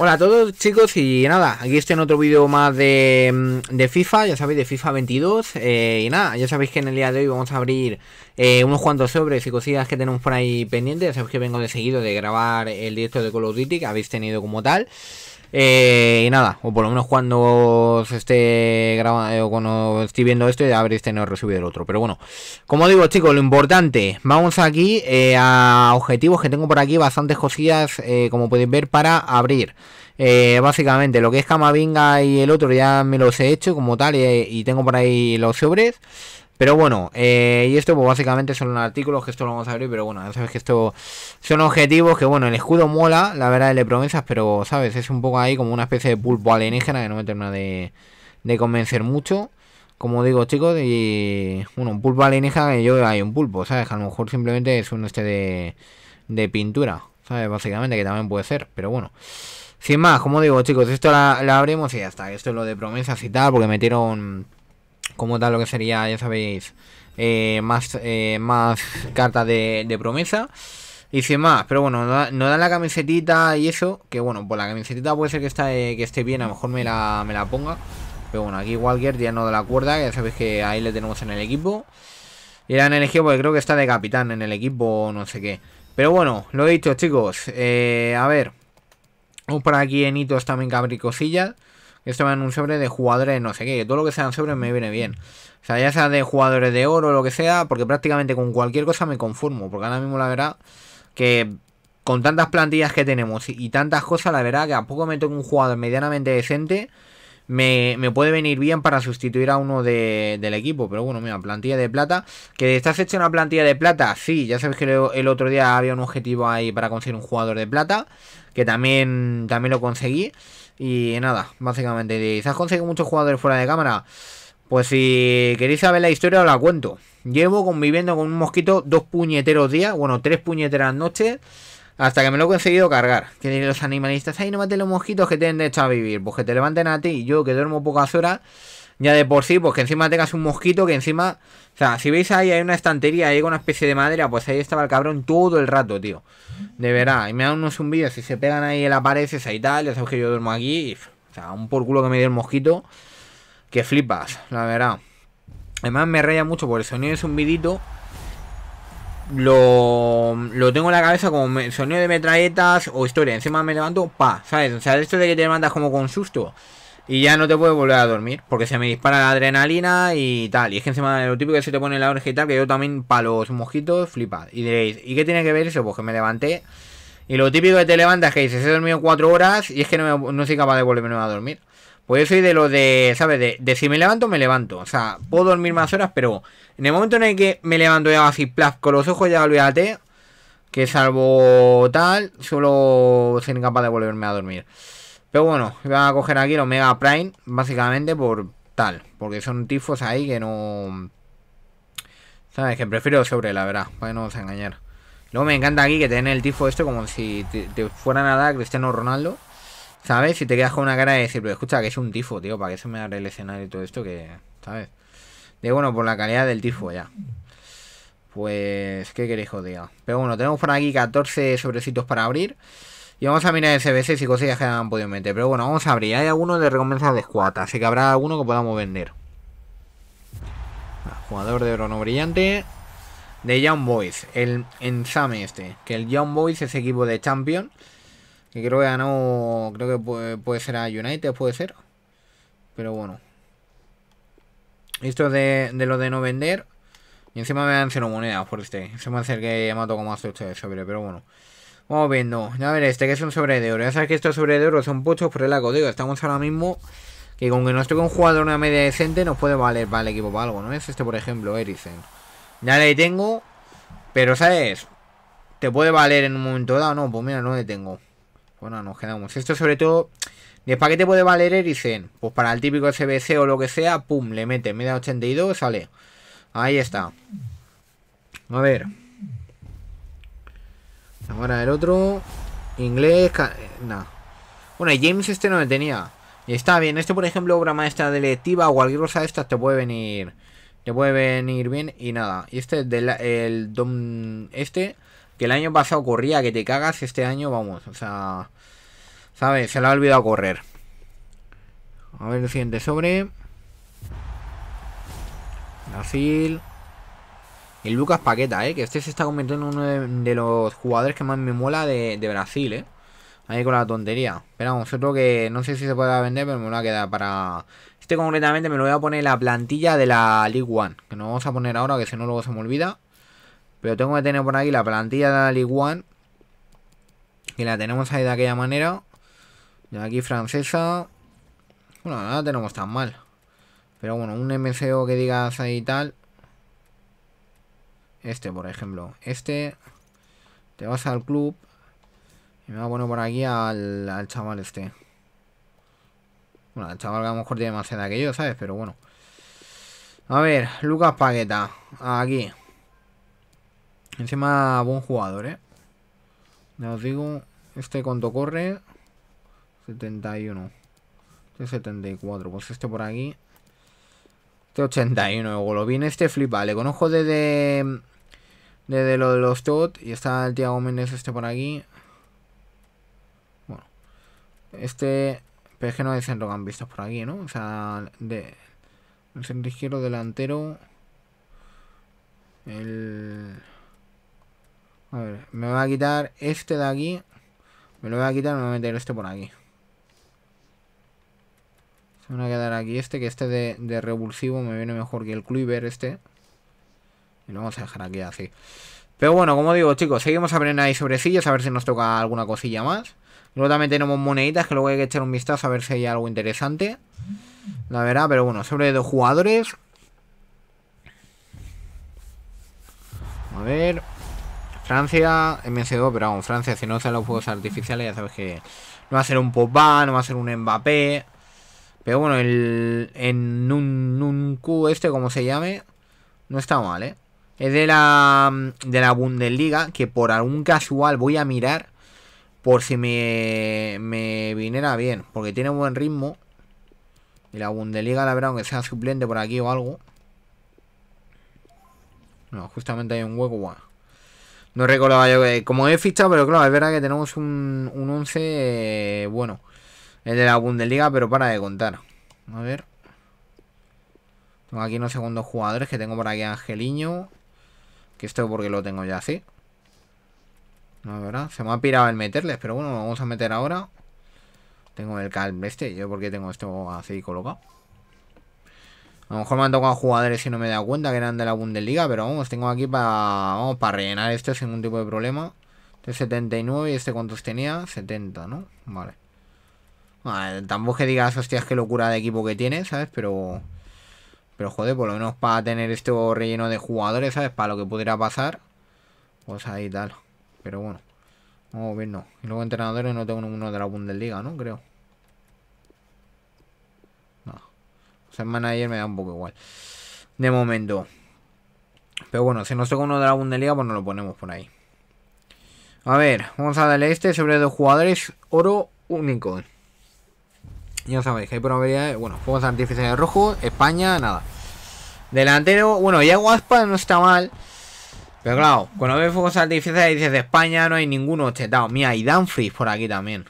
Hola a todos chicos y nada, aquí estoy en otro vídeo más de, mm, FIFA, ya sabéis, de FIFA 22 eh, Y nada, ya sabéis que en el día de hoy vamos a abrir eh, unos cuantos sobres y cosillas que tenemos por ahí pendientes Ya sabéis que vengo de seguido de grabar el directo de Call of Duty que habéis tenido como tal eh, y nada, o por lo menos cuando esté grabando, eh, cuando esté viendo esto, habréis tenido recibido el otro. Pero bueno, como digo, chicos, lo importante, vamos aquí eh, a objetivos que tengo por aquí, bastantes cosillas, como podéis ver, para abrir. básicamente, lo que es Camavinga y el otro ya me los he hecho como tal, y tengo por ahí los sobres. Pero bueno, eh, y esto pues básicamente son artículos que esto lo vamos a abrir, pero bueno, ya sabes que esto son objetivos que bueno, el escudo mola, la verdad, de promesas, pero sabes, es un poco ahí como una especie de pulpo alienígena que no me termina de, de convencer mucho. Como digo, chicos, y bueno, un pulpo alienígena y yo hay un pulpo, ¿sabes? A lo mejor simplemente es un este de, pintura, ¿sabes? Básicamente, que también puede ser, pero bueno. Sin más, como digo, chicos, esto lo abrimos y ya está. Esto es lo de promesas y tal, porque metieron como tal lo que sería, ya sabéis, eh, más, eh, más cartas de, promesa. Y sin más, pero bueno, nos dan la camisetita y eso, que bueno, pues la camisetita puede ser que, está, eh, que esté bien, a lo mejor me la, me la ponga. Pero bueno, aquí Walker ya no da la cuerda, ya sabéis que ahí le tenemos en el equipo. Y la han elegido porque creo que está de capitán en el equipo, no sé qué. Pero bueno, lo he dicho chicos, a ver, vamos por aquí en hitos también que esto en un sobre de jugadores no sé qué, todo lo que sean sobre me viene bien. O sea, ya sea de jugadores de oro o lo que sea, porque prácticamente con cualquier cosa me conformo, porque ahora mismo la verdad que con tantas plantillas que tenemos y, tantas cosas, la verdad que a poco me toque un jugador medianamente decente, me, puede venir bien para sustituir a uno del equipo. Pero bueno, mira, plantilla de plata. ¿Que estás hecha una plantilla de plata? Sí, ya sabes que el otro día había un objetivo ahí para conseguir un jugador de plata, que también, también lo conseguí. Y nada, básicamente, ¿has conseguido muchos jugadores fuera de cámara? Pues si queréis saber la historia os la cuento. Llevo conviviendo con un mosquito dos puñeteros días, bueno, tres puñeteras noches, hasta que me lo he conseguido cargar. Que los animalistas, ay, no maten los mosquitos que tienen derecho hecho a vivir. Pues que te levanten a ti, y yo que duermo pocas horas ya de por sí, pues que encima tengas un mosquito, que encima... O sea, si veis ahí hay una estantería ahí con una especie de madera, pues ahí estaba el cabrón todo el rato, tío. De verdad, y me dan unos zumbidos y se pegan ahí en la pared, esa y tal, ya sabes que yo duermo aquí. o sea, un por culo que me dio el mosquito, que flipas, la verdad. Además me raya mucho por el sonido de zumbidito. Lo, lo, tengo en la cabeza como me, sonido de metralletas o historia. Encima me levanto, pa, ¿sabes? O sea, esto de que te levantas como con susto y ya no te puedes volver a dormir porque se me dispara la adrenalina y tal. Y es que encima de lo típico que se te pone la oreja y tal, que yo también para los mojitos flipad. Y diréis, ¿y qué tiene que ver eso? Pues que me levanté. Y lo típico que te levantas es que dices, he dormido cuatro horas y es que no, no soy capaz de volverme a dormir. Pues yo soy de lo de, ¿sabes? De, de, si me levanto, me levanto. O sea, puedo dormir más horas, pero en el momento en el que me levanto ya así, plaf, con los ojos ya olvídate. Que salvo tal, solo soy incapaz de volverme a dormir. Pero bueno, voy a coger aquí el Omega Prime, básicamente por tal. Porque son tifos ahí que no... ¿Sabes? Que prefiero sobre, la verdad, para que no os engañar. Luego me encanta aquí que tienen el tifo esto como si te, fuera fueran a Cristiano Ronaldo. ¿Sabes? Si te quedas con una cara de decir, pero escucha, que es un tifo, tío, ¿para que se me haga el escenario y todo esto? Que, ¿sabes? De bueno, por la calidad del tifo ya. Pues, ¿qué queréis, diga? Pero bueno, tenemos por aquí 14 sobrecitos para abrir. Y vamos a mirar SBC y cosillas que han podido meter. Pero bueno, vamos a abrir. Hay alguno de recompensas de squat, así que habrá alguno que podamos vender. Ah, jugador de oro no brillante. De Young Boys, el ensame este. Que el Young Boys es equipo de Champion. Que creo que ganó. Creo que puede, ser a United, puede ser. Pero bueno. Esto de, de lo de no vender. Y encima me dan cero monedas por este. Se me hace que ha como hace ustedes, sobre, pero bueno. Vamos viendo. A ver, este que es un sobre de oro. Ya sabes que estos sobre de oro son pochos por el lago. Digo, estamos ahora mismo que con que nos con un jugador una media decente nos puede valer para el equipo para algo, ¿no? Es este, por ejemplo, Ericsen. Ya le tengo, pero, ¿sabes? Te puede valer en un momento dado. No, pues mira, no le tengo. Bueno, pues nos quedamos. Esto sobre todo... ¿Para qué te puede valer Ericsen? Pues para el típico SBC o lo que sea, pum, le mete media 82, sale. Ahí está. A ver... Ahora el otro. Inglés. Nada eh, Bueno, James este no me tenía. Y está bien. Este, por ejemplo, obra maestra delectiva o cualquier cosa de estas te puede venir. Te puede venir bien y nada. Y este del el dom, este que el año pasado corría que te cagas, este año vamos, o sea, sabes, se le ha olvidado correr. A ver el siguiente sobre. Brasil. El Lucas Paqueta, ¿eh? Que este se está convirtiendo en uno de, los jugadores que más me mola de, de, Brasil, ¿eh? Ahí con la tontería. Esperamos, otro que no sé si se pueda vender, pero me lo a quedar para... Este concretamente me lo voy a poner en la plantilla de la League One. Que no vamos a poner ahora, que si no luego se me olvida. Pero tengo que tener por aquí la plantilla de la League One. Que la tenemos ahí de aquella manera. De aquí francesa. Bueno, nada tenemos tan mal. Pero bueno, un MCO que digas ahí y tal. Este, por ejemplo. Este, te vas al club. Y me va a poner por aquí al, chaval este. Bueno, el chaval que a lo mejor tiene más edad que yo, ¿sabes? Pero bueno. A ver, Lucas Paqueta. Aquí. Encima, buen jugador, ¿eh? Ya os digo, este cuánto corre. 71. Este 74. Pues este por aquí. Este 81. Golovin, este flipa. Le conozco desde desde lo de los TOT. Y está el tío Méndez este por aquí. Bueno. Este... Pero es que no hay visto por aquí, ¿no? O sea, de, el centro izquierdo delantero. El... A ver, me va a quitar este de aquí. Me lo voy a quitar y me voy a meter este por aquí. Se me va a quedar aquí este, que este de, de revulsivo me viene mejor que el Cliver este. Y lo vamos a dejar aquí así. Pero bueno, como digo, chicos, seguimos aprendiendo ahí sobre sobrecillos a ver si nos toca alguna cosilla más. Luego también tenemos moneditas que luego hay que echar un vistazo a ver si hay algo interesante. La verdad, pero bueno, sobre dos jugadores. A ver. Francia, MC2, pero aún Francia, si no usan los juegos artificiales, ya sabes que no va a ser un Popa no va a ser un Mbappé. Pero bueno, el en un, un Q este, como se llame, no está mal, ¿eh? Es de la, de la Bundesliga, que por algún casual voy a mirar por si me, viniera bien, porque tiene buen ritmo. Y la Bundesliga, la verdad, aunque sea suplente por aquí o algo. No, justamente hay un hueco. No recordaba yo Como he fichado, pero claro, es verdad que tenemos un, un 11... Eh, bueno, Es de la Bundesliga, pero para de contar. A ver. Tengo aquí unos segundos jugadores que tengo por aquí. Angeliño. Que esto porque lo tengo ya así. No, ¿verdad? Se me ha pirado el meterles, pero bueno, lo vamos a meter ahora. Tengo el calm este, yo porque tengo esto así colocado. A lo mejor me han tocado jugadores y no me he dado cuenta que eran de la Bundesliga, pero vamos, tengo aquí para para rellenar esto sin ningún tipo de problema. Este 79 y este cuántos tenía, 70, ¿no? Vale. tampoco que digas, hostias, qué locura de equipo que tiene, ¿sabes? Pero... Pero joder, por lo menos para tener este relleno de jugadores, ¿sabes? Para lo que pudiera pasar. Pues y tal. Pero bueno. Vamos a ver, no. Y luego entrenadores no tengo ninguno de la Bundesliga, ¿no? Creo. No. O sea, el manager me da un poco igual. De momento. Pero bueno, si no tengo uno de la Bundesliga, pues no lo ponemos por ahí. A ver, vamos a darle este sobre dos jugadores oro único. Ya sabéis, hay probabilidades. Bueno, fuegos artificiales rojo, España, nada. Delantero, bueno, ya no está mal. Pero claro, cuando ves fuegos artificiales dices de España no hay ninguno chetado. Mira, y Danfries por aquí también.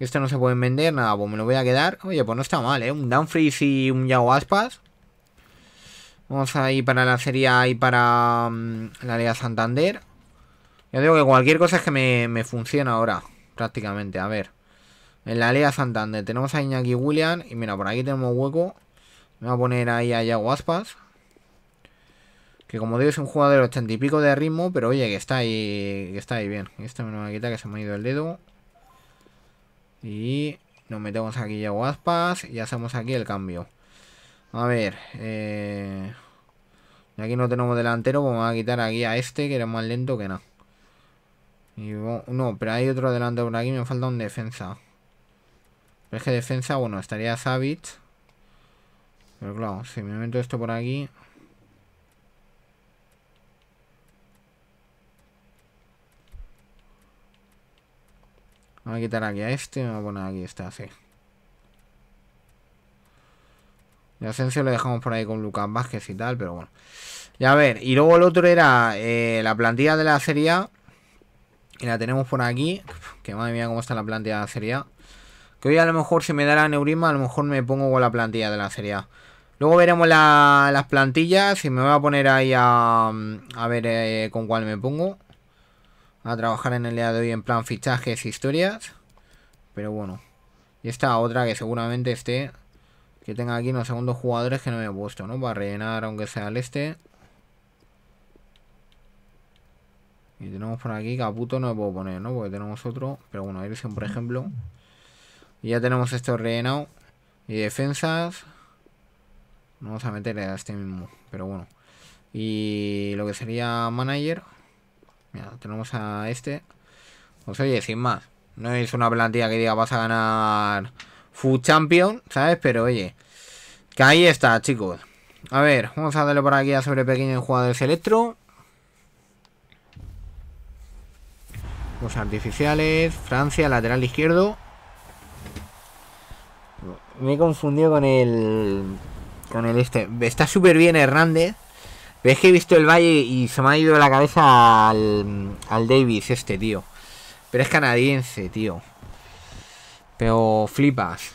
Esto no se puede vender, nada, pues me lo voy a quedar. Oye, pues no está mal, ¿eh? Un Danfries y un Yago Vamos a ir para la Serie y para mm, la Liga Santander. Yo digo que cualquier cosa es que me funciona ahora, prácticamente. A ver. En la Liga Santander tenemos a Iñaki William. Y mira, por aquí tenemos hueco. Me voy a poner ahí a Iago Aspas. Que como digo es un jugador de ochenta y pico de ritmo. Pero oye, que está ahí, que está ahí bien. Esta me lo quitar que se me ha ido el dedo. Y nos metemos aquí Iago Aspas. Y hacemos aquí el cambio. A ver. Y eh, Aquí no tenemos delantero. me pues voy a quitar aquí a este que era más lento que nada. no, pero hay otro delante por aquí. Me falta un defensa. Pero defensa, bueno, estaría Zabit Pero claro, si me meto esto por aquí... Voy a quitar aquí a este y me voy a poner aquí este así. Y Asensio lo dejamos por ahí con Lucas Vázquez y tal, pero bueno. Ya a ver, y luego el otro era eh, la plantilla de la Serie Y la tenemos por aquí. Que madre mía, cómo está la plantilla de la Serie que hoy a lo mejor si me da la neurima, a lo mejor me pongo con la plantilla de la Serie A. Luego veremos las plantillas y me voy a poner ahí a, ver eh, con cuál me pongo. A trabajar en el día de hoy en plan fichajes, e historias. Pero bueno. Y esta otra que seguramente esté... Que tenga aquí unos segundos jugadores que no me he puesto, ¿no? Para rellenar aunque sea el este. Y tenemos por aquí Caputo no me puedo poner, ¿no? Porque tenemos otro. Pero bueno, versión, por ejemplo... Y ya tenemos esto rellenado. Y defensas. Vamos a meterle a este mismo, pero bueno. Y lo que sería manager. Mira, tenemos a este. Pues oye, sin más. No es una plantilla que diga vas a ganar Food Champion, ¿sabes? Pero oye, que ahí está, chicos. A ver, vamos a darle por aquí a sobre pequeños jugadores electro. Los artificiales, Francia, lateral izquierdo me he confundido con el. Con el este. Está súper bien Hernández. Veis que he visto el valle y se me ha ido la cabeza al, al Davis, este tío. Pero es canadiense, tío. Pero flipas.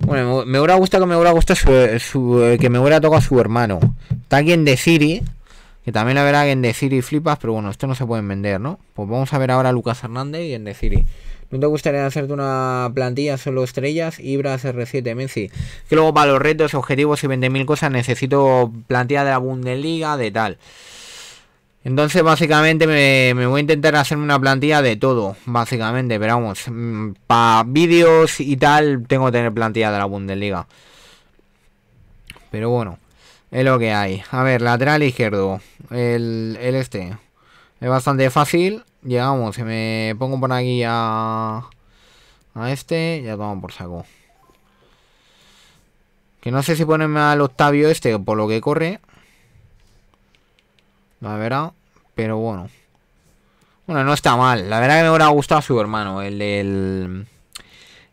Bueno, me hubiera gustado que me hubiera gustado su, que me hubiera tocado su hermano. Está aquí en The City. Que también la verdad que en The flipas, pero bueno, esto no se pueden vender, ¿no? Pues vamos a ver ahora a Lucas Hernández y en The City. ¿No te gustaría hacerte una plantilla solo estrellas? Ibras R7 Messi. Que luego para los retos, objetivos y 20.000 cosas necesito plantilla de la Bundesliga, de tal. Entonces básicamente me, voy a intentar hacerme una plantilla de todo, básicamente, pero vamos, mm, para vídeos y tal tengo que tener plantilla de la Bundesliga. Pero bueno, es lo que hay. A ver, lateral izquierdo, el, el este. Es bastante fácil, Llegamos, si me pongo por aquí a... A este, ya vamos por saco. Que no sé si ponerme al Octavio este, por lo que corre. La verdad, pero bueno. Bueno, no está mal. La verdad que me hubiera gustado su hermano, el del...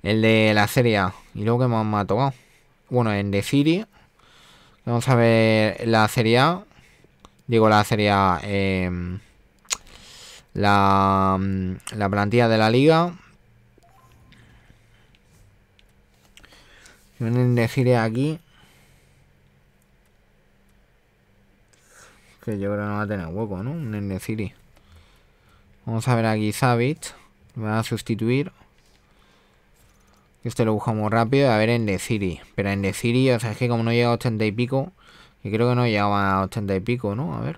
El de la serie A. Y luego que más me ha tocado. Bueno, en The City. Vamos a ver la serie A. Digo, la serie A... Em, la, mm, la plantilla de la liga. Un elegiré aquí. Que yo creo no va a tener hueco, ¿no? Un Endeciri. Vamos a ver aquí Savit. Va a sustituir. Este lo buscamos rápido. A ver en City. Pero en City, o sea, es que como no llega a 80 y pico. Y creo que no llegaba a 80 y pico, ¿no? A ver.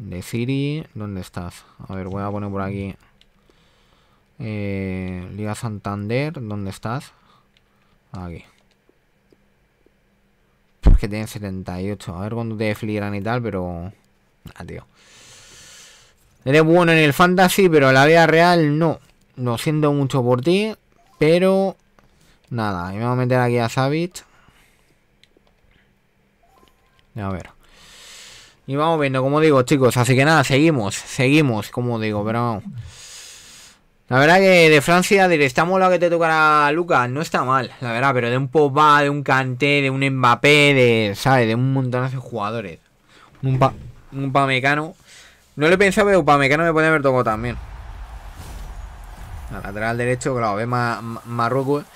De Siri, ¿dónde estás? A ver, voy a poner por aquí. Eh, Liga Santander, ¿dónde estás? Aquí. Porque tiene 78. A ver cuando te fliran y tal, pero... Ah, tío. Eres bueno en el fantasy, pero en la vida real no. Lo siento mucho por ti, pero... Nada, y me voy a meter aquí a Savage. A ver. Y vamos viendo, como digo, chicos. Así que nada, seguimos, seguimos, como digo, pero vamos. La verdad que de Francia, diré, está la que te tocará Lucas, no está mal, la verdad, pero de un Pogba, de un Kanté, de un Mbappé, de, ¿sabes? De un montón de jugadores. Un, Pamecano. No le pensaba, pero Pamecano me puede haber tocado también. la lateral derecho, claro, ve Marruecos.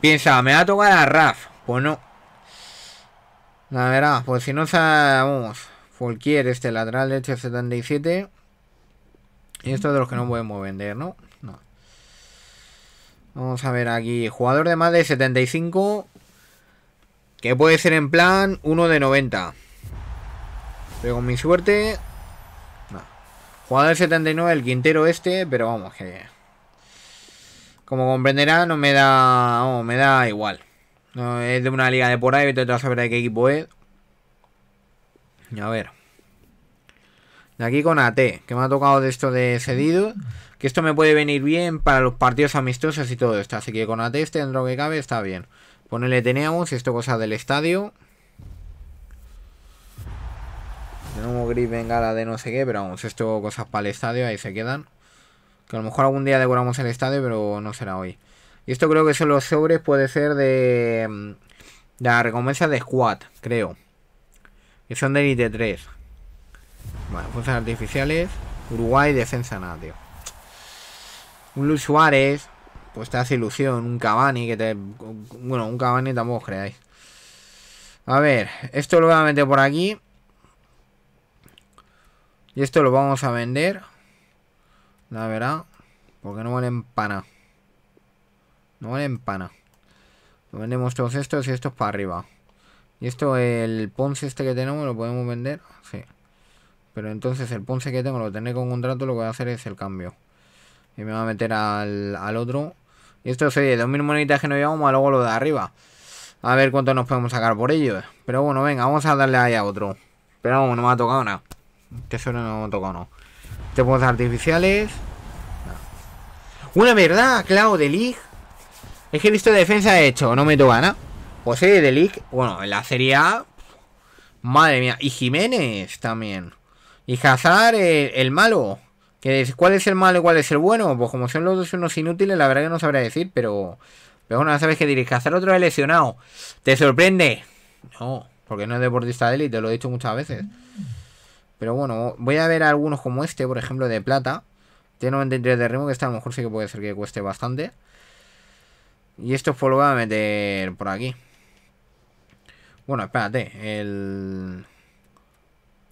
Piensa, me va a tocar a Raf. Pues no. La verdad, pues si no, vamos cualquier este lateral derecho 77. Y esto es de los que no podemos vender, ¿no? Vamos a ver aquí. Jugador de más de 75. Que puede ser en plan 1 de 90. Pero con mi suerte... Jugador 79, el Quintero este. Pero vamos, que... Como comprenderá, no me da... me da igual. es de una liga de por ahí. Vete a saber de qué equipo es. A ver. De aquí con AT, que me ha tocado de esto de cedido. Que esto me puede venir bien para los partidos amistosos y todo esto. Así que con AT este dentro que cabe está bien. Ponerle teníamos, esto cosas del estadio. Tenemos gris la de no sé qué, pero vamos, esto cosas para el estadio, ahí se quedan. Que a lo mejor algún día decoramos el estadio, pero no será hoy. Y esto creo que son los sobres, puede ser de... Mm, de la recompensa de squad, creo. Que son de Elite 3. Vale, fuerzas artificiales. Uruguay, defensa nada, Un Luis Suárez. Pues te hace ilusión. Un Cavani que te... Bueno, un Cavani tampoco creáis. A ver, esto lo voy a meter por aquí. Y esto lo vamos a vender. La verdad. Porque no valen pana. No valen pana. Lo vendemos todos estos y estos para arriba. Y esto, el Ponce este que tenemos, ¿lo podemos vender? Sí. Pero entonces el Ponce que tengo, lo tener con un trato lo que voy a hacer es el cambio. Y me va a meter al, otro. Y esto sería 2.000 moneditas que nos llevamos, a luego lo de arriba. A ver cuánto nos podemos sacar por ello. Pero bueno, venga, vamos a darle ahí a otro. Pero vamos, no me ha tocado nada. solo este no me ha tocado, no. Tepos este artificiales. Una verdad, Claudio de Es que listo de defensa he hecho, no me toca nada. Pues sí, de bueno, en la Serie madre mía, y Jiménez también. Y Cazar, el, malo. Que ¿Cuál es el malo y cuál es el bueno? Pues como son los dos unos inútiles, la verdad que no sabré decir, pero... bueno, ya sabes que diréis, Cazar, otro vez lesionado. ¿Te sorprende? No, porque no es deportista de Te lo he dicho muchas veces. Pero bueno, voy a ver algunos como este, por ejemplo, de plata. Tiene 93 de Remo, que está a lo mejor sí que puede ser que cueste bastante. Y esto pues lo voy a meter por aquí. Bueno, espérate. El...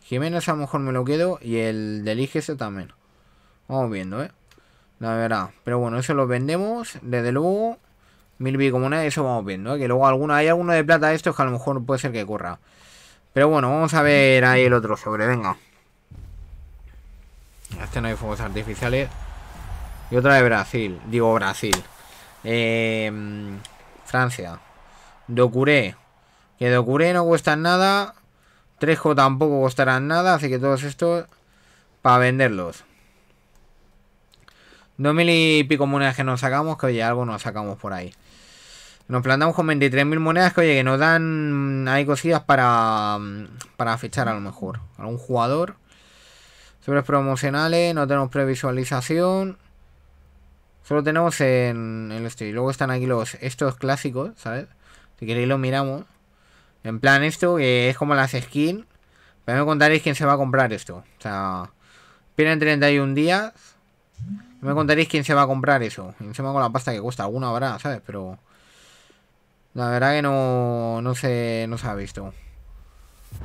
Jiménez a lo mejor me lo quedo y el del IGS también. Vamos viendo, ¿eh? La verdad. Pero bueno, eso lo vendemos. Desde luego, mil bicomunas. eso vamos viendo. ¿eh? Que luego alguna, hay alguno de plata de estos que a lo mejor puede ser que corra. Pero bueno, vamos a ver ahí el otro sobre. Venga. Este no hay fuegos artificiales. Y otra de Brasil. Digo Brasil. Eh, mm, Francia. Docuré. Que Dokure no cuestan nada. Trejo tampoco costarán nada. Así que todos estos para venderlos. Dos mil y pico monedas que nos sacamos. Que oye, algo nos sacamos por ahí. Nos plantamos con 23.000 monedas que oye, que nos dan... Hay cosillas para, para fichar a lo mejor. Algún jugador. Sobres promocionales. No tenemos previsualización. Solo tenemos en, el este. Y luego están aquí los estos clásicos, ¿sabes? Si queréis lo miramos. En plan esto, que es como las skins. Pero me contaréis quién se va a comprar esto. O sea, pierden 31 días. me contaréis quién se va a comprar eso. Encima con la pasta que cuesta. Alguna habrá, ¿sabes? Pero... La verdad que no, no no se ha visto.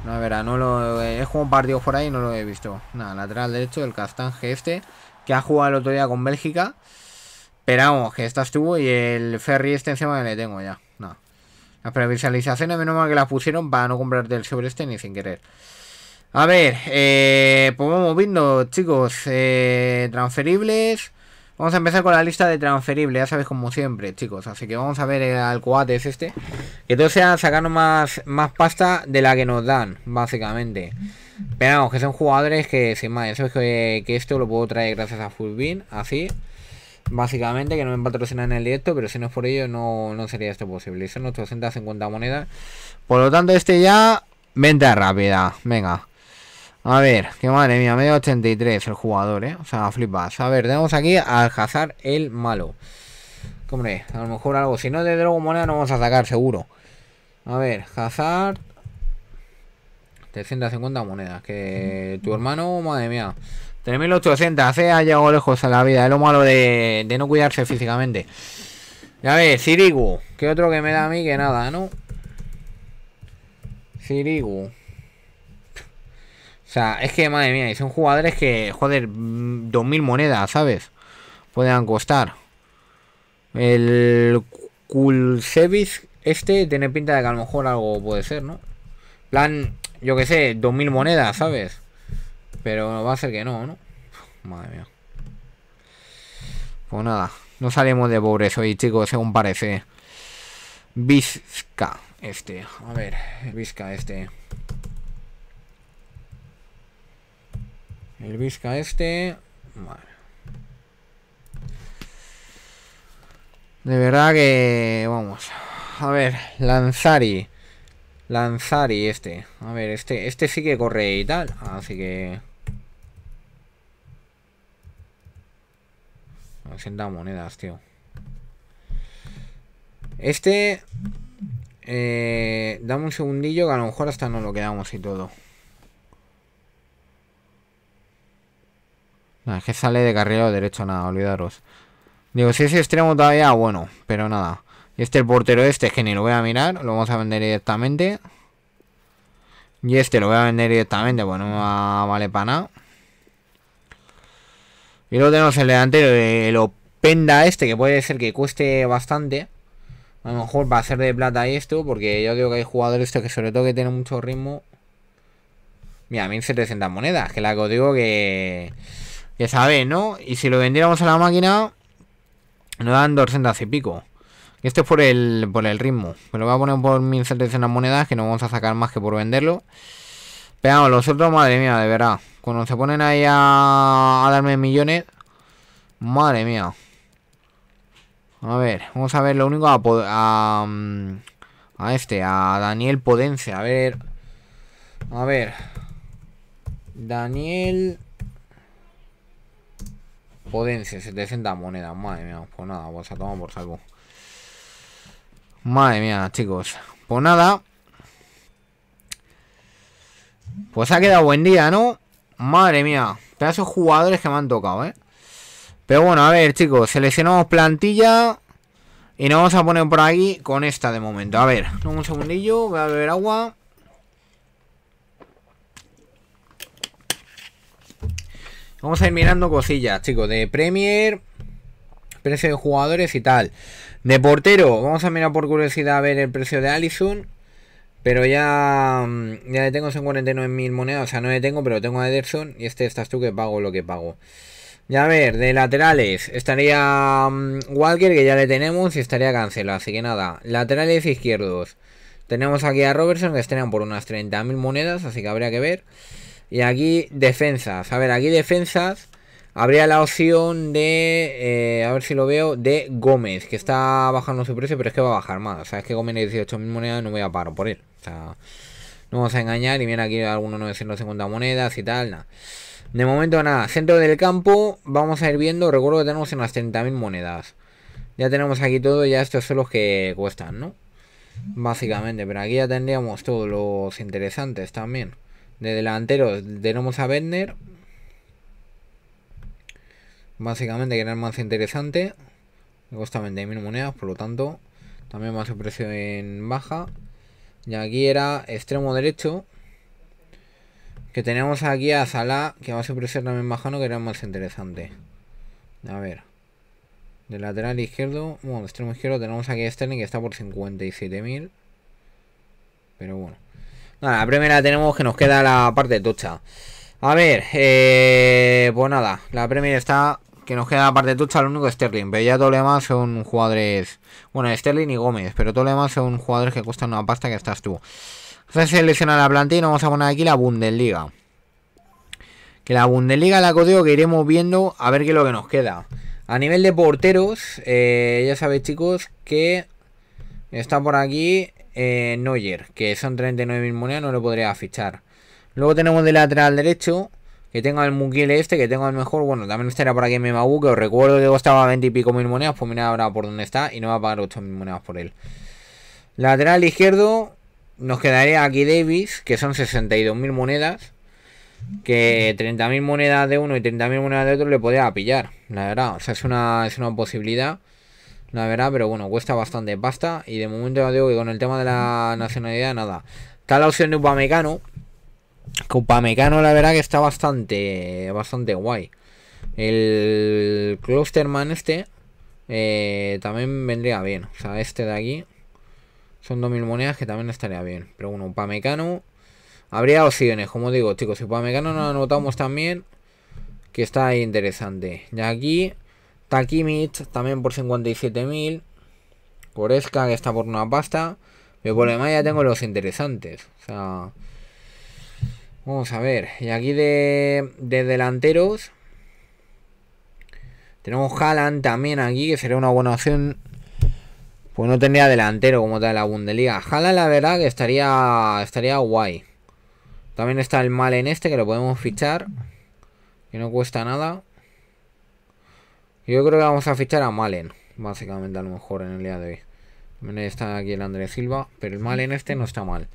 La verdad, no lo... He como un partido por ahí y no lo he visto. Nada, lateral derecho, del Castanje este. Que ha jugado el otro día con Bélgica. Pero vamos, que esta estuvo y el Ferry este encima que le tengo ya. Nada. Las previsualizaciones menos mal que las pusieron para no comprarte el sobre este ni sin querer. A ver, eh, pues vamos viendo, chicos. Eh, transferibles. Vamos a empezar con la lista de transferibles, ya sabes como siempre, chicos. Así que vamos a ver al cuate es este. Que todo sea sacarnos más, más pasta de la que nos dan, básicamente. Pero vamos, que son jugadores que, sin más, ya sabéis que, que esto lo puedo traer gracias a Fulbin, así. Básicamente que no me patrocinan en el directo, pero si no es por ello no, no sería esto posible. Y son 850 monedas. Por lo tanto, este ya... Venta rápida, venga. A ver, que madre mía, medio 83 el jugador, ¿eh? O sea, flipas. A ver, tenemos aquí al Hazard el malo. Hombre, a lo mejor algo. Si no de drogo Moneda no vamos a sacar, seguro. A ver, Hazard. 350 monedas. Que tu hermano, madre mía. 3.800, se ha llegado lejos a la vida. Es lo malo de, no cuidarse físicamente. Ya ves, Sirigu. qué otro que me da a mí que nada, ¿no? Sirigu. O sea, es que, madre mía, son jugadores que, joder, 2.000 monedas, ¿sabes? Pueden costar. El Kulsevis este tiene pinta de que a lo mejor algo puede ser, ¿no? plan, yo qué sé, 2.000 monedas, ¿sabes? Pero va a ser que no, ¿no? Madre mía. Pues nada, no salimos de pobres hoy, chicos, según parece. Vizca, este. A ver, Vizca, este. El Vizca, este. Vale. De verdad que... Vamos. A ver, Lanzari. Lanzari este. A ver, este, este sí que corre y tal. Así que... 80 monedas, tío. Este... Eh, dame un segundillo que a lo mejor hasta no lo quedamos y todo. Nada, es que sale de lo derecho, nada, olvidaros. Digo, si es extremo todavía, bueno, pero nada. Y este el portero este, que ni lo voy a mirar, lo vamos a vender directamente. Y este lo voy a vender directamente, bueno, pues no vale para nada. Y luego tenemos el delantero, eh, el Openda este, que puede ser que cueste bastante. A lo mejor va a ser de plata esto, porque yo digo que hay jugadores que sobre todo que tienen mucho ritmo. Mira, 1700 monedas, que la que os digo que... Que sabe ¿no? Y si lo vendiéramos a la máquina, nos dan 200 y pico. Esto este es por el, por el ritmo. Me lo voy a poner por 1700 monedas, que no vamos a sacar más que por venderlo. Pero los otros, madre mía, de verdad. Cuando se ponen ahí a, darme millones. Madre mía. A ver, vamos a ver lo único a, mm, este, a Daniel Podense. A ver. A ver. Daniel Podense, 70 monedas. Madre mía, pues nada, vamos a tomar por saco. Madre mía, chicos. Pues nada. Pues ha quedado buen día, ¿no? Madre mía, pedazos jugadores que me han tocado, ¿eh? Pero bueno, a ver, chicos, seleccionamos plantilla y nos vamos a poner por aquí con esta de momento. A ver, un segundillo, voy a beber agua. Vamos a ir mirando cosillas, chicos, de Premier, precio de jugadores y tal. De portero, vamos a mirar por curiosidad a ver el precio de Alison. Pero ya, mm, ya le tengo son 49.000 monedas. O sea, no le tengo, pero tengo a Ederson. Y este estás tú que pago lo que pago. Ya a ver, de laterales estaría mm, Walker, que ya le tenemos, y estaría Cancelo, así que nada. Laterales izquierdos. Tenemos aquí a Robertson, que estrenan por unas 30.000 monedas, así que habría que ver. Y aquí defensas. A ver, aquí defensas habría la opción de, eh, a ver si lo veo, de Gómez, que está bajando su precio, pero es que va a bajar más. O sea, es que Gómez 18.000 monedas, no voy a parar por él no vamos a engañar. Y mira aquí algunos 950 monedas y tal. De momento nada. Centro del campo. Vamos a ir viendo. Recuerdo que tenemos unas 30.000 monedas. Ya tenemos aquí todo. Ya estos son los que cuestan, ¿no? Básicamente. Pero aquí ya tendríamos todos los interesantes también. De delanteros tenemos a vender. Básicamente que era el más interesante. cuesta 20.000 monedas. Por lo tanto. También va su precio en baja. Y aquí era extremo derecho. Que tenemos aquí a Salah, que va a ser también bajano, que era más interesante. A ver. De lateral izquierdo, bueno, extremo izquierdo tenemos aquí a Sterling, que está por 57.000. Pero bueno. Nada, la primera tenemos que nos queda la parte de tocha. A ver, eh, pues nada, la Premier está que nos queda aparte de Tucha, el único Sterling. Pero ya todo lo demás son jugadores. Bueno, Sterling y Gómez, pero todo lo demás son jugadores que cuestan una pasta que estás tú. Entonces selecciona la plantilla y vamos a poner aquí la Bundesliga. Que la Bundesliga la código que iremos viendo a ver qué es lo que nos queda. A nivel de porteros, eh, ya sabéis chicos que está por aquí eh, Neuer, que son 39.000 monedas, no lo podría fichar. Luego tenemos de lateral derecho que tenga el muquile este, que tenga el mejor. Bueno, también estará por aquí mi maguque que os recuerdo que costaba 20 y pico mil monedas. Pues mira ahora por dónde está y no va a pagar 8 mil monedas por él. Lateral izquierdo, nos quedaría aquí Davis, que son 62.000 mil monedas. Que 30.000 monedas de uno y 30.000 monedas de otro le podía pillar, la verdad. O sea, es una, es una posibilidad, la verdad, pero bueno, cuesta bastante pasta. Y de momento digo que con el tema de la nacionalidad, nada. Está la opción de Upamecano, mecano la verdad que está bastante, bastante guay. El Clusterman este eh, también vendría bien. O sea, este de aquí son 2.000 monedas que también estaría bien. Pero bueno, mecano Habría opciones, como digo, chicos. Si Pamecano no anotamos también, que está interesante. Y aquí, takimit también por 57.000. coresca que está por una pasta. Pero por ya tengo los interesantes. O sea... Vamos a ver. Y aquí de, delanteros. Tenemos Haaland también aquí, que sería una buena opción. Pues no tendría delantero como tal la Bundesliga. Haaland la verdad que estaría, estaría guay. También está el Malen este, que lo podemos fichar. Que no cuesta nada. Yo creo que vamos a fichar a Malen, básicamente a lo mejor en el día de hoy. También está aquí el Andrés Silva, pero el Malen este no está mal.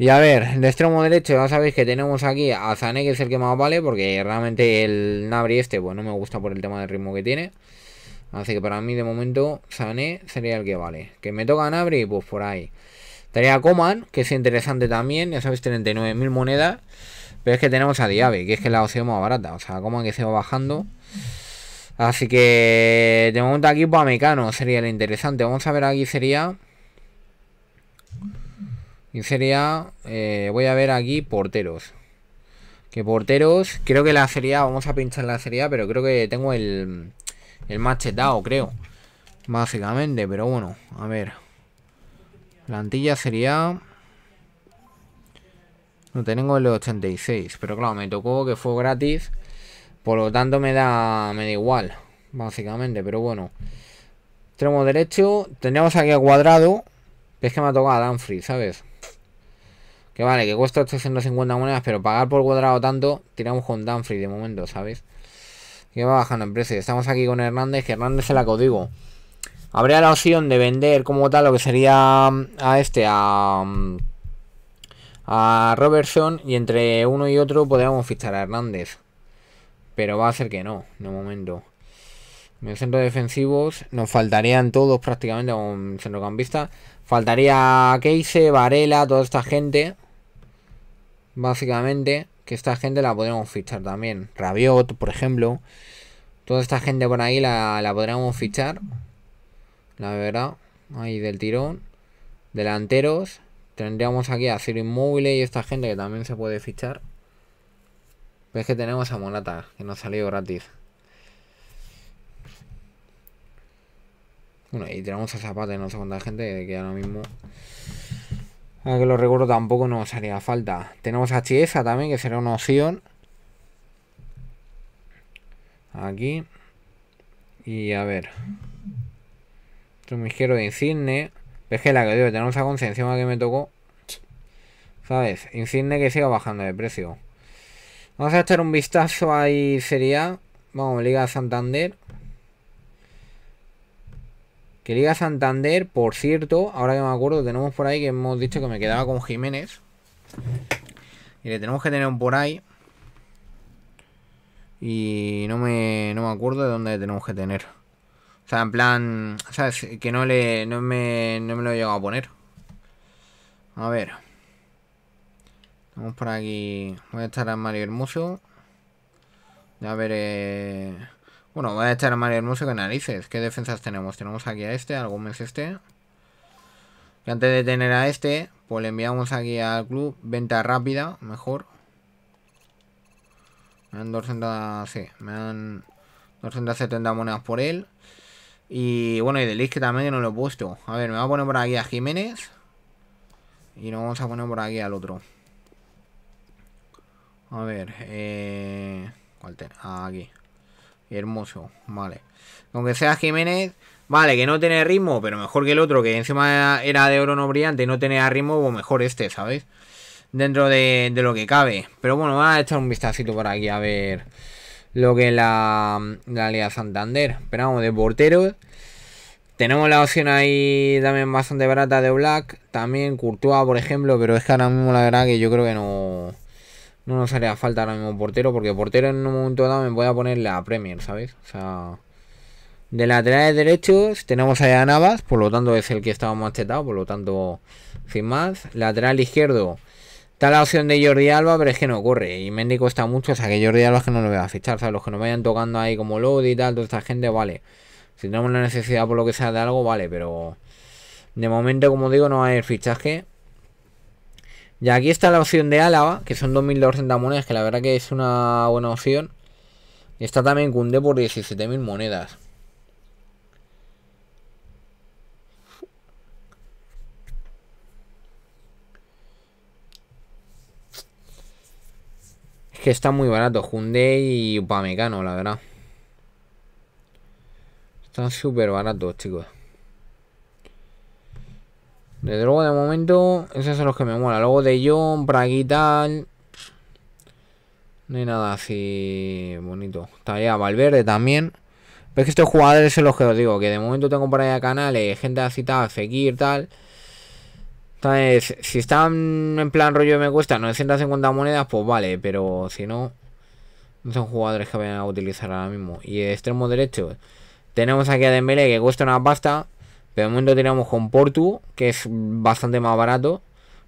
Y a ver, el extremo derecho ya sabéis que tenemos aquí a Zane, que es el que más vale, porque realmente el Nabri este, pues no me gusta por el tema del ritmo que tiene. Así que para mí de momento Zane sería el que vale. Que me toca Nabri, pues por ahí. Tarea Coman, que es interesante también, ya sabéis, 39.000 monedas. Pero es que tenemos a Diabe, que es que la opción más barata. O sea, Coman que se va bajando. Así que de momento aquí Mecano sería el interesante. Vamos a ver aquí sería y sería, eh, voy a ver aquí porteros. Que porteros, creo que la sería vamos a pinchar la Serie pero creo que tengo el, el creo. Básicamente, pero bueno, a ver. Plantilla sería... No tengo el 86, pero claro, me tocó que fue gratis. Por lo tanto me da, me da igual, básicamente, pero bueno. Extremo derecho, tenemos aquí a cuadrado. Es que me ha tocado a ¿sabes? Que vale, que cuesta 850 monedas, pero pagar por cuadrado tanto, tiramos con Danfrey de momento, ¿sabes? Que va bajando en precio. Estamos aquí con Hernández, que Hernández se la codigo. Habría la opción de vender como tal lo que sería mm, a este, a, mm, a Robertson, y entre uno y otro podríamos fichar a Hernández. Pero va a ser que no, de momento. En centro defensivos nos faltarían todos prácticamente un centrocampista. Faltaría Keise, Varela, toda esta gente básicamente, que esta gente la podríamos fichar también. Rabiot, por ejemplo. Toda esta gente por ahí la, podríamos fichar. La verdad. Ahí del tirón. Delanteros. Tendríamos aquí a Ciro Inmóvil y esta gente que también se puede fichar. ves que tenemos a Monata, que nos salió gratis. Bueno, y tenemos a Zapata no sé cuánta gente que ahora mismo... Ah, que lo recuerdo tampoco nos haría falta. Tenemos a Chiesa también, que será una opción. Aquí. Y a ver. Otro misquero de Insigne. Es que la que digo, tenemos a Concepción que me tocó. ¿Sabes? Insigne que siga bajando de precio. Vamos a echar un vistazo ahí sería. Vamos, Liga Santander quería Santander, por cierto, ahora que me acuerdo, tenemos por ahí que hemos dicho que me quedaba con Jiménez. Y le tenemos que tener un por ahí. Y no me, no me acuerdo de dónde le tenemos que tener. O sea, en plan, ¿sabes? Que no, le, no, me, no me lo he llegado a poner. A ver. Vamos por aquí. Voy a estar a Mario Hermoso. A ver, bueno, voy a echar a Mario Hermoso que narices. ¿Qué defensas tenemos? Tenemos aquí a este, algún mes este. Que antes de tener a este, pues le enviamos aquí al club. Venta rápida, mejor. Me dan 200, sí, me dan 270 monedas por él. Y bueno, y de que también no lo he puesto. A ver, me voy a poner por aquí a Jiménez. Y nos vamos a poner por aquí al otro. A ver, eh... ¿Cuál te? Ah, aquí. Hermoso, vale. Aunque sea Jiménez, vale, que no tiene ritmo, pero mejor que el otro, que encima era de oro no brillante y no tenía ritmo, o pues mejor este, ¿sabes? Dentro de, lo que cabe. Pero bueno, vamos a echar un vistacito por aquí a ver lo que es la, la Liga Santander. Pero de porteros. Tenemos la opción ahí también bastante barata de Black. También Courtois, por ejemplo, pero es que ahora mismo la verdad que yo creo que no no nos haría falta ahora mismo portero, porque portero en un momento dado me voy a poner la Premier, ¿sabes? O sea, de laterales derechos tenemos a Navas, por lo tanto es el que más chetado, por lo tanto, sin más. Lateral izquierdo, está la opción de Jordi Alba, pero es que no corre. Y Mendy cuesta mucho, o sea que Jordi Alba es que no lo voy a fichar, sea Los que nos vayan tocando ahí como Lodi y tal, toda esta gente, vale. Si tenemos la necesidad por lo que sea de algo, vale, pero de momento, como digo, no hay haber fichaje. Y aquí está la opción de Álava, que son 2.200 monedas, que la verdad que es una buena opción. Y está también Kunde por 17.000 monedas. Es que está muy barato, Kunde y Upamecano, la verdad. Están súper baratos, chicos. Desde luego, de momento, esos son los que me mola. Luego de John, para aquí tal. No hay nada así bonito. está ya Valverde también. Pero es que estos jugadores son los que os digo, que de momento tengo por allá canales, gente así tal, seguir tal. Entonces, si están en plan rollo me cuesta 950 monedas, pues vale, pero si no, no son jugadores que vayan a utilizar ahora mismo. Y extremo derecho, tenemos aquí a Dembélé que cuesta una pasta. De momento tiramos con Portu, que es bastante más barato.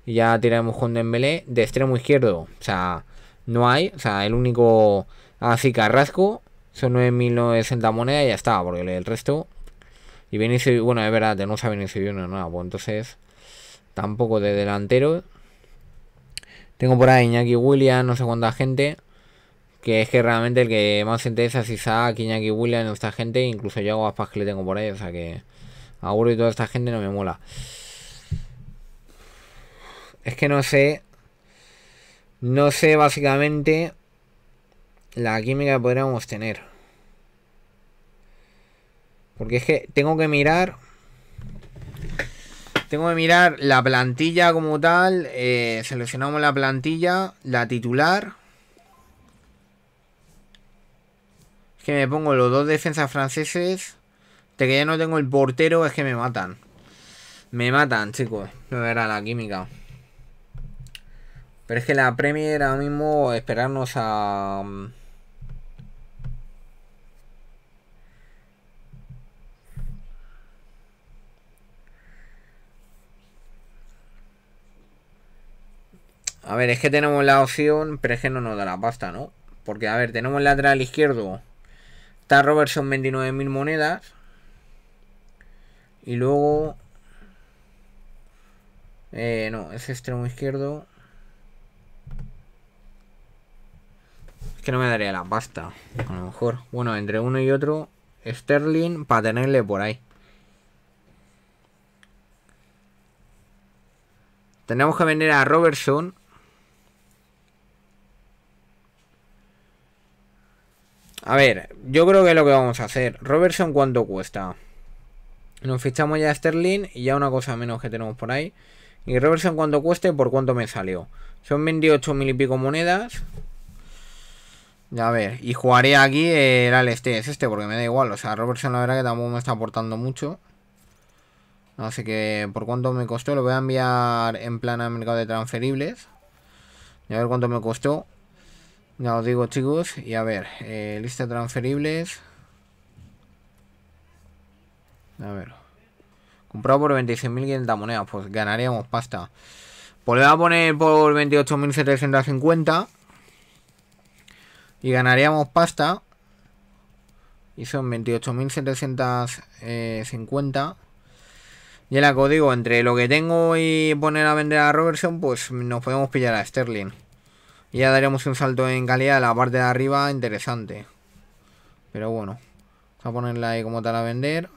Y ya tiramos con Dembélé. De extremo izquierdo, o sea, no hay. O sea, el único así Carrasco son 9.900 monedas y ya está, porque el resto... Y Vinicius, bueno, es verdad, tenemos a Vinicius Junior, no, pues entonces tampoco de delantero. Tengo por ahí Iñaki William no sé cuánta gente. Que es que realmente el que más interesa es Isaac, Iñaki Williams, esta gente, incluso yo hago Aspas que le tengo por ahí, o sea que... Aguro y toda esta gente no me mola. Es que no sé. No sé básicamente la química que podríamos tener. Porque es que tengo que mirar. Tengo que mirar la plantilla como tal. Eh, seleccionamos la plantilla, la titular. Es que me pongo los dos defensas franceses que ya no tengo el portero, es que me matan. Me matan, chicos. No era la química. Pero es que la Premier ahora mismo esperarnos a... Mm, a ver, es que tenemos la opción, pero es que no nos da la pasta, ¿no? Porque, a ver, tenemos lateral izquierdo. Está Robertson 29.000 monedas. Y luego... Eh, no, es extremo izquierdo. Es que no me daría la pasta, a lo mejor. Bueno, entre uno y otro, Sterling para tenerle por ahí. Tenemos que vender a Robertson. A ver, yo creo que es lo que vamos a hacer. Robertson, ¿cuánto cuesta? Nos fichamos ya a Sterling y ya una cosa menos que tenemos por ahí. Y reversión, cuánto cueste por cuánto me salió. Son 28 mil y pico monedas. A ver, y jugaré aquí el este es este, porque me da igual. O sea, Robertson la verdad que tampoco me está aportando mucho. Así que por cuánto me costó, lo voy a enviar en plan al mercado de transferibles. Y a ver cuánto me costó. Ya os digo, chicos. Y a ver, eh, lista de transferibles. A ver. Comprado por 26.500 monedas. Pues ganaríamos pasta. Pues le voy a poner por 28.750. Y ganaríamos pasta. Y son 28.750. Y el código, entre lo que tengo y poner a vender a Robertson, pues nos podemos pillar a Sterling. Y ya daremos un salto en calidad a la parte de arriba interesante. Pero bueno, vamos a ponerla ahí como tal a vender.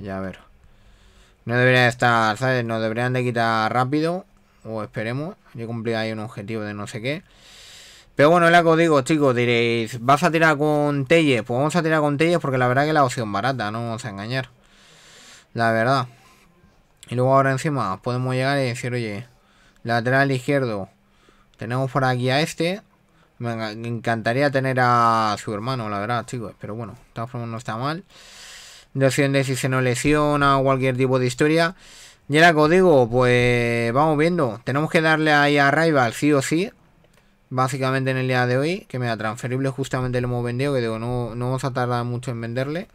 Ya a ver. No debería estar, ¿sabes? Nos deberían de quitar rápido. O esperemos. Yo cumplí ahí un objetivo de no sé qué. Pero bueno, es lo digo, chicos. Diréis, ¿vas a tirar con Telles? Pues vamos a tirar con Telles porque la verdad que la opción barata. No vamos a engañar. La verdad. Y luego ahora encima podemos llegar y decir, oye, lateral izquierdo. Tenemos por aquí a este. Me encantaría tener a su hermano, la verdad, chicos. Pero bueno, de todas no está mal de si se nos lesiona o cualquier tipo de historia. Y era que digo, pues vamos viendo. Tenemos que darle ahí a Rival sí o sí. Básicamente en el día de hoy. Que me da transferible justamente lo hemos vendido. Que digo, no, vamos a tardar mucho en venderle.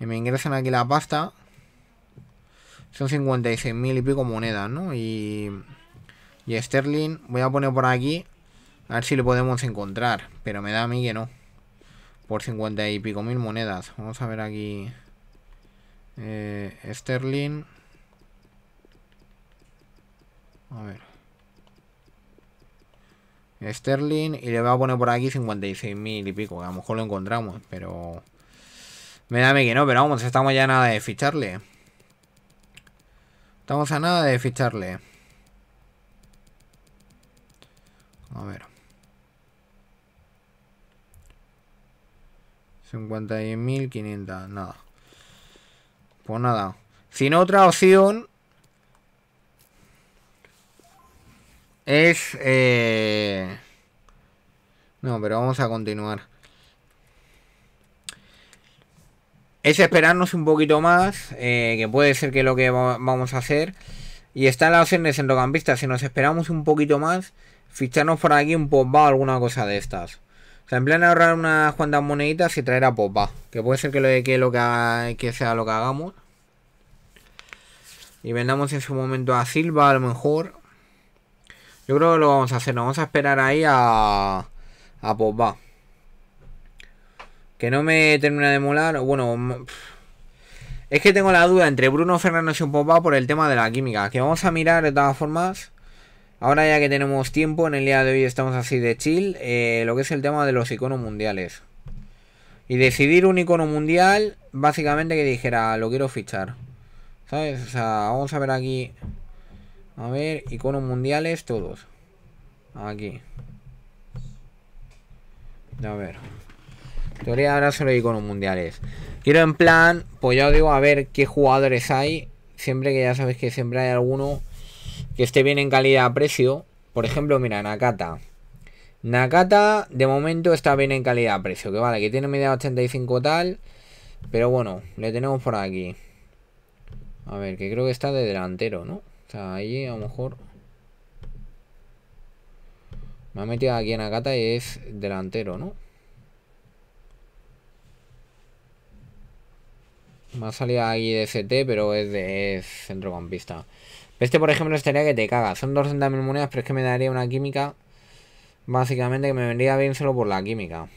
Y me ingresan aquí la pasta. Son 56.000 y pico monedas, ¿no? Y, y Sterling. Voy a poner por aquí. A ver si lo podemos encontrar. Pero me da a mí que no por 50 y pico mil monedas. Vamos a ver aquí. Eh, sterling. A ver. Sterling y le voy a poner por aquí 56 mil y pico, a lo mejor lo encontramos, pero... Me dame que no, pero vamos, estamos ya nada de ficharle. Estamos a nada de ficharle. A ver. 51.500, nada. Pues nada. Sin otra opción es... Eh, no, pero vamos a continuar. Es esperarnos un poquito más, eh, que puede ser que lo que vamos a hacer. Y está la opción de centrocampista. Si nos esperamos un poquito más, ficharnos por aquí un pop alguna cosa de estas. O sea, en plan ahorrar unas cuantas moneditas y traer a popa. Que puede ser que lo, que, sea lo que hagamos. Y vendamos en su momento a Silva, a lo mejor. Yo creo que lo vamos a hacer. Nos vamos a esperar ahí a, Popa, Que no me termina de molar. Bueno, es que tengo la duda entre Bruno Fernández y un Popa por el tema de la química. Que vamos a mirar de todas formas. Ahora ya que tenemos tiempo, en el día de hoy estamos así de chill, eh, lo que es el tema de los iconos mundiales. Y decidir un icono mundial, básicamente que dijera, lo quiero fichar. ¿Sabes? O sea, vamos a ver aquí. A ver, iconos mundiales todos. Aquí. A ver. Teoría ahora hay iconos mundiales. Quiero en plan, pues ya os digo, a ver qué jugadores hay. Siempre que ya sabéis que siempre hay alguno que esté bien en calidad-precio. Por ejemplo, mira, Nakata. Nakata de momento está bien en calidad-precio, que vale, que tiene media 85 tal, pero bueno, le tenemos por aquí. A ver, que creo que está de delantero, ¿no? O sea, ahí a lo mejor... Me ha metido aquí en Nakata y es delantero, ¿no? Me ha salido aquí de ST, pero es de centrocampista. Este, por ejemplo, estaría que te caga. Son 200.000 monedas, pero es que me daría una química. Básicamente que me vendría bien solo por la química.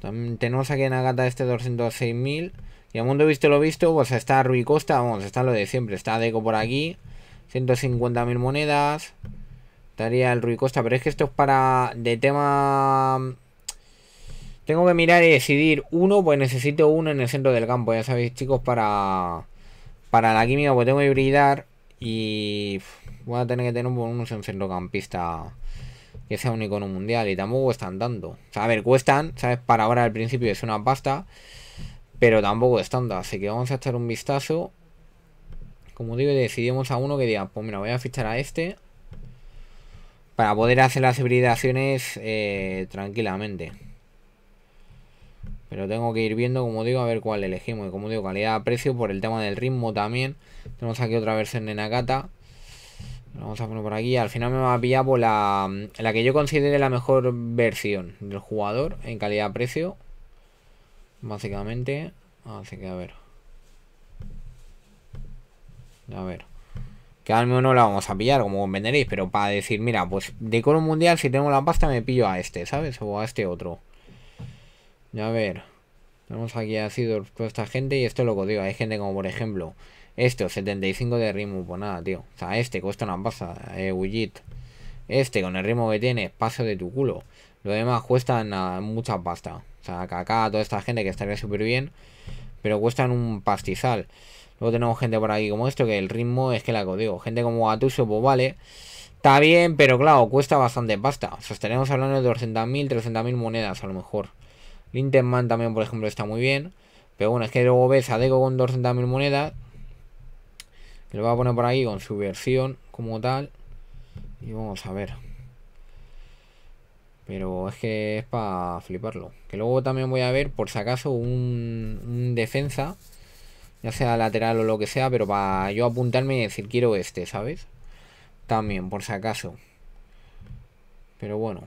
También tenemos aquí en Agata este 206.000. Y a mundo visto lo visto, pues está Rui Costa. Vamos, está lo de siempre. Está Deco por aquí. 150.000 monedas. Estaría el Rui Costa. Pero es que esto es para... De tema... Tengo que mirar y decidir uno, pues necesito uno en el centro del campo, ya sabéis chicos, para para la química pues tengo que hibridar y voy a tener que tener un, un centrocampista que sea un icono mundial y tampoco están dando. O a ver, cuestan, ¿sabes? Para ahora al principio es una pasta, pero tampoco están dando. Así que vamos a echar un vistazo. Como digo, decidimos a uno que diga, pues mira, voy a fichar a este para poder hacer las hibridaciones eh, tranquilamente. Pero tengo que ir viendo, como digo, a ver cuál elegimos. Y como digo, calidad-precio por el tema del ritmo también. Tenemos aquí otra versión de Nakata. Vamos a poner por aquí. Al final me va a pillar por la, la que yo considere la mejor versión del jugador en calidad-precio. Básicamente. Así que a ver. A ver. Que al menos no la vamos a pillar, como comprenderéis. Pero para decir, mira, pues de coro mundial, si tengo la pasta, me pillo a este, ¿sabes? O a este otro ya ver. Tenemos aquí ha sido toda esta gente y esto lo digo Hay gente como por ejemplo. Esto 75 de ritmo, pues nada, tío. O sea, este cuesta una pasta eh, Este, con el ritmo que tiene, paso de tu culo. Lo demás cuestan mucha pasta. O sea, caca toda esta gente que estaría súper bien. Pero cuestan un pastizal. Luego tenemos gente por aquí como esto, que el ritmo es que la codigo. Gente como Gatuso, pues vale. Está bien, pero claro, cuesta bastante pasta. O sea, estaremos hablando de 200.000, 300.000 monedas a lo mejor. Linterman también, por ejemplo, está muy bien. Pero bueno, es que luego ves a Deco con 200.000 monedas. Que lo voy a poner por aquí con su versión como tal. Y vamos a ver. Pero es que es para fliparlo. Que luego también voy a ver, por si acaso, un, defensa. Ya sea lateral o lo que sea, pero para yo apuntarme y decir quiero este, ¿sabes? También, por si acaso. Pero bueno.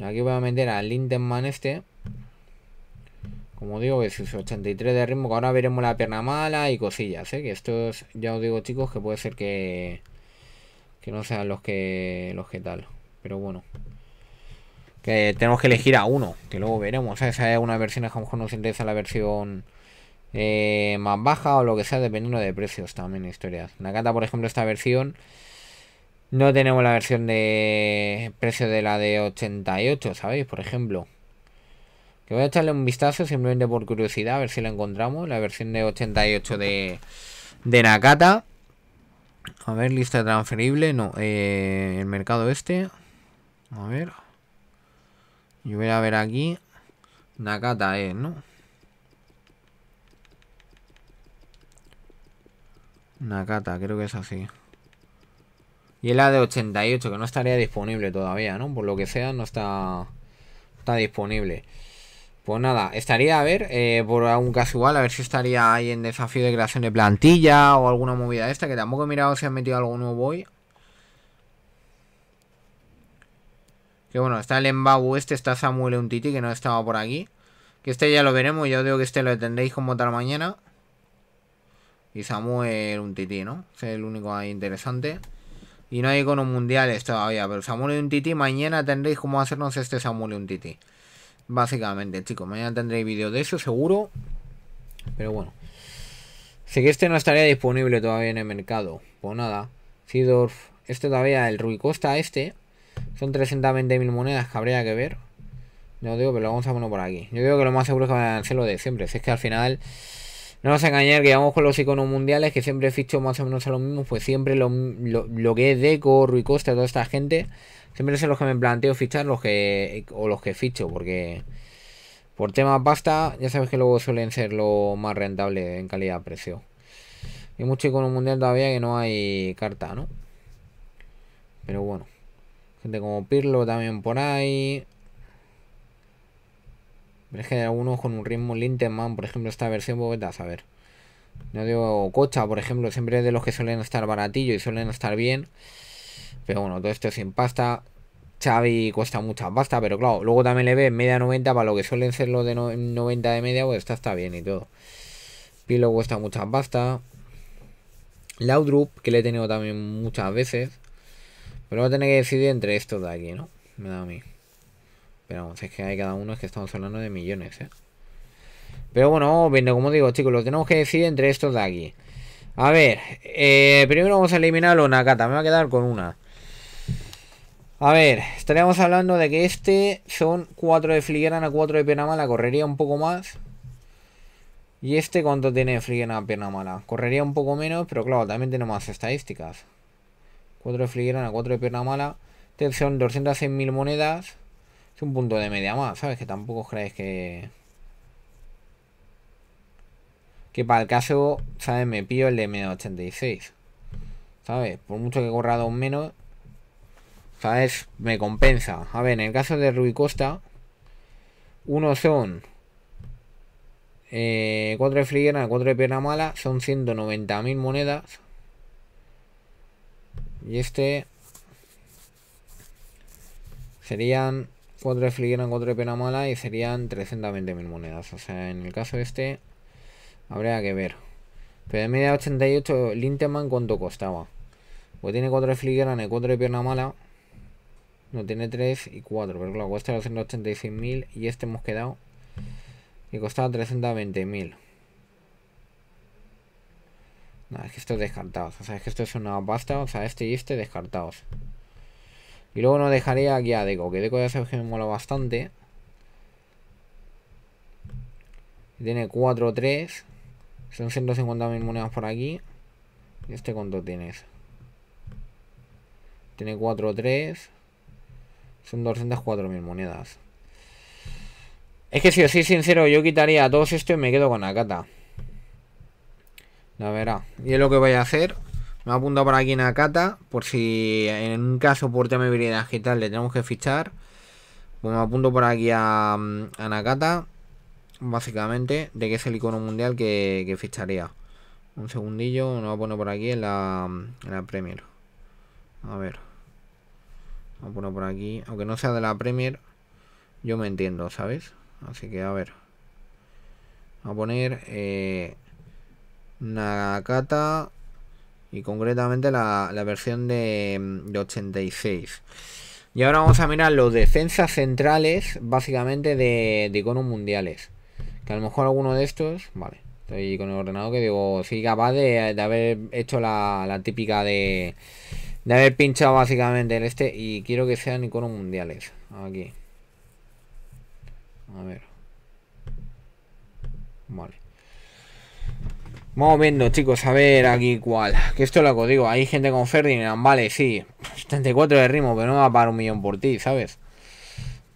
Aquí voy a meter al Lindenman este. Como digo, que es 83 de ritmo, que ahora veremos la pierna mala y cosillas, ¿eh? Que estos, ya os digo chicos, que puede ser que, que no sean los que, los que tal. Pero bueno. Que tenemos que elegir a uno, que luego veremos. Esa ¿eh? es una versión que a lo mejor nos interesa la versión eh, más baja o lo que sea, dependiendo de precios también, historias. Nakata, por ejemplo, esta versión... No tenemos la versión de precio de la de 88, ¿sabéis? Por ejemplo. Que voy a echarle un vistazo simplemente por curiosidad, a ver si la encontramos. La versión de 88 de, de Nakata. A ver, lista transferible. No, eh, el mercado este. A ver. Yo voy a ver aquí. Nakata es, eh, ¿no? Nakata, creo que es así. Y es la de 88, que no estaría disponible todavía, ¿no? Por lo que sea, no está, está disponible. Pues nada, estaría a ver, eh, por algún casual, a ver si estaría ahí en desafío de creación de plantilla o alguna movida esta, que tampoco he mirado si han metido algo nuevo hoy. Que bueno, está el Embabu este, está Samuel Untiti, que no estaba por aquí. Que este ya lo veremos, yo digo que este lo tendréis como tal mañana. Y Samuel Untiti, ¿no? es el único ahí interesante. Y no hay iconos mundiales todavía, pero Samuel Untiti, mañana tendréis como hacernos este Samuel Untiti. Básicamente, chicos, mañana tendréis vídeo de eso, seguro. Pero bueno. Sé que este no estaría disponible todavía en el mercado. Pues nada. dorf Este todavía, el Rui Costa este. Son 320.000 monedas que habría que ver. No digo pero lo vamos a poner por aquí. Yo digo que lo más seguro es que van a ser lo de siempre. Si es que al final... No nos engañar que vamos con los iconos mundiales que siempre he ficho más o menos a lo mismo Pues siempre lo, lo, que es Deco, Rui Costa, toda esta gente... Siempre son los que me planteo fichar los que, o los que ficho, porque por tema pasta, ya sabes que luego suelen ser lo más rentable en calidad-precio. Hay mucho un mundial todavía que no hay carta, ¿no? Pero bueno. Gente como Pirlo también por ahí. Pero que algunos con un ritmo Linterman, por ejemplo, esta versión, pues a ver No digo Cocha, por ejemplo, siempre es de los que suelen estar baratillo y suelen estar bien. Pero bueno, todo esto es sin pasta. Xavi cuesta mucha pasta, pero claro, luego también le ve media 90 para lo que suelen ser los de 90 de media, pues está, está bien y todo. Pilo cuesta mucha pasta. Laudrup, que le he tenido también muchas veces. Pero voy a tener que decidir entre estos de aquí, ¿no? Me da a mí. Pero vamos, es que hay cada uno, es que estamos hablando de millones, ¿eh? Pero bueno, viendo como digo, chicos, lo tenemos que decidir entre estos de aquí. A ver, eh, primero vamos a eliminar una los Nakata. Me va a quedar con una. A ver, estaríamos hablando de que este son 4 de a 4 de pena mala. Correría un poco más. ¿Y este cuánto tiene Fligerana, a pena mala? Correría un poco menos, pero claro, también tiene más estadísticas. 4 de a 4 de pena mala. Este son 206.000 monedas. Es un punto de media más, ¿sabes? Que tampoco crees que... Que para el caso, ¿sabes? Me pillo el de 86. ¿Sabes? Por mucho que corra un menos... ¿Sabes? Me compensa. A ver, en el caso de Rui Costa, uno son Cuatro eh, de Cuatro de pierna mala, son 190.000 monedas. Y este serían Cuatro de cuatro de pierna mala y serían 320.000 monedas. O sea, en el caso de este, habría que ver. Pero en media 88, Lintemann, ¿cuánto costaba? Pues tiene cuatro de y cuatro de pierna mala. No, tiene 3 y 4, pero claro, cuesta 286.000 y este hemos quedado y costaba 320.000. Nada, es que esto es descartado O sea, es que esto es una pasta. O sea, este y este descartados. Y luego no dejaría aquí a Deco, que Deco ya sabes que me mola bastante. Tiene 4, 3. Son 150.000 monedas por aquí. ¿Y este cuánto tienes? Tiene 4, 3. Son 204.000 monedas. Es que si os soy sincero, yo quitaría todos y me quedo con Nakata. La verá. Y es lo que voy a hacer. Me apunto por aquí en Nakata. Por si en un caso por tema de digital le tenemos que fichar. Pues me apunto por aquí a, Nakata. Básicamente, de que es el icono mundial que, ficharía. Un segundillo, no voy a poner por aquí en la, en la Premier. A ver a poner por aquí. Aunque no sea de la Premier, yo me entiendo, ¿sabes? Así que a ver. a poner eh, Nakata y concretamente la, la versión de, 86. Mm, y ahora vamos a mirar los defensas centrales, básicamente de, de, iconos mundiales. Que a lo mejor alguno de estos, vale, estoy con el ordenador que digo, sí capaz de, haber hecho la típica de, de haber pinchado básicamente el este y quiero que sean iconos mundiales aquí a ver vale Vamos viendo, chicos, a ver aquí cuál. Que esto lo que digo. Hay gente con Ferdinand, vale, sí. 74 de ritmo, pero no va a un millón por ti, ¿sabes?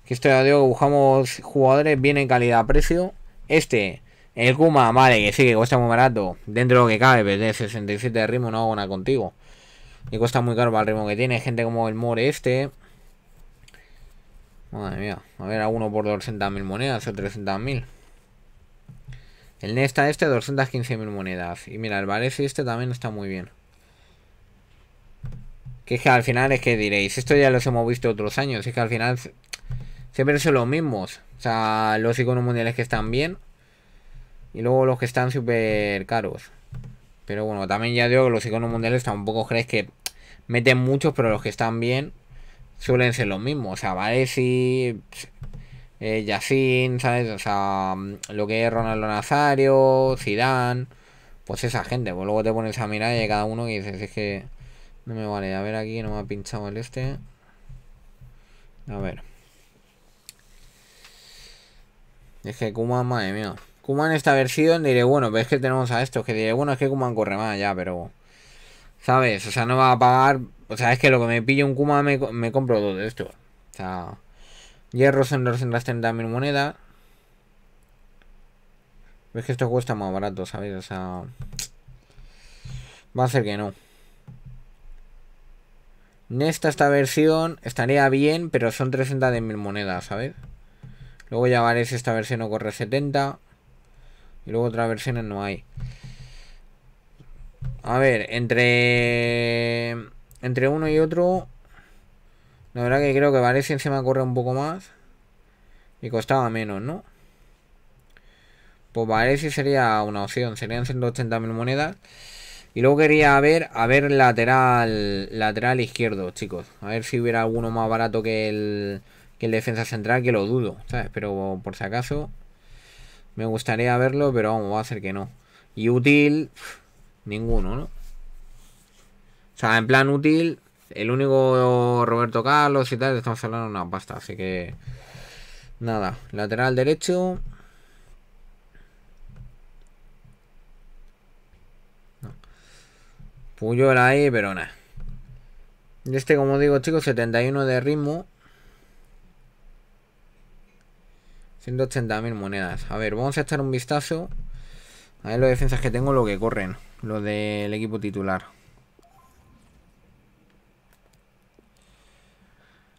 Que esto ya digo buscamos jugadores bien en calidad-precio. Este, el Kuma, vale, que sí, que cuesta muy barato. Dentro de lo que cabe, pero de 67 de ritmo no hago nada contigo. Y cuesta muy caro para el ritmo que tiene. Gente como el More este. Madre mía. A ver, a uno por 200.000 monedas o 300.000. El Nesta este, 215.000 monedas. Y mira, el Varese este también está muy bien. Que es que al final es que diréis, esto ya los hemos visto otros años. Es que al final siempre son los mismos. O sea, los iconos mundiales que están bien. Y luego los que están súper caros. Pero bueno, también ya digo que los iconos mundiales tampoco crees que meten muchos, pero los que están bien suelen ser los mismos. O sea, Valesi, eh, Yacine, ¿sabes? O sea, mm, lo que es Ronaldo Nazario, Zidane, pues esa gente. Pues luego te pones a mirar y cada uno que dices, es que no me vale. A ver aquí, no me ha pinchado el este. A ver. Es que Kuma, madre mía en esta versión diré, bueno, ves que tenemos a estos, que diré, bueno, es que Kuman corre más ya, pero... ¿Sabes? O sea, no va a pagar... O sea, es que lo que me pille un Kuma me, compro dos de estos. O sea... hierro en 230.000 monedas. Ves que esto cuesta más barato, ¿sabes? O sea... Va a ser que no. Nesta esta versión estaría bien, pero son 300.000 monedas, ¿sabes? Luego ya si esta versión no corre 70. Y luego otras versiones no hay. A ver, entre. Entre uno y otro. La verdad que creo que Valencia encima corre un poco más. Y costaba menos, ¿no? Pues Valencia sería una opción. Serían 180.000 monedas. Y luego quería ver, a ver lateral, lateral izquierdo, chicos. A ver si hubiera alguno más barato que el, que el defensa central, que lo dudo, ¿sabes? Pero por si acaso. Me gustaría verlo, pero vamos, va a ser que no. Y útil, ninguno, ¿no? O sea, en plan útil, el único Roberto Carlos y tal, estamos hablando de una pasta, así que... Nada, lateral derecho. No. Puyol ahí, pero nada. Este, como digo, chicos, 71 de ritmo. 180.000 monedas. A ver, vamos a echar un vistazo. A ver los defensas que tengo, lo que corren. Lo del equipo titular.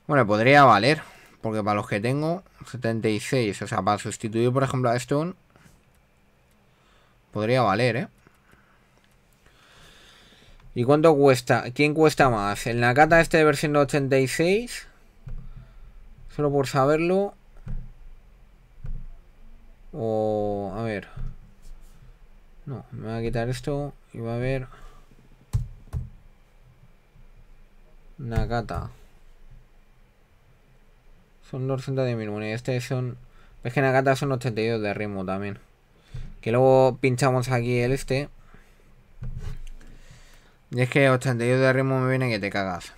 Bueno, podría valer. Porque para los que tengo, 76. O sea, para sustituir, por ejemplo, a Stone. Podría valer, ¿eh? ¿Y cuánto cuesta? ¿Quién cuesta más? El Nakata este de versión 86. Solo por saberlo. O, a ver. No, me va a quitar esto y va a haber... Nakata. Son mil monedas. Este son... Es que Nakata son 82 de ritmo también. Que luego pinchamos aquí el este. Y es que 82 de ritmo me viene que te cagas.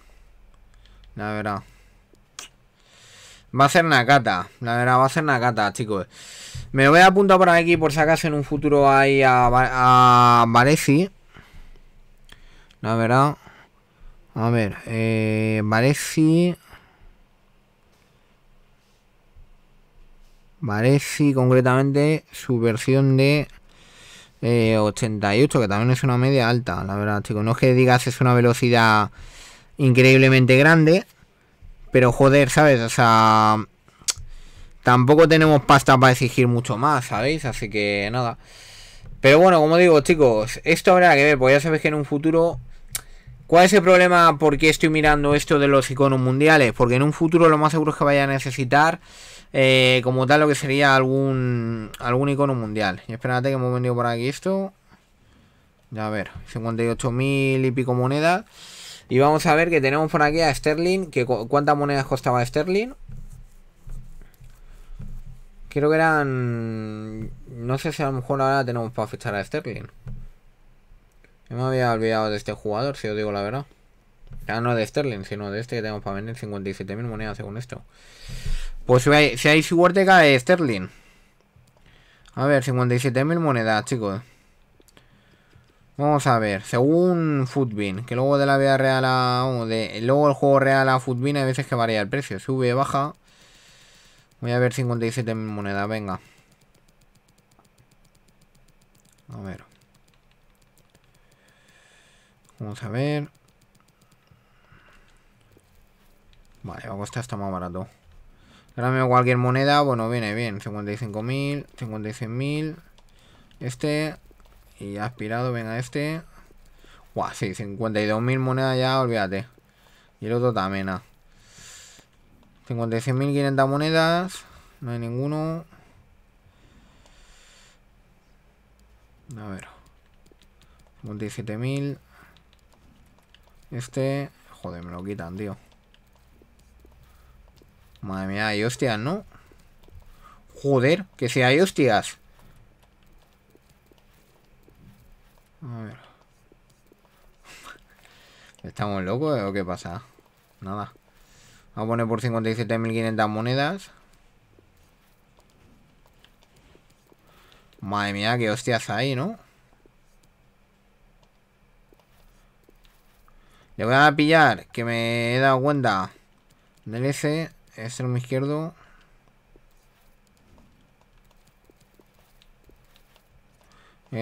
La verdad. Va a ser Nakata. La verdad, va a ser Nakata, chicos. Me voy a apuntar por aquí por si acaso en un futuro ahí a, a La verdad. A ver, eh, Vareci. concretamente, su versión de 88, eh, que también es una media alta, la verdad, chicos. No es que digas es una velocidad increíblemente grande, pero joder, ¿sabes? O sea, Tampoco tenemos pasta para exigir mucho más, ¿sabéis? Así que nada. Pero bueno, como digo, chicos, esto habrá que ver, porque ya sabéis que en un futuro... ¿Cuál es el problema por qué estoy mirando esto de los iconos mundiales? Porque en un futuro lo más seguro es que vaya a necesitar eh, como tal lo que sería algún algún icono mundial. Y espérate que hemos vendido por aquí esto. Ya a ver, 58.000 y pico monedas. Y vamos a ver que tenemos por aquí a Sterling, que cuántas monedas costaba Sterling. Creo que eran... No sé si a lo mejor ahora tenemos para fichar a Sterling. Yo me había olvidado de este jugador, si os digo la verdad. Ya no de Sterling, sino de este que tenemos para vender 57.000 monedas según esto. Pues si hay, si hay suerte cae Sterling. A ver, 57.000 monedas, chicos. Vamos a ver, según Footbin, que luego de la vida real a... De, luego el juego real a Footbin hay veces que varía el precio. Sube, baja. Voy a ver 57.000 monedas, venga. A ver. Vamos a ver. Vale, va a costar este, hasta más barato. Ahora mismo cualquier moneda, bueno, viene bien. 55.000, 56.000. Este. Y aspirado, venga este. Guau, sí, 52.000 monedas ya, olvídate. Y el otro también, ah. 56.500 monedas. No hay ninguno. A ver. 57.000. Este... Joder, me lo quitan, tío. Madre mía, hay hostias, ¿no? Joder, que si hay hostias. A ver. ¿Estamos locos o qué pasa? Nada. Vamos a poner por 57.500 monedas. Madre mía, qué hostias hay, ¿no? Le voy a pillar, que me he dado cuenta. el extremo izquierdo.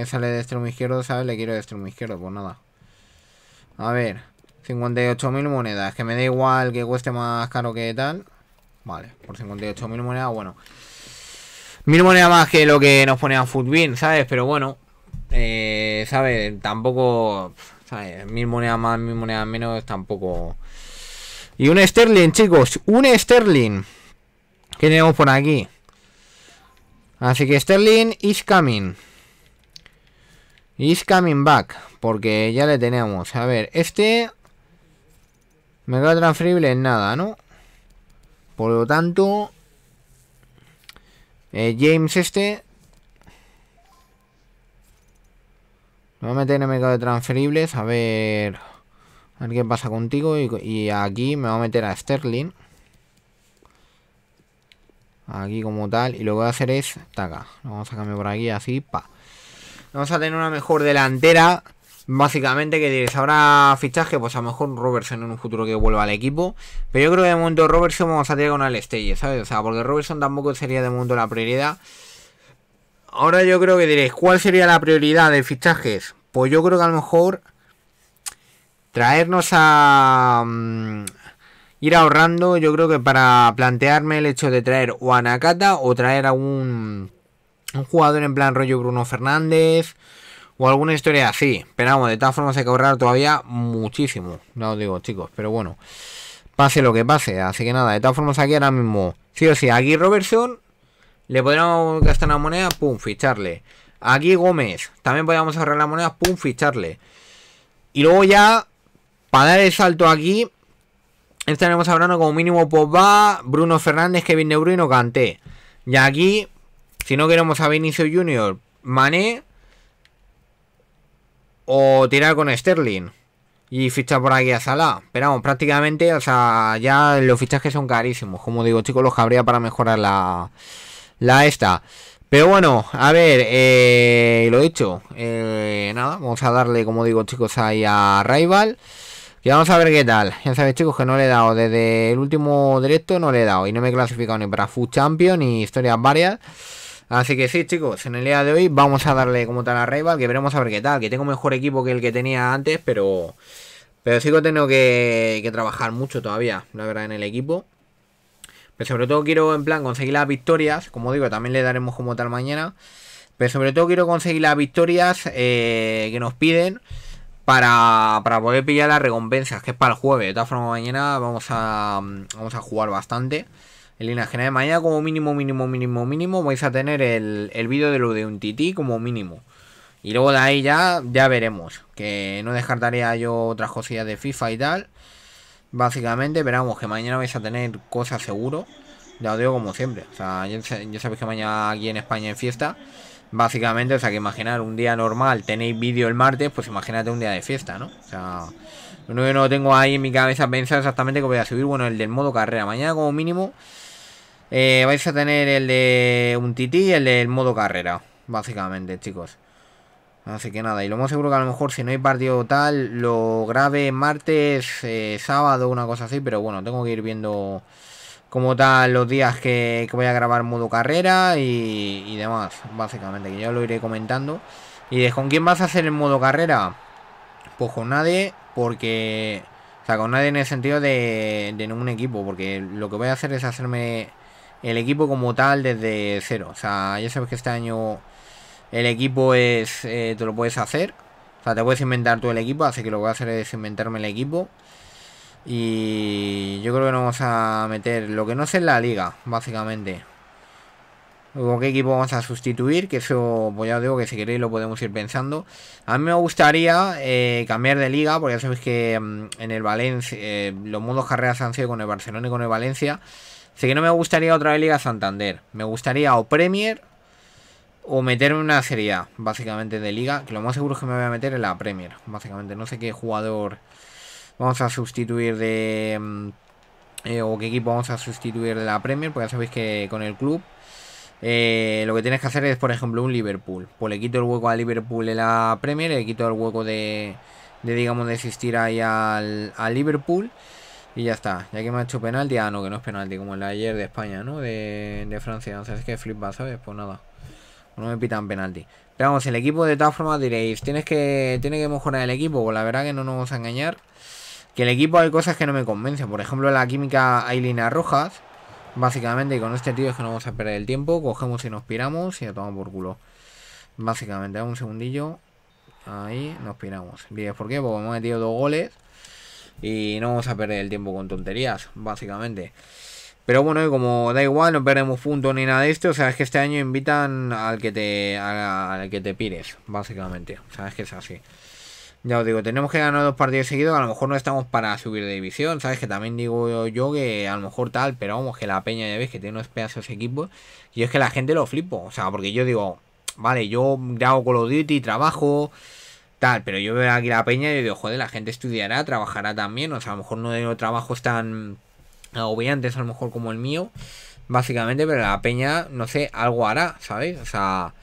sale de extremo izquierdo, ¿sabes? Le quiero de extremo izquierdo, pues nada. A ver. 58.000 monedas, que me da igual que cueste más caro que tal. Vale, por 58.000 monedas, bueno. Mil monedas más que lo que nos ponía Footbin, ¿sabes? Pero bueno, eh, ¿sabes? Tampoco, ¿sabes? Mil monedas más, mil monedas menos, tampoco... Y un Sterling, chicos, un Sterling. ¿Qué tenemos por aquí? Así que Sterling is coming. Is coming back. Porque ya le tenemos. A ver, este Mercado transferible transferibles, nada, ¿no? Por lo tanto... Eh, James este... Me voy a meter en el mercado de transferibles. A ver... A ver qué pasa contigo. Y, aquí me voy a meter a Sterling. Aquí como tal. Y lo que voy a hacer es... Taca. Lo vamos a cambiar por aquí así. Pa. Vamos a tener una mejor delantera. Básicamente, que diréis? ahora fichaje? Pues a lo mejor Robertson en un futuro que vuelva al equipo. Pero yo creo que de momento Robertson vamos a tirar con el Estelle, ¿sabes? O sea, porque Robertson tampoco sería de momento la prioridad. Ahora yo creo que diréis, ¿cuál sería la prioridad de fichajes? Pues yo creo que a lo mejor traernos a... Mm, ir ahorrando, yo creo que para plantearme el hecho de traer o a o traer a un, un jugador en plan rollo Bruno Fernández o alguna historia así. Pero vamos, de todas formas hay que ahorrar todavía muchísimo. No os digo, chicos, pero bueno. Pase lo que pase. Así que nada, de todas formas aquí ahora mismo. Sí o sí, aquí Robertson. Le podríamos gastar una moneda, pum, ficharle. Aquí Gómez. También podríamos ahorrar la moneda, pum, ficharle. Y luego ya, para dar el salto aquí, estaremos hablando como mínimo pues va Bruno Fernández, Kevin De Bruyne o Kanté. Y aquí, si no queremos a Vinicius Junior, Mané, o tirar con Sterling y fichar por aquí a Salah. Pero vamos, prácticamente, o sea, ya los fichajes son carísimos. Como digo, chicos, los cabría para mejorar la, la esta. Pero bueno, a ver, eh, lo dicho, eh, nada, vamos a darle, como digo, chicos, ahí a Rival. Y vamos a ver qué tal. Ya sabéis, chicos, que no le he dado. Desde el último directo no le he dado. Y no me he clasificado ni para Food Champion ni historias varias. Así que sí, chicos, en el día de hoy vamos a darle como tal a Rival, que veremos a ver qué tal, que tengo mejor equipo que el que tenía antes, pero... Pero que tengo que, trabajar mucho todavía, la verdad, en el equipo. Pero sobre todo quiero, en plan, conseguir las victorias. Como digo, también le daremos como tal mañana. Pero sobre todo quiero conseguir las victorias eh, que nos piden para, para poder pillar las recompensas, que es para el jueves. De todas formas, mañana vamos a, mm, vamos a jugar bastante. En mañana como mínimo, mínimo, mínimo, mínimo vais a tener el, el vídeo de lo de un tití como mínimo. Y luego de ahí ya, ya veremos. Que no descartaría yo otras cosillas de FIFA y tal. Básicamente, vamos que mañana vais a tener cosas seguro. Ya os digo como siempre. O sea, ya, sabéis que mañana aquí en España en fiesta. Básicamente, o sea, que imaginar un día normal, tenéis vídeo el martes, pues imagínate un día de fiesta, ¿no? O sea, no no tengo ahí en mi cabeza pensar exactamente que voy a subir, bueno, el del modo carrera. Mañana como mínimo eh, vais a tener el de un tití y el del modo carrera, básicamente, chicos. Así que nada, y lo más seguro que a lo mejor si no hay partido tal, lo grabe martes, eh, sábado, una cosa así, pero bueno, tengo que ir viendo como tal los días que, voy a grabar modo carrera y, demás, básicamente, que ya lo iré comentando. Y de, con quién vas a hacer el modo carrera, pues con nadie, porque... O sea, con nadie en el sentido de, de ningún equipo, porque lo que voy a hacer es hacerme el equipo como tal desde cero. O sea, ya sabes que este año el equipo es, eh, te lo puedes hacer. O sea, te puedes inventar tú el equipo, así que lo que voy a hacer es inventarme el equipo. Y yo creo que nos vamos a meter lo que no sé en la liga, básicamente. ¿Con qué equipo vamos a sustituir? Que eso, pues ya os digo que si queréis lo podemos ir pensando. A mí me gustaría eh, cambiar de liga, porque ya sabéis que mm, en el Valencia, eh, los modos carreras han sido con el Barcelona y con el Valencia. Sé que no me gustaría otra vez Liga Santander. Me gustaría o Premier o meterme en una serie A, básicamente, de Liga. Que lo más seguro es que me voy a meter en la Premier, básicamente. No sé qué jugador vamos a sustituir de... Mm, eh, o qué equipo vamos a sustituir de la Premier, porque ya sabéis que con el club... Eh, lo que tienes que hacer es, por ejemplo, un Liverpool. Pues le quito el hueco a Liverpool en la Premier, le quito el hueco de, de digamos, de existir ahí al, al Liverpool. Y ya está. Ya que me ha hecho penalti. Ah, no, que no es penalti. Como el de ayer de España, ¿no? De, Francia. O sea, es que flipa, ¿sabes? Pues nada. No me pitan penalti. Pero vamos, el equipo de todas formas diréis, tienes que, tiene que mejorar el equipo. Pues la verdad que no nos vamos a engañar. Que el equipo hay cosas que no me convencen. Por ejemplo, la química hay líneas rojas. Básicamente, y con este tío es que no vamos a perder el tiempo. Cogemos y nos piramos y a tomamos por culo. Básicamente, un segundillo. Ahí, nos piramos. ¿Por qué? Porque hemos metido dos goles. Y no vamos a perder el tiempo con tonterías, básicamente. Pero bueno, eh, como da igual, no perdemos puntos ni nada de esto. O sea, es que este año invitan al que te, al, que te pires, básicamente. sabes que es así. Ya os digo, tenemos que ganar dos partidos seguidos. A lo mejor no estamos para subir de división, ¿sabes? Que también digo yo que a lo mejor tal, pero vamos, que la peña ya ves que tiene unos pedazos de equipo Y es que la gente lo flipo. O sea, porque yo digo, vale, yo hago Call of Duty, trabajo pero yo veo aquí la peña y digo, joder, la gente estudiará, trabajará también, o sea, a lo mejor no los trabajos tan agobiantes a lo mejor como el mío, básicamente, pero la peña, no sé, algo hará, ¿sabes? O sea,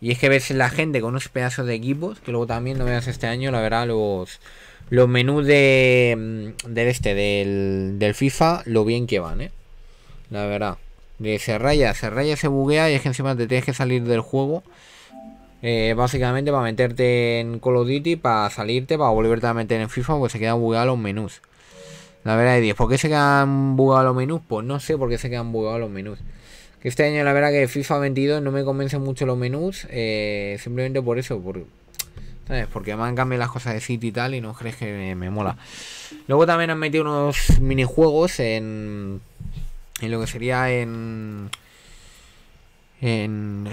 y es que ves la gente con unos pedazos de equipos, que luego también lo veas este año, la verdad, los, los menús de, mm, del este, del, FIFA, lo bien que van, ¿eh? La verdad. De se raya, se raya, se buguea y es que encima te tienes que salir del juego. Eh, básicamente para meterte en Call of Duty, para salirte, para volverte a meter en FIFA, porque se quedan bugados los menús. La verdad es 10. ¿Por se quedan bugados los menús? Pues no sé por qué se quedan bugados los menús. Que este año la verdad que FIFA 22 no me convence mucho los menús. Eh, simplemente por eso, Porque me han cambiado las cosas de City y tal y no crees que me, me mola. Luego también han metido unos minijuegos en, en lo que sería en... En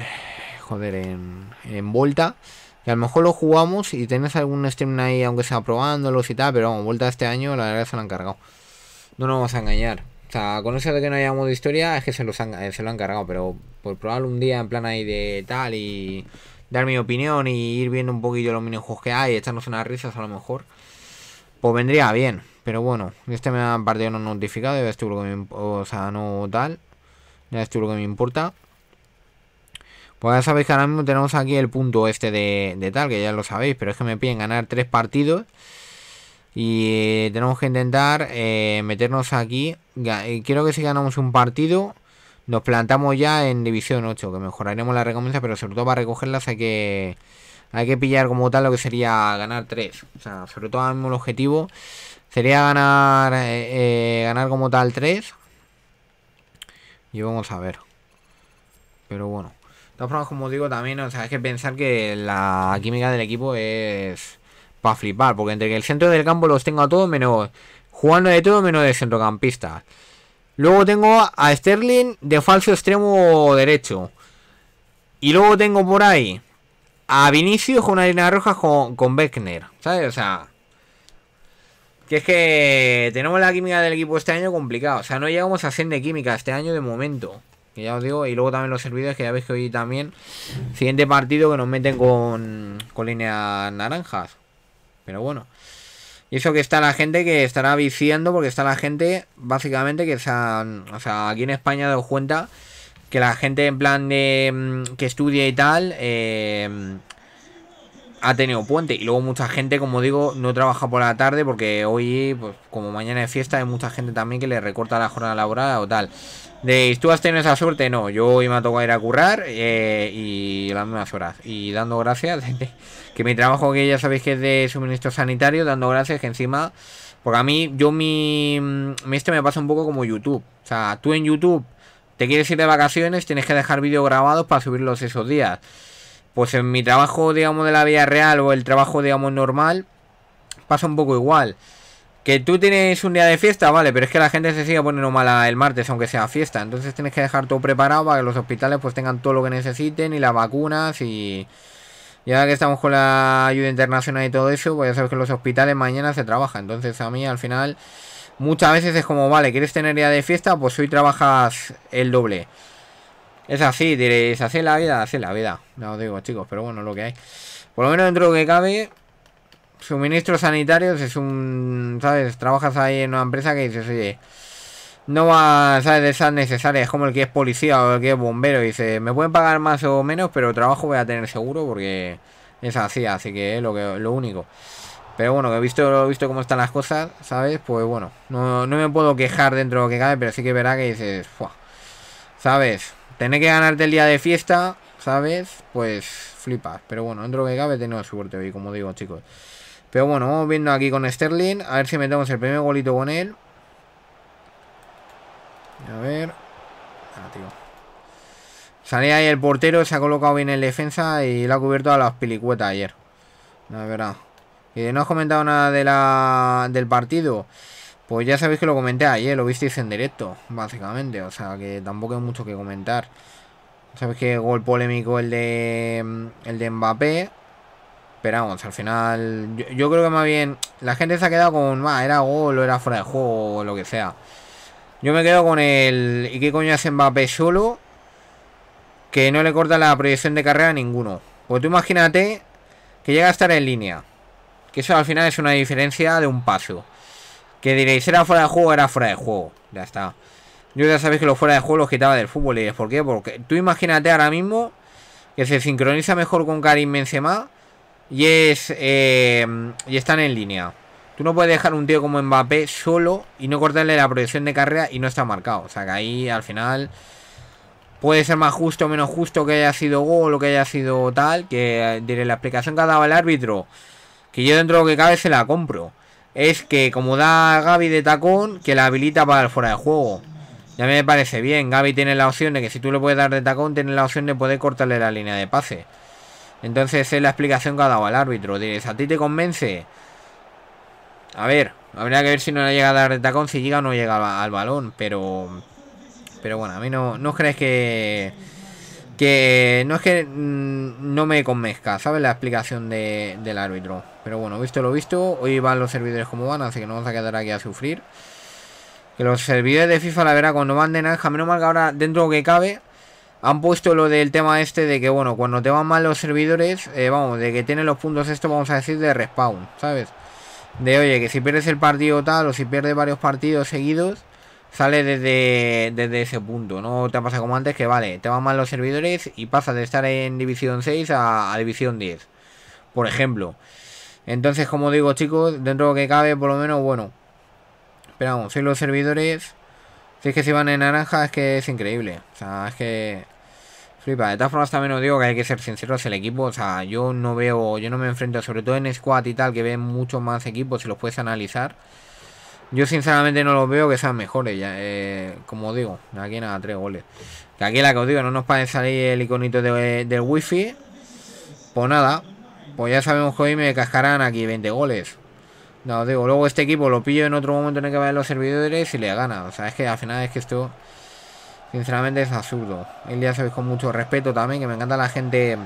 joder, en, en Volta. Que a lo mejor lo jugamos y tenés algún stream ahí, aunque sea probándolos y tal. Pero vamos, vuelta este año, la verdad se lo han cargado. No nos vamos a engañar. O sea, con eso de que no hayamos de historia, es que se, los eh, se lo han cargado. Pero por probarlo un día en plan ahí de tal y dar mi opinión y ir viendo un poquillo los juegos que hay, echarnos unas risas a lo mejor, pues vendría bien. Pero bueno, este me ha partido no notificado, ya lo que o sea, no tal, ya lo que me importa. Pues ya sabéis que ahora mismo tenemos aquí el punto este de, tal, que ya lo sabéis, pero es que me piden ganar tres partidos. Y eh, tenemos que intentar eh, meternos aquí. Quiero eh, que si ganamos un partido, nos plantamos ya en División 8, que mejoraremos la recompensa, pero sobre todo para recogerlas hay que, hay que pillar como tal lo que sería ganar tres O sea, sobre todo ahora mismo el objetivo sería ganar, ganar como tal 3. Y vamos a ver. Pero bueno todas formas, como digo, también, o sea, es que pensar que la química del equipo es para flipar, porque entre que el centro del campo los tengo a todos menos jugando de todo menos de centrocampista. Luego tengo a Sterling de falso extremo derecho. Y luego tengo por ahí a Vinicius con una línea roja con, Beckner. ¿Sabes? O sea. Que es que tenemos la química del equipo este año complicado O sea, no llegamos a hacer de química este año de momento ya digo. Y luego también los servidores, que ya veis que hoy también. Siguiente partido que nos meten con, con líneas naranjas. Pero bueno. Y eso que está la gente que estará viciando, porque está la gente, básicamente, que se o sea, aquí en España dado cuenta que la gente en plan de mm, que estudia y tal em, ha tenido puente. Y luego mucha gente, como digo, no trabaja por la tarde porque hoy, pues como mañana es fiesta, hay mucha gente también que le recorta la jornada laboral o tal. Deis, tú has tenido esa suerte, no. Yo hoy me ha tocado ir a currar eh, y las mismas horas. Y dando gracias que mi trabajo, que ya sabéis que es de suministro sanitario, dando gracias que encima. Porque a mí, yo mi. mi mm, este me pasa un poco como YouTube. O sea, tú en YouTube te quieres ir de vacaciones, tienes que dejar vídeos grabados para subirlos esos días. Pues en mi trabajo, digamos, de la vida real o el trabajo, digamos, normal, pasa un poco igual. Que tú tienes un día de fiesta, vale, pero es que la gente se sigue poniendo mala el martes, aunque sea fiesta. Entonces tienes que dejar todo preparado para que los hospitales pues tengan todo lo que necesiten y las vacunas y... Ya que estamos con la ayuda internacional y todo eso, pues ya sabes que los hospitales mañana se trabaja. Entonces a mí al final muchas veces es como, vale, ¿quieres tener día de fiesta? Pues hoy trabajas el doble. Es así, diréis, así la vida, así la vida. No os digo, chicos, pero bueno, lo que hay. Por lo menos dentro de lo que cabe, suministros sanitarios es un, ¿sabes? Trabajas ahí en una empresa que dices, oye, no va, ¿sabes? De esas necesarias, como el que es policía o el que es bombero, dice, me pueden pagar más o menos, pero trabajo voy a tener seguro porque es así, así que es lo, que, lo único. Pero bueno, que he visto, he visto cómo están las cosas, ¿sabes? Pues bueno, no, no me puedo quejar dentro de lo que cabe, pero sí que verá que dices, Fua", ¿sabes? Tener que ganarte el día de fiesta, ¿sabes? Pues flipas. Pero bueno, dentro de lo que cabe Tengo suerte hoy, como digo, chicos. Pero bueno, vamos viendo aquí con Sterling. A ver si metemos el primer golito con él. A ver. Ah, Salía ahí el portero, se ha colocado bien en defensa y lo ha cubierto a las pilicuetas ayer. La verdad. Y no has comentado nada de del partido. Pues ya sabéis que lo comenté ayer, lo visteis en directo, básicamente. O sea que tampoco hay mucho que comentar. Sabéis que gol polémico el de, el de Mbappé. Esperamos, al final, yo, creo que más bien la gente se ha quedado con, ah, era gol o era fuera de juego o lo que sea. Yo me quedo con el, ¿y qué coño hace Mbappé solo? Que no le corta la proyección de carrera a ninguno. Porque tú imagínate que llega a estar en línea. Que eso al final es una diferencia de un paso. Que diréis, era fuera de juego, era fuera de juego. Ya está. Yo ya sabéis que lo fuera de juego los quitaba del fútbol. ¿Y es por qué? Porque tú imagínate ahora mismo que se sincroniza mejor con Karim Benzema y es eh, y están en línea. Tú no puedes dejar un tío como Mbappé solo y no cortarle la proyección de carrera y no está marcado. O sea que ahí al final puede ser más justo o menos justo que haya sido gol o que haya sido tal. Que diré la explicación que ha dado el árbitro, que yo dentro de lo que cabe se la compro. Es que como da Gaby de tacón, que la habilita para el fuera de juego. Ya me parece bien. Gaby tiene la opción de que si tú le puedes dar de tacón, tiene la opción de poder cortarle la línea de pase. Entonces es la explicación que ha dado al árbitro. Dices, ¿a ti te convence? A ver, habría que ver si no le llega a dar tacón, si llega o no llega al, balón, pero... Pero bueno, a mí no, no crees que... Que no es que mm, no me convenzca, ¿sabes? La explicación del árbitro. Pero bueno, visto lo visto, hoy van los servidores como van, así que no vamos a quedar aquí a sufrir. Que los servidores de FIFA, la verdad, cuando van de naranja, menos mal que ahora dentro que cabe, han puesto lo del tema este de que, bueno, cuando te van mal los servidores, eh, vamos, de que tienen los puntos esto, vamos a decir, de respawn, ¿sabes? De, oye, que si pierdes el partido tal o si pierdes varios partidos seguidos, sale desde, ese punto. No te pasa como antes que, vale, te van mal los servidores y pasa de estar en División 6 a, a División 10, por ejemplo. Entonces, como digo, chicos, dentro de lo que cabe, por lo menos, bueno, esperamos, soy los servidores... Si es que si van en naranja es que es increíble. O sea, es que... Flipa. De todas formas también os digo que hay que ser sinceros el equipo. O sea, yo no veo... Yo no me enfrento, sobre todo en squad y tal, que ven muchos más equipos y los puedes analizar. Yo sinceramente no los veo que sean mejores, ya, eh, como digo, aquí nada, tres goles. Que aquí la que os digo, no nos puede salir el iconito del wifi. Pues nada, pues ya sabemos que hoy me cascarán aquí 20 goles. No, digo, luego este equipo lo pillo en otro momento en el que vayan los servidores y le gana. O sea, es que al final es que esto, sinceramente, es absurdo. El día sabéis con mucho respeto también, que me encanta la gente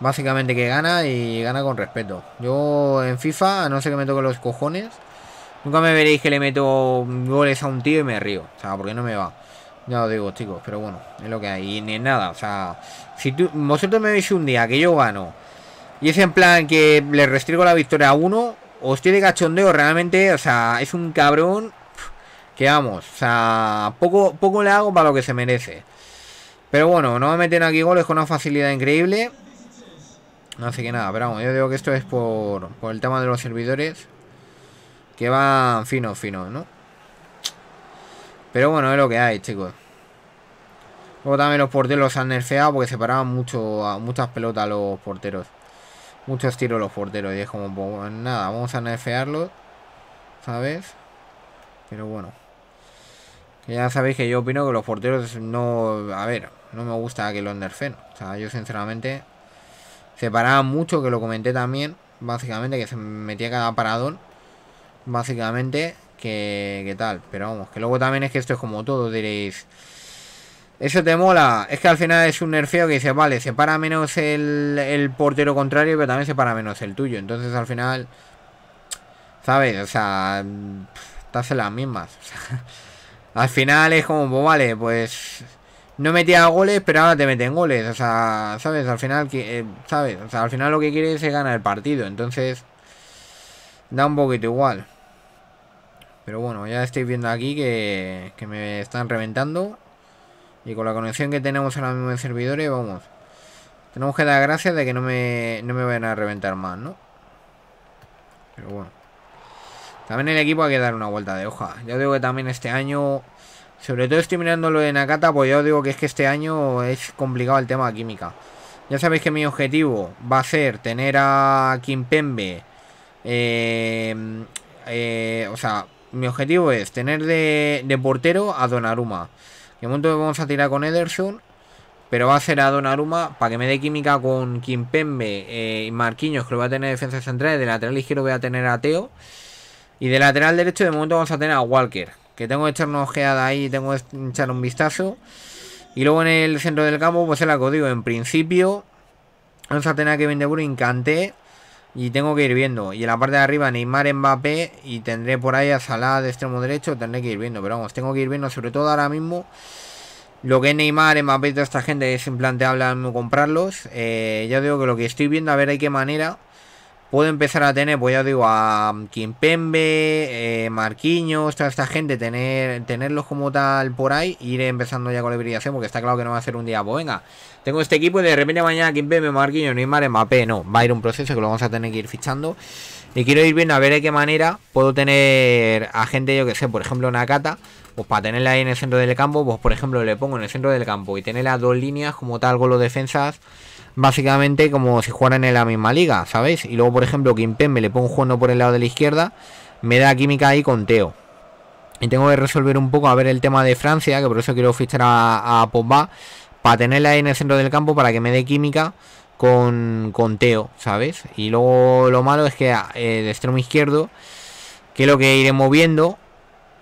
básicamente que gana y gana con respeto. Yo en FIFA, a no sé que me toque los cojones, nunca me veréis que le meto goles a un tío y me río. O sea, porque no me va. Ya lo digo, chicos, pero bueno, es lo que hay. Y ni nada, o sea, si tú, vosotros me veis un día que yo gano y es en plan que le restrigo la victoria a uno, Hostia de cachondeo realmente, o sea, es un cabrón que vamos, o sea, poco, poco le hago para lo que se merece. Pero bueno, no me meten aquí goles con una facilidad increíble. No Así que nada, pero vamos, yo digo que esto es por, el tema de los servidores. Que van fino, fino, ¿no? Pero bueno, es lo que hay, chicos. Luego también los porteros los han nerfeado porque separaban mucho, muchas pelotas los porteros. Muchos tiros los porteros y es como, nada, vamos a nerfearlo, ¿sabes? Pero bueno. ya sabéis que yo opino que los porteros no... A ver, no me gusta que los nerfen. O sea, yo sinceramente... Se paraba mucho, que lo comenté también. Básicamente, que se metía cada paradón. Básicamente, que, que tal. Pero vamos, que luego también es que esto es como todo, diréis... Eso te mola. Es que al final es un nerfeo que dice, vale, se para menos el, portero contrario, pero también se para menos el tuyo. Entonces al final, ¿sabes? O sea, estás en las mismas. al final es como, pues vale, pues no metía goles, pero ahora te meten goles. O sea, ¿sabes? Al final, que eh, ¿sabes? O sea, al final lo que quieres es ganar el partido. Entonces, da un poquito igual. Pero bueno, ya estoy viendo aquí que, que me están reventando. Y con la conexión que tenemos ahora mismo en servidores, vamos. Tenemos que dar gracias de que no me, no me vayan a reventar más, ¿no? Pero bueno. También el equipo hay que dar una vuelta de hoja. Yo digo que también este año... Sobre todo estoy mirando lo de Nakata, pues yo digo que es que este año es complicado el tema de química. Ya sabéis que mi objetivo va a ser tener a Kimpembe... Eh, eh, o sea, mi objetivo es tener de, de portero a Donaruma. De momento vamos a tirar con Ederson. Pero va a ser a Donnarumma para que me dé química con Kimpembe eh, y Marquinhos, que lo va a tener defensa central. de lateral izquierdo voy a tener a Teo. Y de lateral derecho de momento vamos a tener a Walker. Que tengo que echar una ojeada ahí, tengo que echar un vistazo. Y luego en el centro del campo, pues es la código. en principio... Vamos a tener a Kevin De Bruyne, Kanté, y tengo que ir viendo. Y en la parte de arriba Neymar Mbappé. Y tendré por ahí a Salah de extremo derecho. Tendré que ir viendo. Pero vamos, tengo que ir viendo sobre todo ahora mismo. Lo que es Neymar, Mbappé y toda esta gente es implanteable comprarlos. Eh, ya digo que lo que estoy viendo, a ver hay qué manera puedo empezar a tener, pues ya digo, a Kimpembe, eh, Marquinhos, toda esta gente, tener, tenerlos como tal por ahí, ir empezando ya con la hibridación, porque está claro que no va a ser un día, pues venga, tengo este equipo y de repente mañana Kimpembe, Marquinhos, Neymar, Mbappé, no, va a ir un proceso que lo vamos a tener que ir fichando. Y quiero ir viendo a ver de qué manera puedo tener a gente, yo que sé, por ejemplo, cata pues para tenerla ahí en el centro del campo, pues por ejemplo le pongo en el centro del campo y tener las dos líneas como tal con los defensas básicamente como si jugaran en la misma liga, ¿Sabéis? Y luego, por ejemplo, me le pongo jugando por el lado de la izquierda, me da química ahí con Teo. Y tengo que resolver un poco a ver el tema de Francia, que por eso quiero fichar a, a para tenerla ahí en el centro del campo para que me dé química con, Teo, ¿sabes? Y luego lo malo es que de ah, extremo izquierdo, que lo que iré moviendo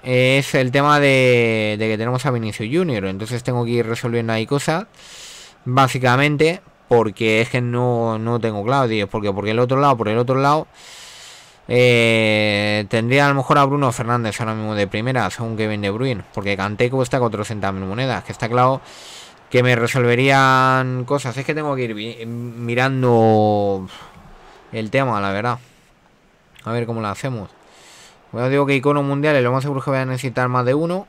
eh, es el tema de, de que tenemos a Vinicius Junior. Entonces tengo que ir resolviendo ahí cosas básicamente porque es que no, tengo claro, tío. Porque, porque el otro lado, por el otro lado, eh, tendría a lo mejor a Bruno Fernández ahora mismo de primera, según que De Bruin Porque está cuesta 400.000 monedas, que está claro que me resolverían cosas. Es que tengo que ir mirando el tema, la verdad. A ver cómo lo hacemos. Bueno, digo que iconos mundiales, lo más seguro es que voy a necesitar más de uno.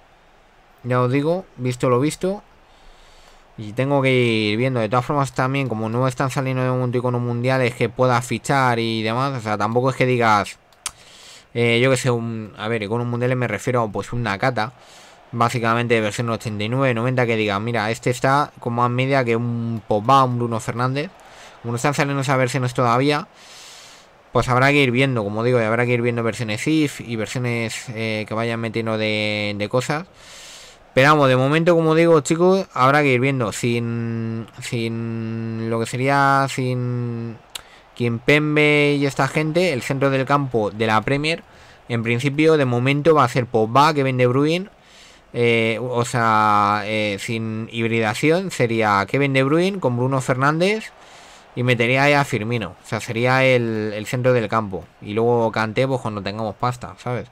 Ya os digo, visto lo visto. Y tengo que ir viendo. De todas formas, también, como no están saliendo de un iconos mundiales que pueda fichar y demás, o sea, tampoco es que digas. Eh, yo que sé, un, a ver, iconos mundiales me refiero a pues una cata. Básicamente de versión 89, 90, que diga, mira, este está con más media que un Pogba, un Bruno Fernández. Como no están saliendo esas versiones todavía, pues habrá que ir viendo, como digo, habrá que ir viendo versiones IF y versiones eh, que vayan metiendo de cosas. Pero vamos, de momento, como digo, chicos, habrá que ir viendo. Sin. Sin. Lo que sería. Sin. Quien Pembe y esta gente, el centro del campo de la Premier. En principio, de momento, va a ser Pogba, que vende Bruin. Eh, o sea, eh, sin hibridación sería Kevin De Bruin con Bruno Fernández y metería a Firmino. O sea, sería el, el centro del campo. Y luego Canté pues, cuando tengamos pasta, ¿sabes?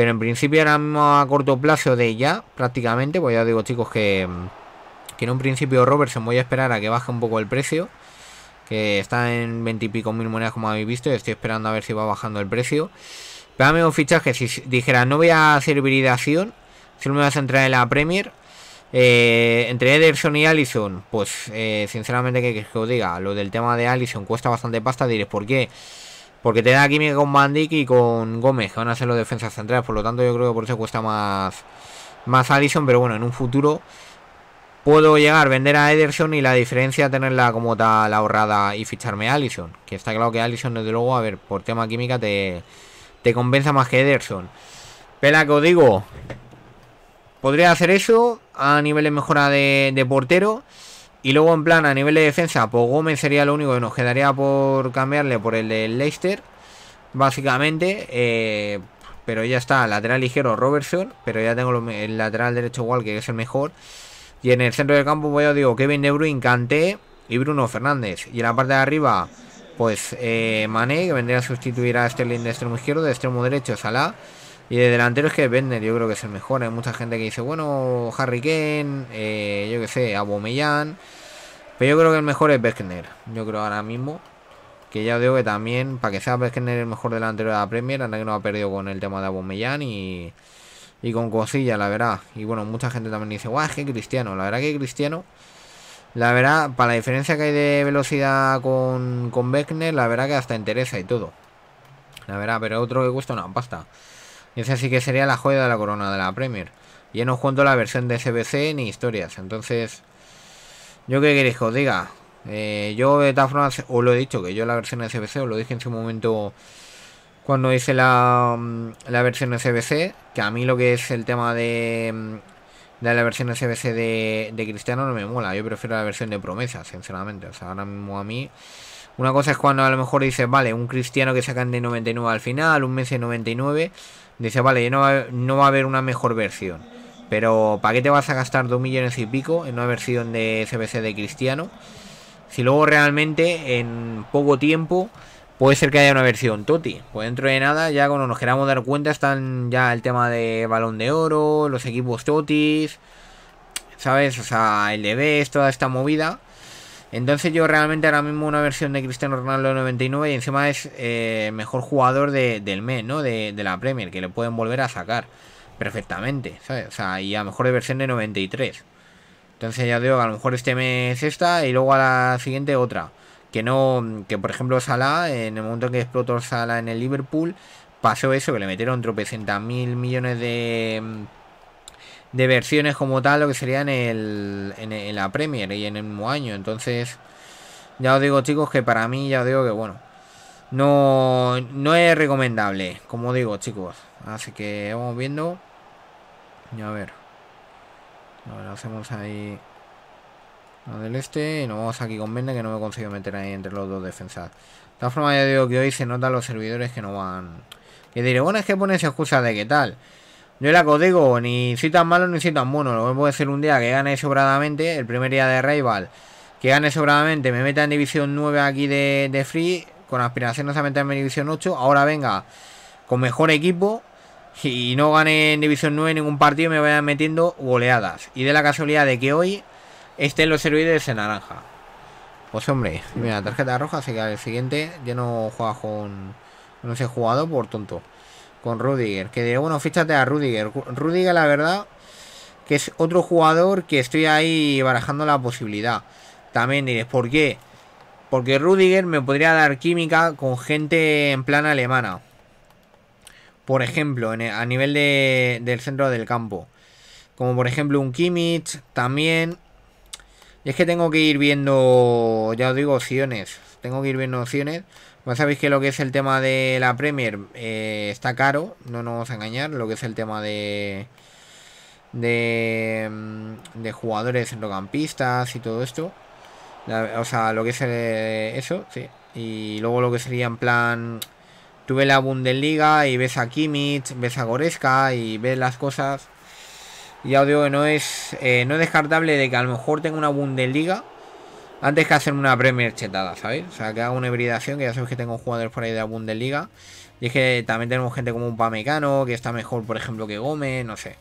Pero en principio ahora mismo a corto plazo de ya, prácticamente, pues ya digo chicos que, en un principio Robertson voy a esperar a que baje un poco el precio. Que está en 20 y pico mil monedas como habéis visto. Y estoy esperando a ver si va bajando el precio. Pero un fichaje, si dijera no voy a hacer hibridación, no me vas a entrar en la Premier. Eh, entre Ederson y Allison, pues eh, sinceramente que, que os diga, lo del tema de Allison cuesta bastante pasta, diréis, ¿por qué? Porque te da química con Mandic y con Gómez, que van a ser los defensas centrales. Por lo tanto, yo creo que por eso cuesta más, más Allison. Pero bueno, en un futuro puedo llegar a vender a Ederson y la diferencia tenerla como tal ahorrada y ficharme a Allison. Que está claro que Allison, desde luego, a ver, por tema química te, te más que Ederson. Pela que os digo, podría hacer eso a nivel de mejora de portero. Y luego en plan a nivel de defensa, pues Gómez sería lo único que nos quedaría por cambiarle por el de Leicester. Básicamente, eh, pero ya está, lateral ligero Robertson, pero ya tengo el lateral derecho igual que es el mejor. Y en el centro del campo, pues yo digo Kevin De Bruyne, Kanté y Bruno Fernández. Y en la parte de arriba, pues eh, Mané, que vendría a sustituir a Sterling de extremo izquierdo, de extremo derecho Salah. Y de delantero es que yo creo que es el mejor. Hay mucha gente que dice, bueno, Harry Kane, eh, yo qué sé, Abomellán. Pero yo creo que el mejor es Bernard. Yo creo ahora mismo. Que ya os digo que también, para que sea es el mejor delantero de la Premier, anda que no ha perdido con el tema de Abomellán y, y con Cosilla, la verdad. Y bueno, mucha gente también dice, guau, es que Cristiano. La verdad que Cristiano... La verdad, para la diferencia que hay de velocidad con, con Beckner, la verdad que hasta interesa y todo. La verdad, pero otro que cuesta una pasta. Y esa sí que sería la joya de la corona de la Premier. Y no os cuento la versión de CBC ni historias. Entonces, ¿yo qué queréis que os diga? Eh, yo de todas os lo he dicho, que yo la versión de CBC os lo dije en su momento cuando hice la, mm, la versión de CBC. Que a mí lo que es el tema de, mm, de la versión de CBC de, de Cristiano no me mola. Yo prefiero la versión de promesa, sinceramente. O sea, ahora mismo a mí... Una cosa es cuando a lo mejor dices, vale, un Cristiano que sacan de 99 al final, un Messi de 99, Dice, vale, no va, no va a haber una mejor versión. Pero ¿para qué te vas a gastar dos millones y pico en una versión de CBC de Cristiano? Si luego realmente en poco tiempo puede ser que haya una versión Toti. Pues dentro de nada, ya cuando nos queramos dar cuenta, están ya el tema de balón de oro, los equipos Totis, ¿sabes? O sea, el de toda esta movida. Entonces yo realmente ahora mismo una versión de Cristiano Ronaldo 99 y encima es eh, mejor jugador del mes, ¿no? De, la Premier, que le pueden volver a sacar perfectamente, ¿sabes? O sea, y a lo mejor de versión de 93. Entonces ya digo, a lo mejor este mes esta y luego a la siguiente otra. Que no, que por ejemplo Salah, en el momento en que explotó Salah en el Liverpool, pasó eso, que le metieron tropecientas mil millones de de versiones como tal, lo que sería en, el, en, la Premier y en el mismo año. Entonces, ya os digo chicos que para mí, ya os digo que bueno, no, no es recomendable, como digo chicos. Así que vamos viendo. Y a ver. A hacemos ahí lo del este y nos vamos aquí con Verne que no me consigo meter ahí entre los dos defensas. De todas formas ya digo que hoy se notan los servidores que no van... Que diré, bueno, es que pones excusa de qué tal. Yo era código ni soy tan malo ni soy tan bueno. Lo que puede ser un día que gane sobradamente, el primer día de rival, que gane sobradamente, me meta en división 9 aquí de, free, con aspiraciones a meterme en división 8. Ahora venga, con mejor equipo, y no gane en división 9 ningún partido, Y me vayan metiendo goleadas. Y de la casualidad de que hoy estén los servidores en naranja. Pues hombre, mira, tarjeta roja, así que al siguiente ya no juega con... No jugado por tonto con Rudiger. Que diré bueno, fíjate a Rudiger. Rudiger, la verdad, que es otro jugador que estoy ahí barajando la posibilidad. También diréis, ¿por qué? Porque Rudiger me podría dar química con gente en plan alemana. Por ejemplo, e, a nivel de, del centro del campo. Como por ejemplo un Kimmich también. Y es que tengo que ir viendo, ya os digo, opciones. Tengo que ir viendo opciones. Pues sabéis que lo que es el tema de la Premier eh, está caro, no nos vamos a engañar. Lo que es el tema de, de, mm, de jugadores centrocampistas y todo esto. o sea, lo que es eh, eso, sí. Y luego lo que sería en plan... Tú ves la Bundesliga y ves a Kimmich, ves a Goreska y ves las cosas. Ya os digo que no es, eh, no es descartable de que a lo mejor tenga una Bundesliga antes que hacer una Premier chetada, ¿sabéis? O sea, que haga una hibridación, que ya sabéis que tengo jugadores por ahí de la Bundesliga. Y es que también tenemos gente como un Pamecano, que está mejor, por ejemplo, que Gómez, no sé.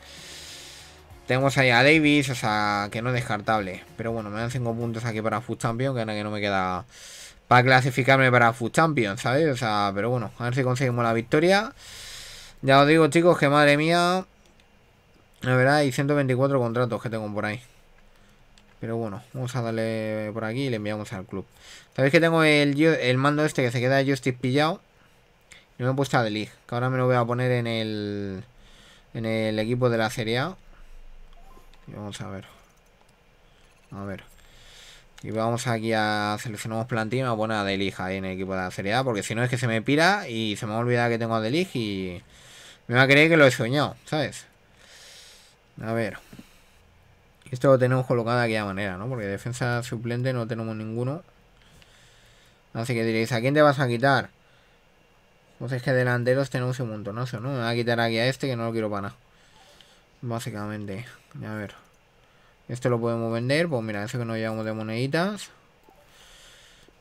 Tenemos ahí a Davis, o sea, que no es descartable. Pero bueno, me dan 5 puntos aquí para Food Champion, que ahora que no me queda para clasificarme para Food Champion, ¿sabéis? O sea, pero bueno, a ver si conseguimos la victoria. Ya os digo, chicos, que madre mía. La verdad, hay 124 contratos que tengo por ahí. Pero bueno, vamos a darle por aquí y le enviamos al club. Sabéis que tengo el, mando este que se queda Justice pillado. Y me he puesto a The que ahora me lo voy a poner en el, en el equipo de la Serie A. Y vamos a ver. A ver. Y vamos aquí a seleccionamos plantilla y me voy a poner a The ahí en el equipo de la Serie A. Porque si no es que se me pira y se me va a que tengo a The y me va a creer que lo he soñado, ¿sabes? A ver. Esto lo tenemos colocado de aquella manera, ¿no? Porque defensa suplente no tenemos ninguno. Así que diréis, ¿a quién te vas a quitar? Pues es que delanteros tenemos un montón, ¿no? Me voy a quitar aquí a este que no lo quiero para nada. Básicamente. A ver. Esto lo podemos vender. Pues mira, eso que nos llevamos de moneditas.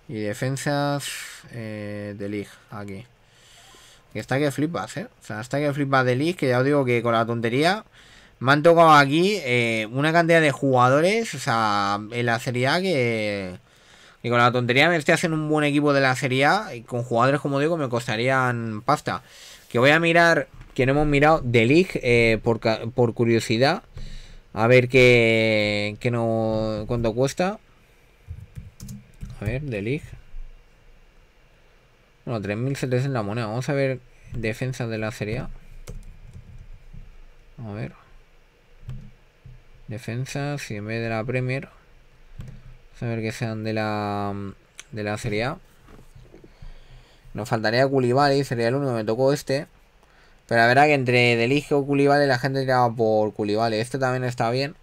Y defensas eh, de Lig. aquí. Que está que flipas, ¿eh? O sea, está que flipas de Lig, que ya os digo que con la tontería... Me han tocado aquí eh, una cantidad de jugadores, o sea, en la Serie A que, con la tontería me estoy haciendo un buen equipo de la Serie A y con jugadores, como digo, me costarían pasta. Que voy a mirar, que no hemos mirado, The eh, por, curiosidad. A ver qué, qué no, cuánto cuesta. A ver, The League. Bueno, 3.700 la moneda. Vamos a ver defensa de la Serie A. A ver. Defensa... si en vez de la Premier a ver que sean de la de la Serie A nos faltaría Culibali, sería el uno... me tocó este pero la verdad que entre Delige o Culibali la gente tiraba por Culibali este también está bien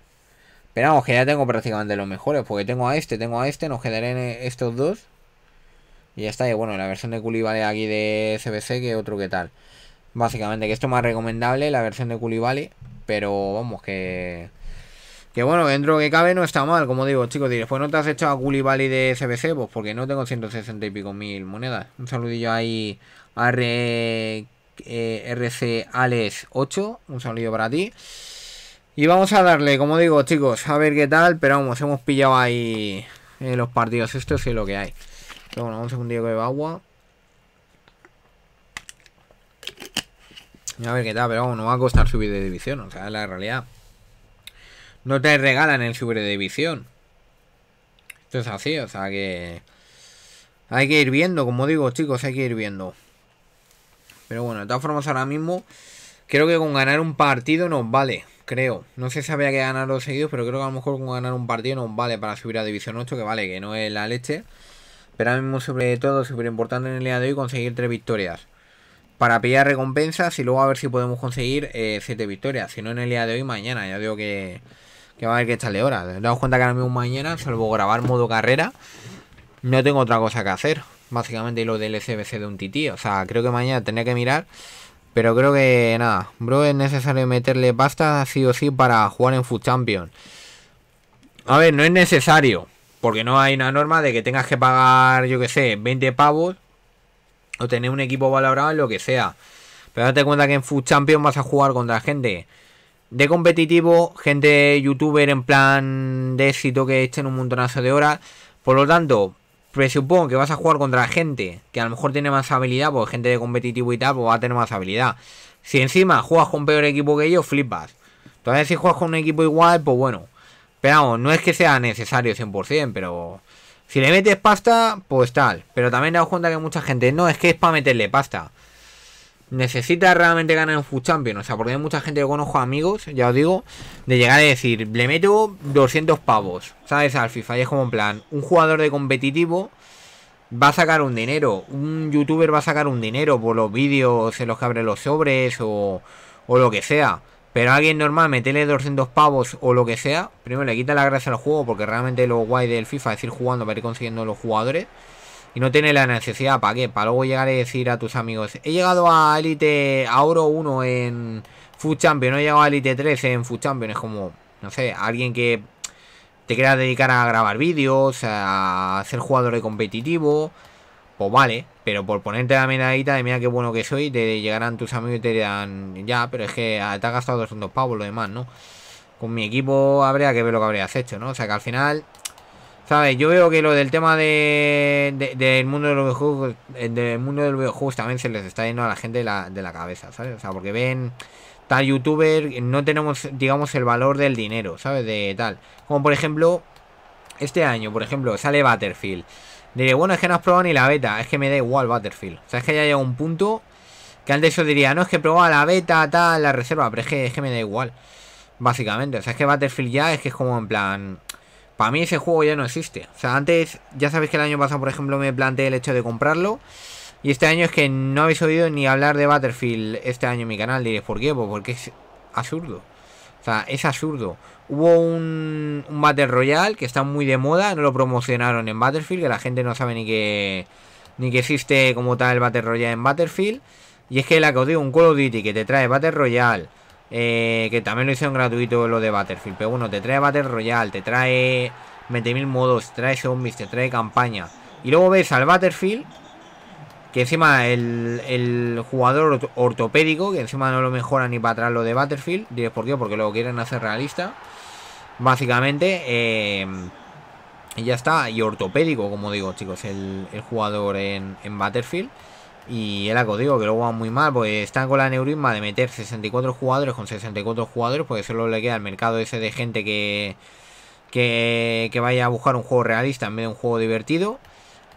pero vamos que ya tengo prácticamente los mejores porque tengo a este, tengo a este, nos quedaré estos dos y ya está, y bueno, la versión de Culibali aquí de CBC que otro que tal básicamente que esto es más recomendable la versión de Culibali pero vamos que que bueno, dentro que cabe no está mal, como digo, chicos. Y después pues no te has hecho a Valley de CBC, pues porque no tengo 160 y pico mil monedas. Un saludillo ahí a eh, Alex 8. Un saludillo para ti. Y vamos a darle, como digo, chicos, a ver qué tal. Pero vamos, hemos pillado ahí eh, los partidos estos es lo que hay. Pero bueno, un segundillo que beba agua. A ver qué tal, pero vamos, no va a costar subir de división, o sea, es la realidad. No te regalan el Super División. Esto es así, o sea que... Hay que ir viendo, como digo, chicos, hay que ir viendo. Pero bueno, de todas formas, ahora mismo... Creo que con ganar un partido nos vale, creo. No sé si había que ganar los seguidos, pero creo que a lo mejor con ganar un partido nos vale para subir a División 8, que vale, que no es la leche. Pero ahora mismo, sobre todo, súper importante en el día de hoy conseguir tres victorias. Para pillar recompensas y luego a ver si podemos conseguir eh, siete victorias. Si no en el día de hoy, mañana. Ya digo que que va a haber que echarle horas. Daos cuenta que ahora mismo mañana, salvo grabar modo carrera, no tengo otra cosa que hacer. Básicamente lo del SBC e de un tití. O sea, creo que mañana tendré que mirar. Pero creo que nada, bro, es necesario meterle pasta sí o sí para jugar en Food Champions. A ver, no es necesario. Porque no hay una norma de que tengas que pagar, yo que sé, 20 pavos. O tener un equipo valorado lo que sea. Pero date cuenta que en Food Champions vas a jugar contra gente de competitivo, gente youtuber en plan de éxito que en un montonazo de horas. Por lo tanto, presupongo que vas a jugar contra gente que a lo mejor tiene más habilidad, porque gente de competitivo y tal, pues va a tener más habilidad. Si encima juegas con peor equipo que ellos, flipas. Entonces, si juegas con un equipo igual, pues bueno. Pero vamos, no es que sea necesario 100%, pero si le metes pasta, pues tal. Pero también daos cuenta que mucha gente, no, es que es para meterle pasta necesita realmente ganar un FUT Champion. O sea, porque hay mucha gente que conozco, amigos, ya os digo, de llegar a decir, le meto 200 pavos, ¿sabes? Al FIFA. Y es como en plan, un jugador de competitivo va a sacar un dinero, un youtuber va a sacar un dinero por los vídeos en los que abre los sobres o, o lo que sea. Pero alguien normal meterle 200 pavos o lo que sea, primero le quita la gracia al juego porque realmente lo guay del FIFA es ir jugando para ir consiguiendo los jugadores. Y no tiene la necesidad, ¿para qué? Para luego llegar y decir a tus amigos, he llegado a Elite, a Oro 1 en Food Champion, no he llegado a Elite 3 en Food Champion. Es como, no sé, alguien que te quiera dedicar a grabar vídeos, a ser jugador de competitivo, pues vale. Pero por ponerte la medallita de mira qué bueno que soy, te llegarán tus amigos y te dirán, ya, pero es que te has gastado 200 pavos, lo demás, ¿no? Con mi equipo habría que ver lo que habrías hecho, ¿no? O sea que al final ¿Sabes? Yo veo que lo del tema de, del mundo de los videojuegos, eh, del mundo del los videojuegos también se les está yendo a la gente de la, cabeza, ¿sabes? O sea, porque ven tal youtuber, no tenemos, digamos, el valor del dinero, ¿sabes? De tal. Como por ejemplo, este año, por ejemplo, sale Battlefield. Diré, bueno, es que no has probado ni la beta, es que me da igual Battlefield. O sea, es que ya llega un punto que antes yo diría, no, es que he probado la beta, tal, la reserva, pero es que, es que me da igual. Básicamente, o sea, es que Battlefield ya es que es como en plan para mí ese juego ya no existe. O sea, antes, ya sabéis que el año pasado, por ejemplo, me planteé el hecho de comprarlo. Y este año es que no habéis oído ni hablar de Battlefield este año en mi canal. Diréis, ¿por qué? Pues porque es absurdo. O sea, es absurdo. Hubo un, un Battle Royale que está muy de moda. No lo promocionaron en Battlefield, que la gente no sabe ni que, ni que existe como tal el Battle Royale en Battlefield. Y es que la que os digo, un Call of Duty que te trae Battle Royale eh, que también lo hicieron gratuito lo de Battlefield. Pero bueno, te trae Battle Royale, te trae 20.000 modos, te trae zombies, te trae campaña. Y luego ves al Battlefield, que encima el, jugador ortopédico, que encima no lo mejora ni para atrás lo de Battlefield. Dices por qué, porque lo quieren hacer realista. Básicamente, eh, y ya está. Y ortopédico, como digo, chicos, el, jugador en, en Battlefield. Y el la que digo, que luego muy mal, pues están con la neurisma de meter 64 jugadores con 64 jugadores, porque solo le queda al mercado ese de gente que, que, vaya a buscar un juego realista en vez de un juego divertido.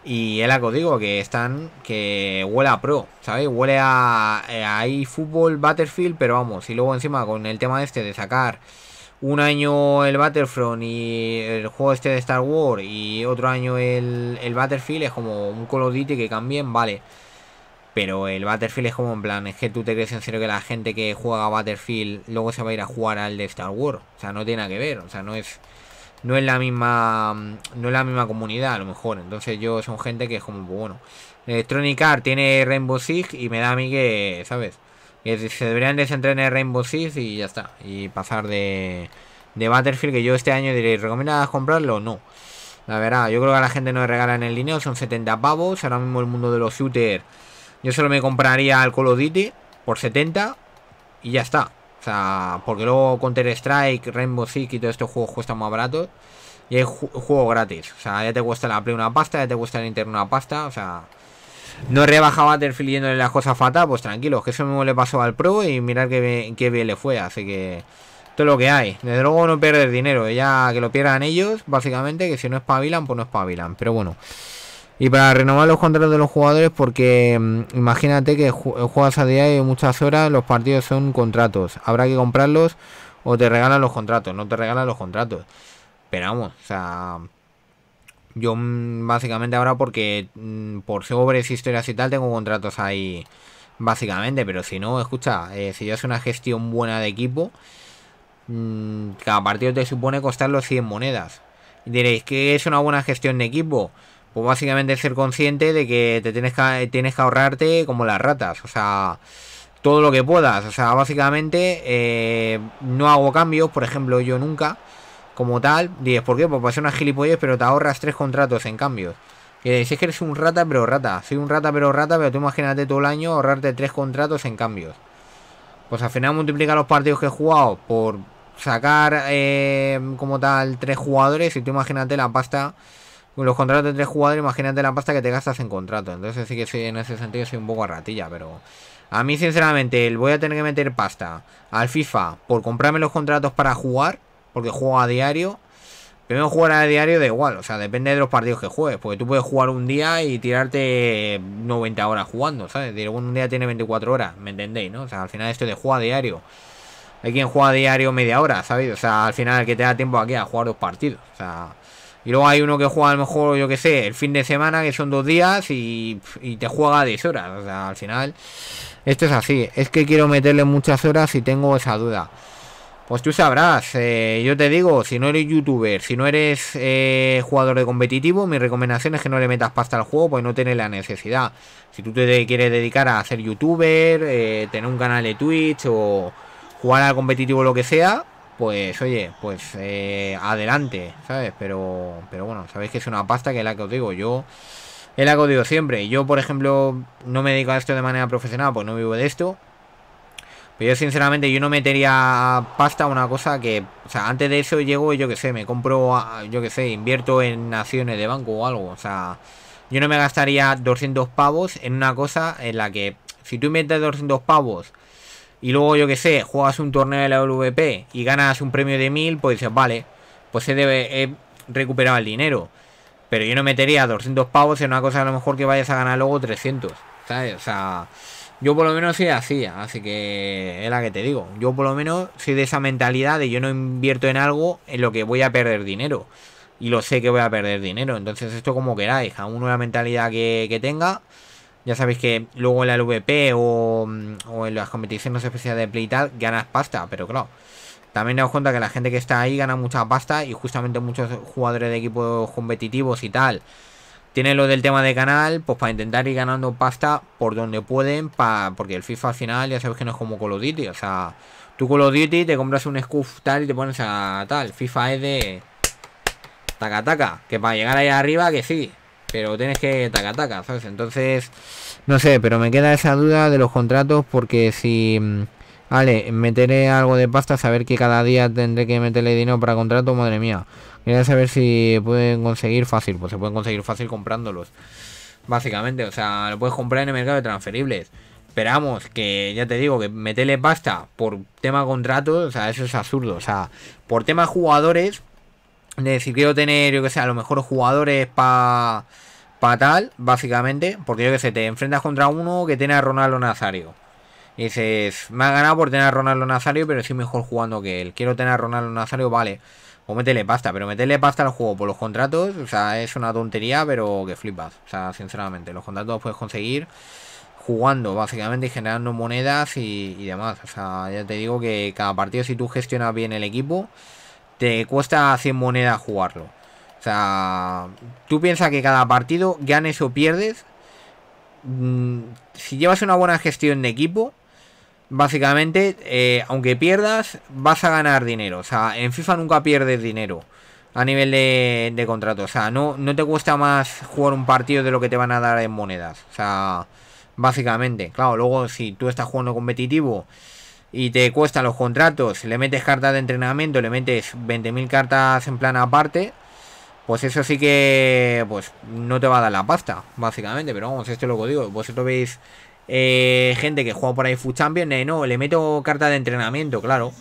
Y el la que que están, que huele a pro, ¿sabes? Huele a, eh, ahí fútbol Battlefield, pero vamos, y luego encima con el tema este de sacar un año el Battlefront y el juego este de Star Wars y otro año el, el Battlefield, es como un Call of Duty que cambien, vale. Pero el Battlefield es como en plan, es que tú te crees en serio que la gente que juega a Battlefield luego se va a ir a jugar al de Star Wars. O sea, no tiene nada que ver. O sea, no es no es la misma no es la misma comunidad a lo mejor entonces yo son gente que es como pues, bueno Electronic Arts tiene Rainbow Six y me da a mí que sabes que se deberían desentrenar en Rainbow Six y ya está y pasar de de Battlefield que yo este año diré recomiendas comprarlo no la verdad yo creo que a la gente no le regalan el dinero son 70 pavos ahora mismo el mundo de los shooters yo solo me compraría al Call of Duty por 70 y ya está. O sea, porque luego Counter-Strike, Rainbow Six y todos estos juegos cuestan más baratos. Y es juego gratis. O sea, ya te cuesta la Play una pasta, ya te cuesta el Internet una pasta. O sea, no rebaja Battlefield yéndole las cosas fatal. Pues tranquilo, que eso mismo le pasó al Pro y mirar qué, qué bien le fue. Así que todo lo que hay. Desde luego no pierdes dinero. Ya que lo pierdan ellos, básicamente, que si no espabilan, pues no espabilan. Pero bueno. Y para renovar los contratos de los jugadores, porque mm, imagínate que eh, juegas a día y muchas horas, los partidos son contratos. Habrá que comprarlos o te regalan los contratos, no te regalan los contratos. Pero vamos, o sea, yo mm, básicamente ahora porque mm, por sobres, historias y tal, tengo contratos ahí básicamente. Pero si no, escucha, eh, si yo hace una gestión buena de equipo, cada partido te supone costar los 100 monedas. Y diréis, que es una buena gestión de equipo? pues básicamente ser consciente de que te tienes que, tienes que ahorrarte como las ratas, o sea, todo lo que puedas, o sea, básicamente eh, no hago cambios, por ejemplo, yo nunca, como tal, dices, ¿por qué? Pues para ser una gilipollas, pero te ahorras tres contratos en cambios. Y dices, que eres un rata, pero rata, soy un rata, pero rata, pero tú imagínate todo el año ahorrarte tres contratos en cambios. Pues al final multiplica los partidos que he jugado por sacar eh, como tal tres jugadores y tú imagínate la pasta con los contratos de tres jugadores, imagínate la pasta que te gastas en contratos. Entonces sí que soy, en ese sentido soy un poco a ratilla, pero... A mí, sinceramente, voy a tener que meter pasta al FIFA por comprarme los contratos para jugar, porque juego a diario. Primero jugar a diario da igual, o sea, depende de los partidos que juegues, porque tú puedes jugar un día y tirarte 90 horas jugando, ¿sabes? Un día tiene 24 horas, ¿me entendéis, no? O sea, al final esto de jugar a diario. Hay quien juega a diario media hora, ¿sabéis? O sea, al final el que te da tiempo aquí a jugar dos partidos, o sea... Y luego hay uno que juega a lo mejor, yo que sé, el fin de semana, que son dos días y, te juega 10 horas. O sea, al final, esto es así. Es que quiero meterle muchas horas y tengo esa duda. Pues tú sabrás, eh, yo te digo, si no eres youtuber, si no eres eh, jugador de competitivo, mi recomendación es que no le metas pasta al juego, pues no tienes la necesidad. Si tú te quieres dedicar a ser youtuber, eh, tener un canal de Twitch o jugar al competitivo lo que sea, pues oye, pues eh, adelante, ¿sabes? Pero, pero bueno, sabéis que es una pasta que es la que os digo, yo es la que os digo siempre. Yo, por ejemplo, no me dedico a esto de manera profesional, pues no vivo de esto. Pero yo, sinceramente, yo no metería pasta a una cosa que, o sea, antes de eso llego, yo que sé, me compro, ah, yo que sé, invierto en acciones de banco o algo, o sea, yo no me gastaría 200 pavos en una cosa en la que, si tú metes 200 pavos y luego, yo que sé, juegas un torneo de la LVP y ganas un premio de 1000, pues dices, vale, pues he, debe, recuperado el dinero. Pero yo no metería 200 pavos en una cosa a lo mejor que vayas a ganar luego 300, ¿sabes? O sea, yo por lo menos soy así, así que es la que te digo. Yo por lo menos soy de esa mentalidad de yo no invierto en algo en lo que voy a perder dinero. Y lo sé que voy a perder dinero. Entonces esto como queráis, a una la mentalidad que, que tenga ya sabéis que luego en la LVP o, en las competiciones especiales de Play y tal, ganas pasta, pero claro. También daos cuenta que la gente que está ahí gana mucha pasta y justamente muchos jugadores de equipos competitivos y tal. Tienen lo del tema de canal, pues para intentar ir ganando pasta por donde pueden, porque el FIFA al final ya sabes que no es como Call of Duty, o sea, tú Call of Duty te compras un scuff tal y te pones a tal, FIFA es de... Taca, taca, que para llegar ahí arriba que sí, pero tienes que tacataca, ¿sabes? Entonces, no sé, pero me queda esa duda de los contratos porque si, vale, mm, meteré algo de pasta, saber que cada día tendré que meterle dinero para contrato, madre mía. Quería saber si pueden conseguir fácil, pues se pueden conseguir fácil comprándolos. Básicamente, o sea, lo puedes comprar en el mercado de transferibles. Esperamos que, ya te digo, que meterle pasta por tema contratos, o sea, eso es absurdo. O sea, por tema jugadores, de decir, quiero tener, yo que sé, a lo mejor jugadores para pa tal, básicamente. Porque yo que sé, te enfrentas contra uno que tiene a Ronaldo Nazario. Y dices, me ha ganado por tener a Ronaldo Nazario, pero estoy mejor jugando que él. Quiero tener a Ronaldo Nazario, vale. O pues meterle pasta, pero meterle pasta al juego por los contratos, o sea, es una tontería, pero que flipas. O sea, sinceramente, los contratos puedes conseguir jugando, básicamente, y generando monedas y, y demás. O sea, ya te digo que cada partido, si tú gestionas bien el equipo, te cuesta 100 monedas jugarlo. O sea, tú piensas que cada partido, ganes o pierdes, mm, si llevas una buena gestión de equipo, básicamente, eh, aunque pierdas, vas a ganar dinero. O sea, en FIFA nunca pierdes dinero a nivel de, de, contrato. O sea, no, no te cuesta más jugar un partido de lo que te van a dar en monedas. O sea, básicamente, claro, luego si tú estás jugando competitivo y te cuestan los contratos, le metes cartas de entrenamiento, le metes 20.000 cartas en plan aparte, pues eso sí que pues no te va a dar la pasta, básicamente. Pero vamos, esto es lo que digo. Vosotros veis eh, gente que juega por ahí Food Champions, eh, no, le meto carta de entrenamiento, claro.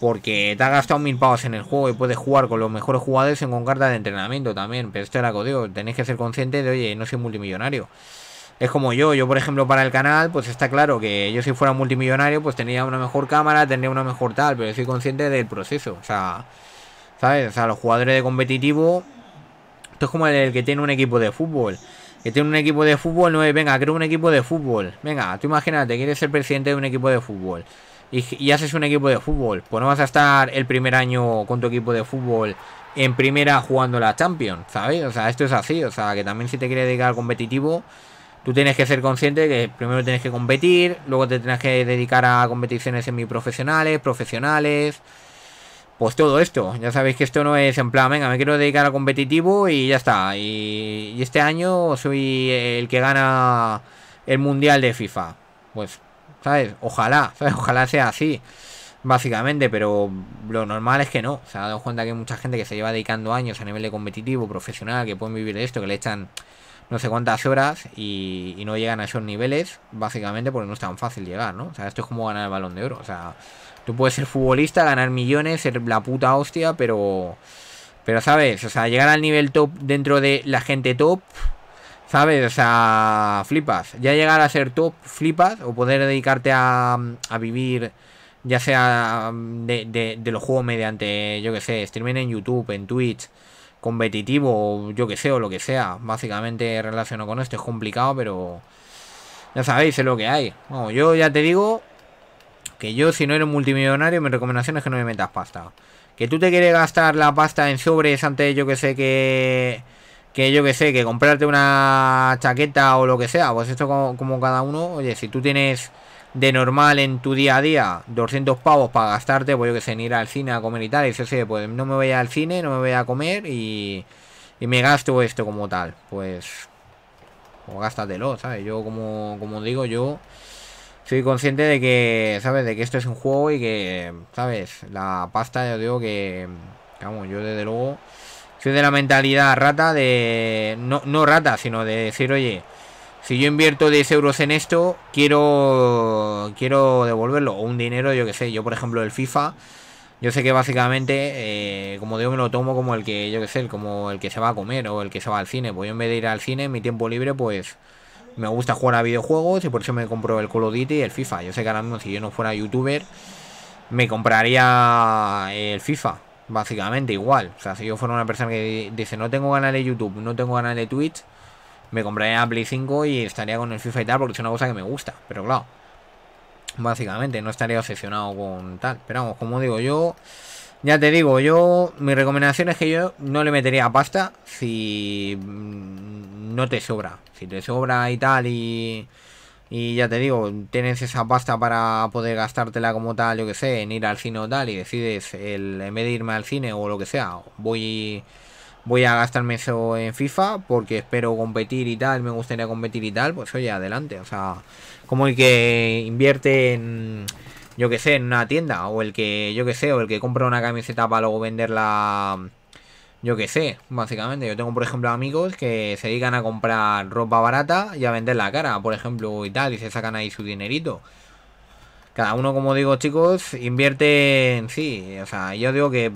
Porque te ha gastado mil pavos en el juego y puedes jugar con los mejores jugadores con carta de entrenamiento también. Pero esto es lo que digo, tenéis que ser consciente de, oye, no soy multimillonario. Es como yo, yo por ejemplo para el canal, pues está claro que yo si fuera multimillonario, pues tendría una mejor cámara, tendría una mejor tal, pero soy consciente del proceso, o sea, ¿sabes? O sea, los jugadores de competitivo, esto es como el que tiene un equipo de fútbol que tiene un equipo de fútbol, no es, venga, creo un equipo de fútbol. Venga, tú imagínate, quieres ser presidente de un equipo de fútbol y, y, haces un equipo de fútbol. Pues no vas a estar el primer año con tu equipo de fútbol en primera jugando la Champions, ¿sabes? O sea, esto es así, o sea, que también si te quieres dedicar al competitivo, Tú tienes que ser consciente que primero tienes que competir, luego te tienes que dedicar a competiciones semiprofesionales, profesionales. Pues todo esto. Ya sabéis que esto no es en plan, venga, me quiero dedicar a competitivo y ya está. Y, este año soy el que gana el mundial de FIFA. Pues, ¿sabes? Ojalá, ¿sabes? Ojalá sea así básicamente, pero lo normal es que no. Se ha dado cuenta que hay mucha gente que se lleva dedicando años a nivel de competitivo, profesional, que pueden vivir de esto, que le echan no sé cuántas horas y, no llegan a esos niveles, básicamente porque no es tan fácil llegar, ¿no? O sea, esto es como ganar el balón de oro. O sea, tú puedes ser futbolista, ganar millones, ser la puta hostia, pero. Pero, ¿sabes? O sea, llegar al nivel top dentro de la gente top, ¿sabes? O sea, flipas. Ya llegar a ser top, flipas, o poder dedicarte a, vivir ya sea mm, de, de, de, los juegos mediante, yo qué sé, streaming en YouTube, en Twitch, competitivo, yo que sé, o lo que sea, básicamente relacionado con esto, es complicado, pero ya sabéis, es lo que hay. yo ya te digo que yo si no eres multimillonario, mi recomendación es que no me metas pasta. Que tú te quieres gastar la pasta en sobres antes, yo que sé, que... Que yo que sé, que comprarte una chaqueta o lo que sea, pues esto como, como cada uno, oye, si tú tienes de normal en tu día a día 200 pavos para gastarte, pues yo que sé, ni ir al cine a comer y tal. Y dices, pues no me voy al cine, no me voy a comer y, me gasto esto como tal. Pues, o pues gástatelo, ¿sabes? Yo, como, como digo, yo soy consciente de que, ¿sabes? De que esto es un juego y que, ¿sabes? La pasta, yo digo que, vamos, yo desde luego soy de la mentalidad rata de, no, no rata, sino de decir, oye, si yo invierto 10 euros en esto, quiero quiero devolverlo. O un dinero, yo que sé. Yo, por ejemplo, el FIFA. Yo sé que básicamente, eh, como digo, me lo tomo como el que, yo que sé, como el que se va a comer o el que se va al cine. Pues yo en vez de ir al cine, mi tiempo libre, pues me gusta jugar a videojuegos y por eso me compro el Call y el FIFA. Yo sé que ahora mismo, si yo no fuera youtuber, me compraría el FIFA. Básicamente igual. O sea, si yo fuera una persona que dice, no tengo canal de YouTube, no tengo canal de Twitch, me compraría Apple Play 5 y estaría con el FIFA y tal, porque es una cosa que me gusta. Pero claro, básicamente no estaría obsesionado con tal. Pero vamos, como digo, yo... Ya te digo, yo mi recomendación es que yo no le metería pasta si mm, no te sobra. Si te sobra y tal y, y ya te digo, tienes esa pasta para poder gastártela como tal, yo que sé, en ir al cine o tal y decides el, en vez de irme al cine o lo que sea, voy voy a gastarme eso en FIFA porque espero competir y tal, me gustaría competir y tal, pues oye, adelante. O sea, como el que invierte en, yo que sé, en una tienda, o el que, yo que sé, o el que compra una camiseta para luego venderla, yo que sé, básicamente. Yo tengo, por ejemplo, amigos que se dedican a comprar ropa barata y a venderla cara, por ejemplo, y tal, y se sacan ahí su dinerito. Cada uno, como digo, chicos, invierte en sí. O sea, yo digo que,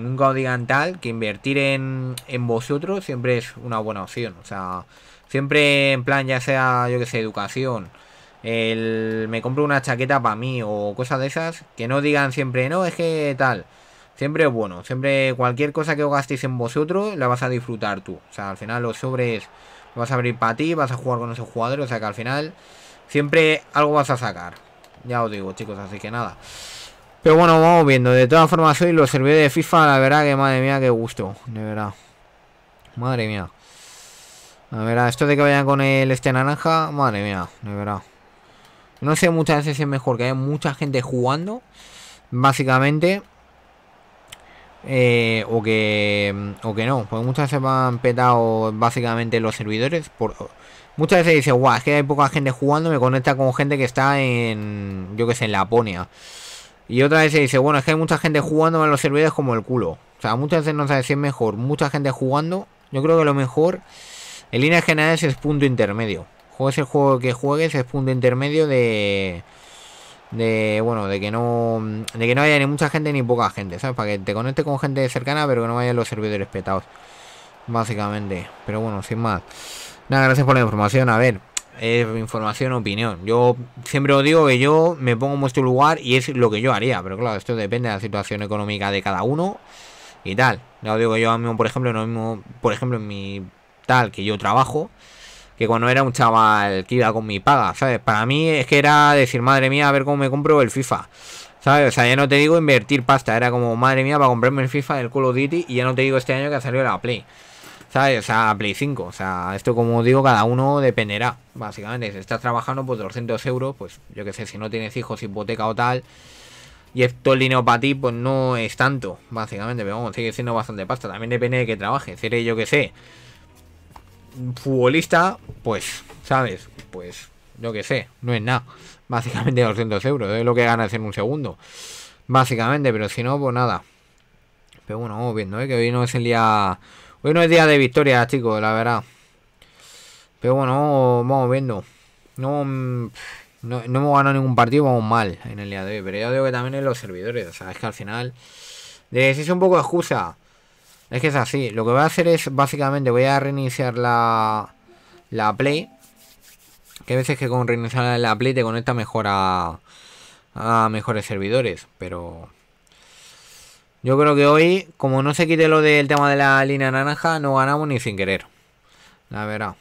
nunca os digan tal, que invertir en, en vosotros siempre es una buena opción. O sea, siempre en plan, ya sea, yo que sé, educación, el me compro una chaqueta para mí o cosas de esas, que no digan siempre, no, es que tal. Siempre es bueno, siempre cualquier cosa que os gastéis en vosotros la vas a disfrutar tú. O sea, al final los sobres vas a abrir para ti, vas a jugar con esos jugadores, o sea que al final siempre algo vas a sacar. Ya os digo, chicos, así que nada. Pero bueno, vamos viendo. De todas formas, hoy lo servidores de FIFA, la verdad que madre mía, qué gusto. De verdad. Madre mía. La verdad, esto de que vayan con el este naranja, madre mía, de verdad. No sé, muchas veces es mejor que hay mucha gente jugando, básicamente. Eh, o, que, mm, o que no. Porque muchas veces van petados básicamente los servidores. Por, muchas veces dice, guau, es que hay poca gente jugando, me conecta con gente que está en, yo que sé, en Laponia. Y otra vez se dice, bueno, es que hay mucha gente jugando en los servidores como el culo. O sea, muchas veces no sabes si es mejor mucha gente jugando. Yo creo que lo mejor, en líneas generales, es punto intermedio. Juegues el juego que juegues, es punto intermedio de de bueno de que no de que no haya ni mucha gente ni poca gente sabes para que te conecte con gente cercana pero que no vayan los servidores petados básicamente pero bueno sin más nada gracias por la información a ver es información opinión yo siempre os digo que yo me pongo en vuestro lugar y es lo que yo haría pero claro esto depende de la situación económica de cada uno y tal ya os digo yo mí por ejemplo no mismo por ejemplo en mi tal que yo trabajo que cuando era un chaval que iba con mi paga, ¿sabes? Para mí es que era decir, madre mía, a ver cómo me compro el FIFA. ¿Sabes? O sea, ya no te digo invertir pasta, era como, madre mía, para comprarme el FIFA del Call of Duty y ya no te digo este año que ha salido la Play. ¿Sabes? O sea, Play 5. O sea, esto como digo, cada uno dependerá. Básicamente, si estás trabajando por 200 euros, pues yo qué sé, si no tienes hijos, hipoteca o tal, y esto el dinero para ti, pues no es tanto, básicamente. Pero vamos, sigue siendo bastante pasta. También depende de que trabajes. eres yo que sé futbolista, pues, ¿sabes? Pues, yo que sé, no es nada. Básicamente 200 euros, es lo que ganas en un segundo. Básicamente, pero si no, pues nada. Pero bueno, vamos viendo, ¿eh? que hoy no es el día... Hoy no es día de victoria, chicos, la verdad. Pero bueno, vamos viendo. No, no, no hemos ganado ningún partido, vamos mal en el día de hoy. Pero yo digo que también en los servidores, o es que al final... es un poco de excusa. Es que es así. Lo que voy a hacer es, básicamente, voy a reiniciar la, la Play. Que a veces que con reiniciar la Play te conecta mejor a, mejores servidores. Pero yo creo que hoy, como no se quite lo del tema de la línea naranja, no ganamos ni sin querer. La verdad.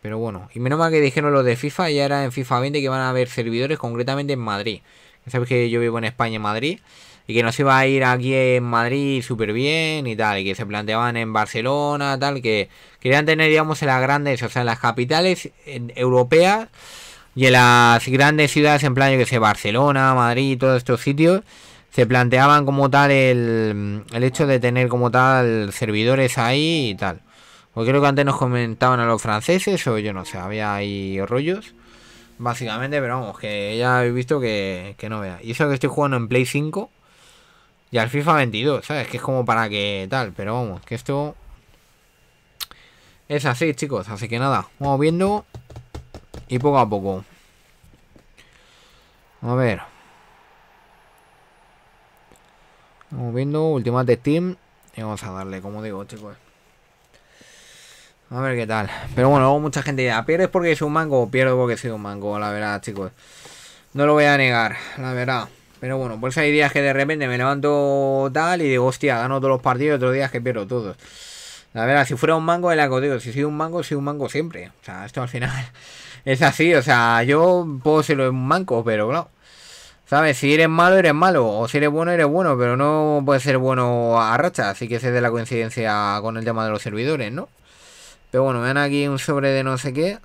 Pero bueno, y menos mal que dijeron lo de FIFA, ya era en FIFA 20 que van a haber servidores concretamente en Madrid. sabes que yo vivo en España, en Madrid y que no iba a ir aquí en Madrid súper bien y tal, y que se planteaban en Barcelona, tal, que querían tener, digamos, en las grandes, o sea, en las capitales europeas y en las grandes ciudades, en plan, yo que sé, Barcelona, Madrid, todos estos sitios, se planteaban como tal el, el hecho de tener como tal servidores ahí y tal. Porque creo que antes nos comentaban a los franceses, o yo no sé, había ahí rollos. Básicamente, pero vamos, que ya habéis visto que, que no vea. Y eso que estoy jugando en Play 5. Y al FIFA 22, ¿sabes? Que es como para que tal, pero vamos, que esto es así, chicos. Así que nada, vamos viendo y poco a poco. A ver. Vamos viendo Ultimate de Steam y vamos a darle, como digo, chicos. A ver qué tal. Pero bueno, luego mucha gente dirá, ¿pierdes porque es un mango o pierdo porque soy un mango? La verdad, chicos. No lo voy a negar, la verdad. Pero bueno, pues hay días que de repente me levanto tal y digo, hostia, gano todos los partidos, y otros días que pierdo todos. La verdad, si fuera un mango, la digo Si soy un mango, soy un mango siempre. O sea, esto al final es así. O sea, yo puedo ser un manco, pero claro. ¿Sabes? Si eres malo, eres malo. O si eres bueno, eres bueno. Pero no puedes ser bueno a racha. Así que esa es de la coincidencia con el tema de los servidores, ¿no? Pero bueno, me aquí un sobre de no sé qué.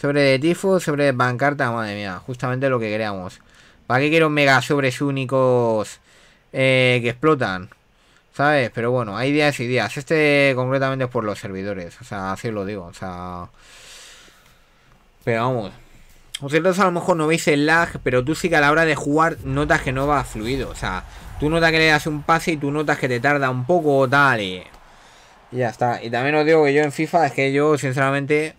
Sobre de tifo, sobre de pancarta. Madre mía, justamente lo que queríamos. ¿Para qué quiero mega sobres únicos eh, que explotan? ¿Sabes? Pero bueno, hay días y días. Este concretamente es por los servidores. O sea, así os lo digo. O sea... Pero vamos. Vosotros a lo mejor no veis el lag, pero tú sí que a la hora de jugar notas que no va fluido. O sea, tú notas que le das un pase y tú notas que te tarda un poco tal y ya está. Y también os digo que yo en FIFA es que yo, sinceramente,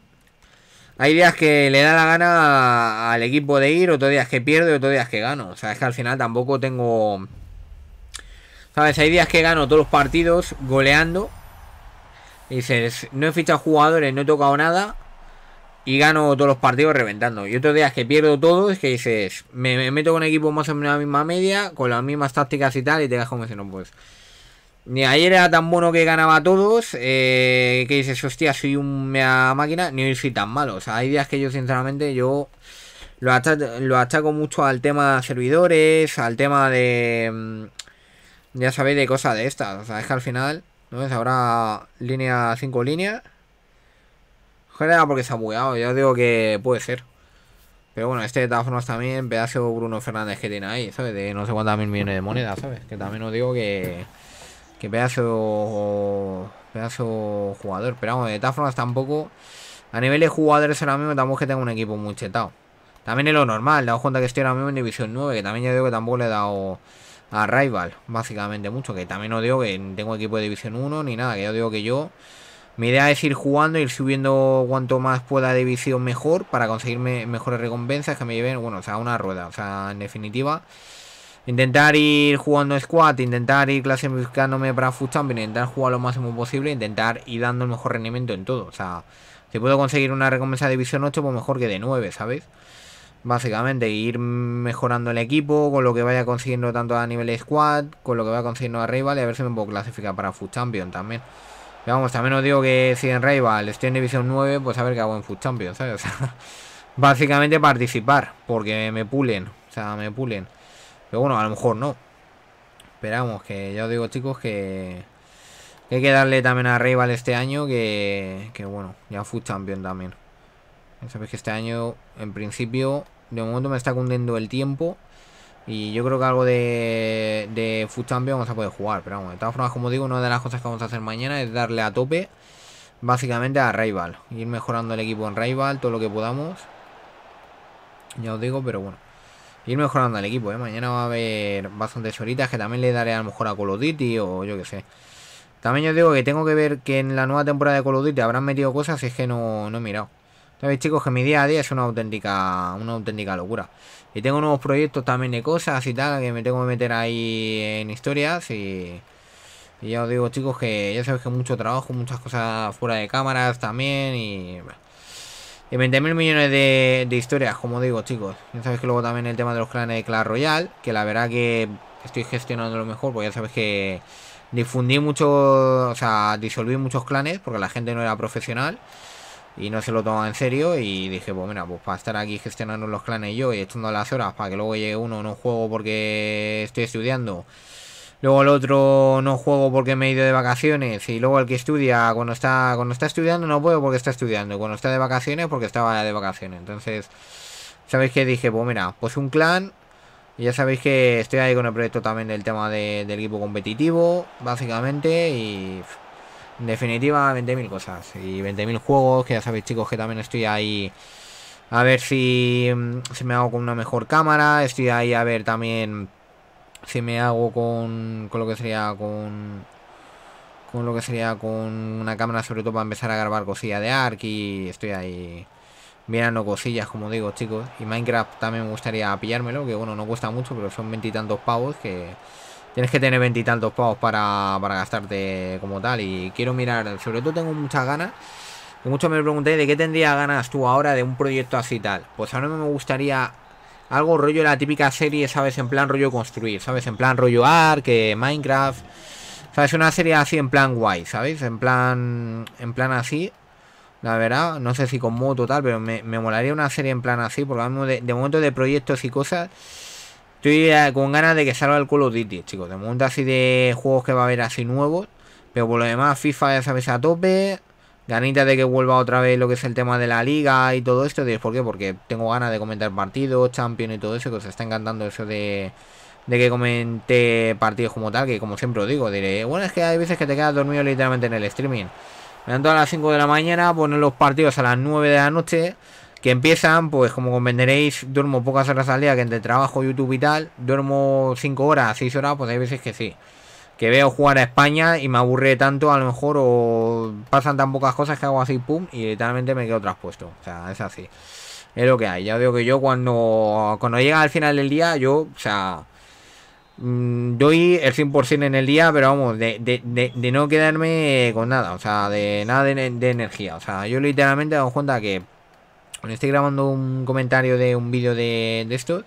hay días que le da la gana al equipo de ir, otros días que pierde, otros días que gano. O sea, es que al final tampoco tengo... ¿Sabes? Hay días que gano todos los partidos goleando. dices, no he fichado jugadores, no he tocado nada. Y gano todos los partidos reventando. Y otros días que pierdo todo es que dices, me, meto con equipo más o menos la misma media, con las mismas tácticas y tal, y te dejo como si no puedes. Ni ayer era tan bueno que ganaba a todos, eh, que dices, hostia, soy una máquina, ni hoy soy tan malo. O sea, hay días que yo, sinceramente, yo lo ataco, mucho al tema servidores, al tema de... Mm, ya sabéis, de cosas de estas. O sea, es que al final, ¿no ves? Ahora línea 5 línea. Era porque se ha bugueado, os digo que puede ser. Pero bueno, este de todas formas también, pedazo Bruno Fernández que tiene ahí, ¿sabes? De no sé cuántas mil millones de monedas, ¿sabes? Que también os digo que... Que pedazo. Pedazo jugador. Pero vamos, de todas formas tampoco. A nivel de jugadores ahora mismo tampoco es que tengo un equipo muy chetado. También es lo normal, dado cuenta que estoy ahora mismo en División 9, que también yo digo que tampoco le he dado a Rival, básicamente mucho, que también no digo que tengo equipo de División 1 ni nada, que yo digo que yo, mi idea es ir jugando, ir subiendo cuanto más pueda División mejor para conseguirme mejores recompensas que me lleven, bueno, o sea, una rueda, o sea, en definitiva... Intentar ir jugando squad, intentar ir clasificándome para Food Champion, intentar jugar lo máximo posible, intentar ir dando el mejor rendimiento en todo. O sea, si puedo conseguir una recompensa de división 8, pues mejor que de 9, ¿sabes? Básicamente, ir mejorando el equipo con lo que vaya consiguiendo tanto a nivel squad, con lo que vaya consiguiendo a Rival y a ver si me puedo clasificar para Food Champion también. vamos, también os digo que si en Rival estoy en División 9, pues a ver qué hago en Food Champion, ¿sabes? básicamente participar, porque me pulen, o sea, me pulen. Pero bueno, a lo mejor no. Esperamos, que ya os digo chicos que, hay que darle también a Rival este año que, que bueno, ya fue champion también. Sabéis que este año en principio de momento me está cundiendo el tiempo. Y yo creo que algo de, de Food Champion vamos a poder jugar. Pero vamos, de todas formas, como digo, una de las cosas que vamos a hacer mañana es darle a tope. Básicamente a Rival. Ir mejorando el equipo en Rival, todo lo que podamos. Ya os digo, pero bueno ir mejorando al equipo, ¿eh? Mañana va a haber bastantes horitas que también le daré a lo mejor a Call of o yo qué sé. También yo digo que tengo que ver que en la nueva temporada de Call Duty habrán metido cosas Y es que no, he mirado. Sabéis chicos que mi día a día es una auténtica, una auténtica locura. Y tengo nuevos proyectos también de cosas y tal, que me tengo que meter ahí en historias y... y ya os digo chicos que ya sabéis que mucho trabajo, muchas cosas fuera de cámaras también y... Bueno. Y 20.000 millones de, historias, como digo, chicos. Ya sabes que luego también el tema de los clanes de Clash Royale, que la verdad que estoy gestionando lo mejor, porque ya sabes que difundí muchos, o sea, disolví muchos clanes porque la gente no era profesional y no se lo tomaba en serio y dije, pues mira, pues para estar aquí gestionando los clanes yo y a las horas para que luego llegue uno en un juego porque estoy estudiando luego el otro no juego porque me he ido de vacaciones y luego el que estudia cuando está cuando está estudiando no puedo porque está estudiando, cuando está de vacaciones porque estaba de vacaciones. Entonces, sabéis que dije, pues mira, pues un clan y ya sabéis que estoy ahí con el proyecto también del tema del equipo competitivo, básicamente y en definitiva 20.000 cosas y 20.000 juegos, que ya sabéis chicos que también estoy ahí a ver si mm, si me hago con una mejor cámara, estoy ahí a ver también si me hago con, con lo que sería con con lo que sería con una cámara sobre todo para empezar a grabar cosillas de ARC y estoy ahí mirando cosillas como digo chicos y Minecraft también me gustaría pillármelo que bueno no cuesta mucho pero son veintitantos pavos que tienes que tener veintitantos pavos para, para gastarte como tal y quiero mirar sobre todo tengo muchas ganas que muchos me pregunté de qué tendría ganas tú ahora de un proyecto así tal pues ahora me gustaría algo rollo la típica serie, ¿sabes? En plan rollo construir, ¿sabes? En plan rollo Ark, Minecraft. ¿Sabes? Una serie así en plan guay, ¿sabes? En plan. En plan así. La verdad, no sé si con modo total, pero me, molaría una serie en plan así, porque de, de momento de proyectos y cosas. Estoy eh, con ganas de que salga el Call of Duty, chicos. De momento así de juegos que va a haber así nuevos. Pero por lo demás, FIFA ya sabes a tope. Ganita de que vuelva otra vez lo que es el tema de la liga y todo esto. ¿Por qué? Porque tengo ganas de comentar partidos, Champions y todo eso, que os está encantando eso de, que comente partidos como tal, que como siempre os digo, diré, bueno, es que hay veces que te quedas dormido literalmente en el streaming. Me dan a las 5 de la mañana, ponen los partidos a las 9 de la noche, que empiezan, pues como comprenderéis, duermo pocas horas al día, que entre trabajo, YouTube y tal, duermo 5 horas, 6 horas, pues hay veces que sí que veo jugar a España y me aburre tanto a lo mejor o pasan tan pocas cosas que hago así, pum, y literalmente me quedo traspuesto. O sea, es así. Es lo que hay. Ya digo que yo cuando, cuando llega al final del día, yo, o sea, mm, doy el 100% en el día, pero vamos, de, no quedarme con nada, o sea, de nada de, energía. O sea, yo literalmente he dado cuenta que cuando estoy grabando un comentario de un vídeo de, esto,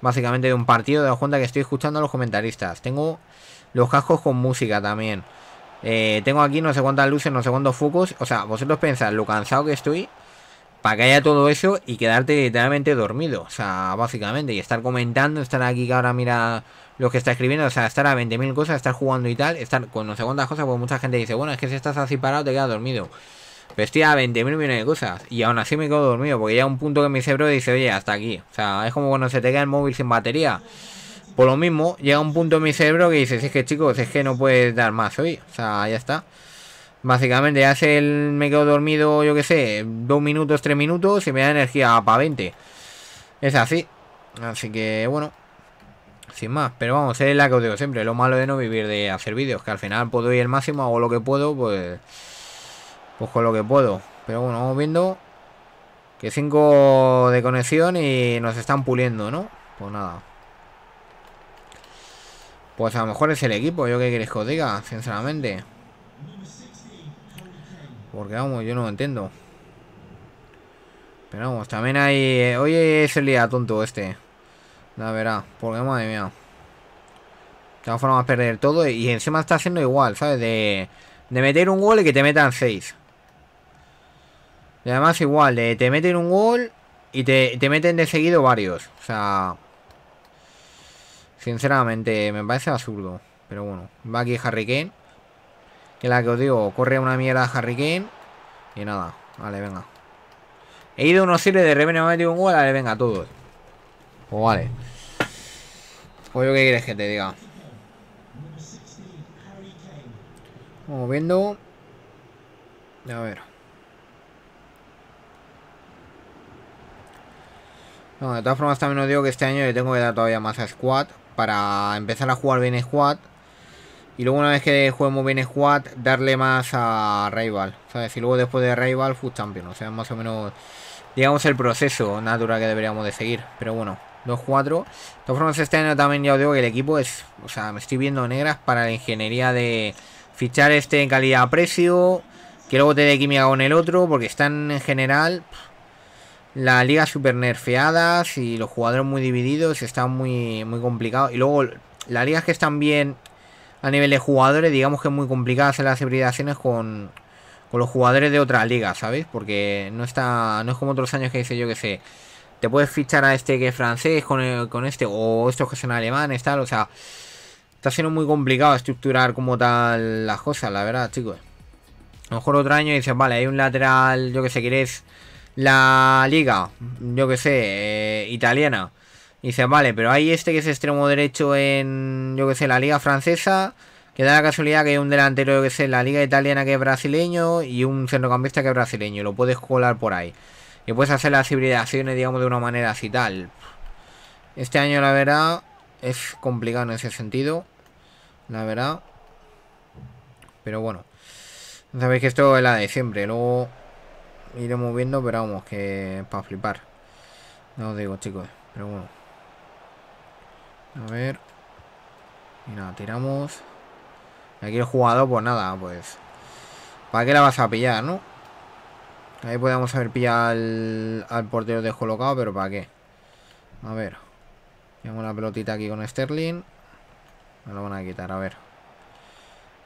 básicamente de un partido, me doy cuenta que estoy escuchando a los comentaristas. Tengo los cascos con música también. Eh, tengo aquí no sé cuántas luces, no sé cuántos focos. O sea, vosotros pensáis lo cansado que estoy para que haya todo eso y quedarte literalmente dormido. O sea, básicamente. Y estar comentando, estar aquí que ahora mira lo que está escribiendo. O sea, estar a 20.000 cosas, estar jugando y tal. Estar con no sé cuántas cosas, porque mucha gente dice, bueno, es que si estás así parado te quedas dormido. Pero estoy a 20.000 millones de cosas. Y aún así me quedo dormido, porque ya un punto que mi cerebro dice, oye, hasta aquí. O sea, es como cuando se te queda el móvil sin batería. Por lo mismo, llega un punto en mi cerebro que Si es que chicos, es que no puedes dar más hoy. O sea, ya está. Básicamente, ya el, me quedo dormido, yo qué sé, dos minutos, tres minutos y me da energía para 20. Es así. Así que, bueno. Sin más, pero vamos, es la que os digo siempre, lo malo de no vivir de hacer vídeos, que al final puedo ir el máximo, hago lo que puedo, pues... Pues con lo que puedo. Pero bueno, vamos viendo que 5 de conexión y nos están puliendo, ¿no? Pues nada. Pues a lo mejor es el equipo, yo qué queréis que os diga, sinceramente. Porque vamos, yo no entiendo. Pero vamos, también hay... Eh, Oye, es el día tonto este. La verá, porque madre mía. De todas formas, perder todo y encima está haciendo igual, ¿sabes? De, de meter un gol y que te metan seis Y además igual, de te meten un gol y te, te meten de seguido varios. O sea... Sinceramente, me parece absurdo. Pero bueno, va aquí Harry Kane. Que la que os digo, corre una mierda Harry Kane. Y nada, vale, venga. He ido a unos sirve de revenue, me ha metido un gol, vale, venga, todos. Pues o vale. O pues yo que quieres que te diga. Vamos viendo. A ver. No, de todas formas también os digo que este año le tengo que dar todavía más a Squad para empezar a jugar bien squad. Y luego una vez que juguemos bien squad, darle más a rival. ¿Sabes? Y luego después de rival, FUT Champion. O sea, más o menos, digamos, el proceso natural que deberíamos de seguir. Pero bueno, 2-4. De todas formas, este año también ya os digo que el equipo es... O sea, me estoy viendo negras para la ingeniería de fichar este en calidad-precio. a Que luego te dé química con el otro. Porque están en general la liga super nerfeadas y los jugadores muy divididos, Están muy, muy complicado. Y luego las ligas que están bien a nivel de jugadores, digamos que es muy complicado hacer las hibridaciones con, con los jugadores de otras ligas, ¿sabes? Porque no está no es como otros años que dice yo que sé, te puedes fichar a este que es francés con, eh, con este o estos que son alemanes, tal, o sea, está siendo muy complicado estructurar como tal las cosas, la verdad, chicos. A lo mejor otro año dices, vale, hay un lateral, yo que sé, quieres la liga, yo que sé, eh, italiana. Y dice, vale, pero hay este que es extremo derecho en, yo que sé, la liga francesa. Que da la casualidad que hay un delantero, yo que sé, en la liga italiana que es brasileño y un centrocampista que es brasileño. lo puedes colar por ahí. Y puedes hacer las hibridaciones, digamos, de una manera así tal. Este año, la verdad, es complicado en ese sentido. La verdad. Pero bueno. Sabéis que esto es la de siempre. Luego iremos viendo, pero vamos, que para flipar. No os digo, chicos, pero bueno. A ver. Y nada, tiramos. Aquí el jugador, pues nada, pues... ¿Para qué la vas a pillar, no? Ahí podemos haber pillado al, al portero descolocado, pero ¿para qué? A ver. tengo una pelotita aquí con Sterling. Me lo van a quitar, a ver.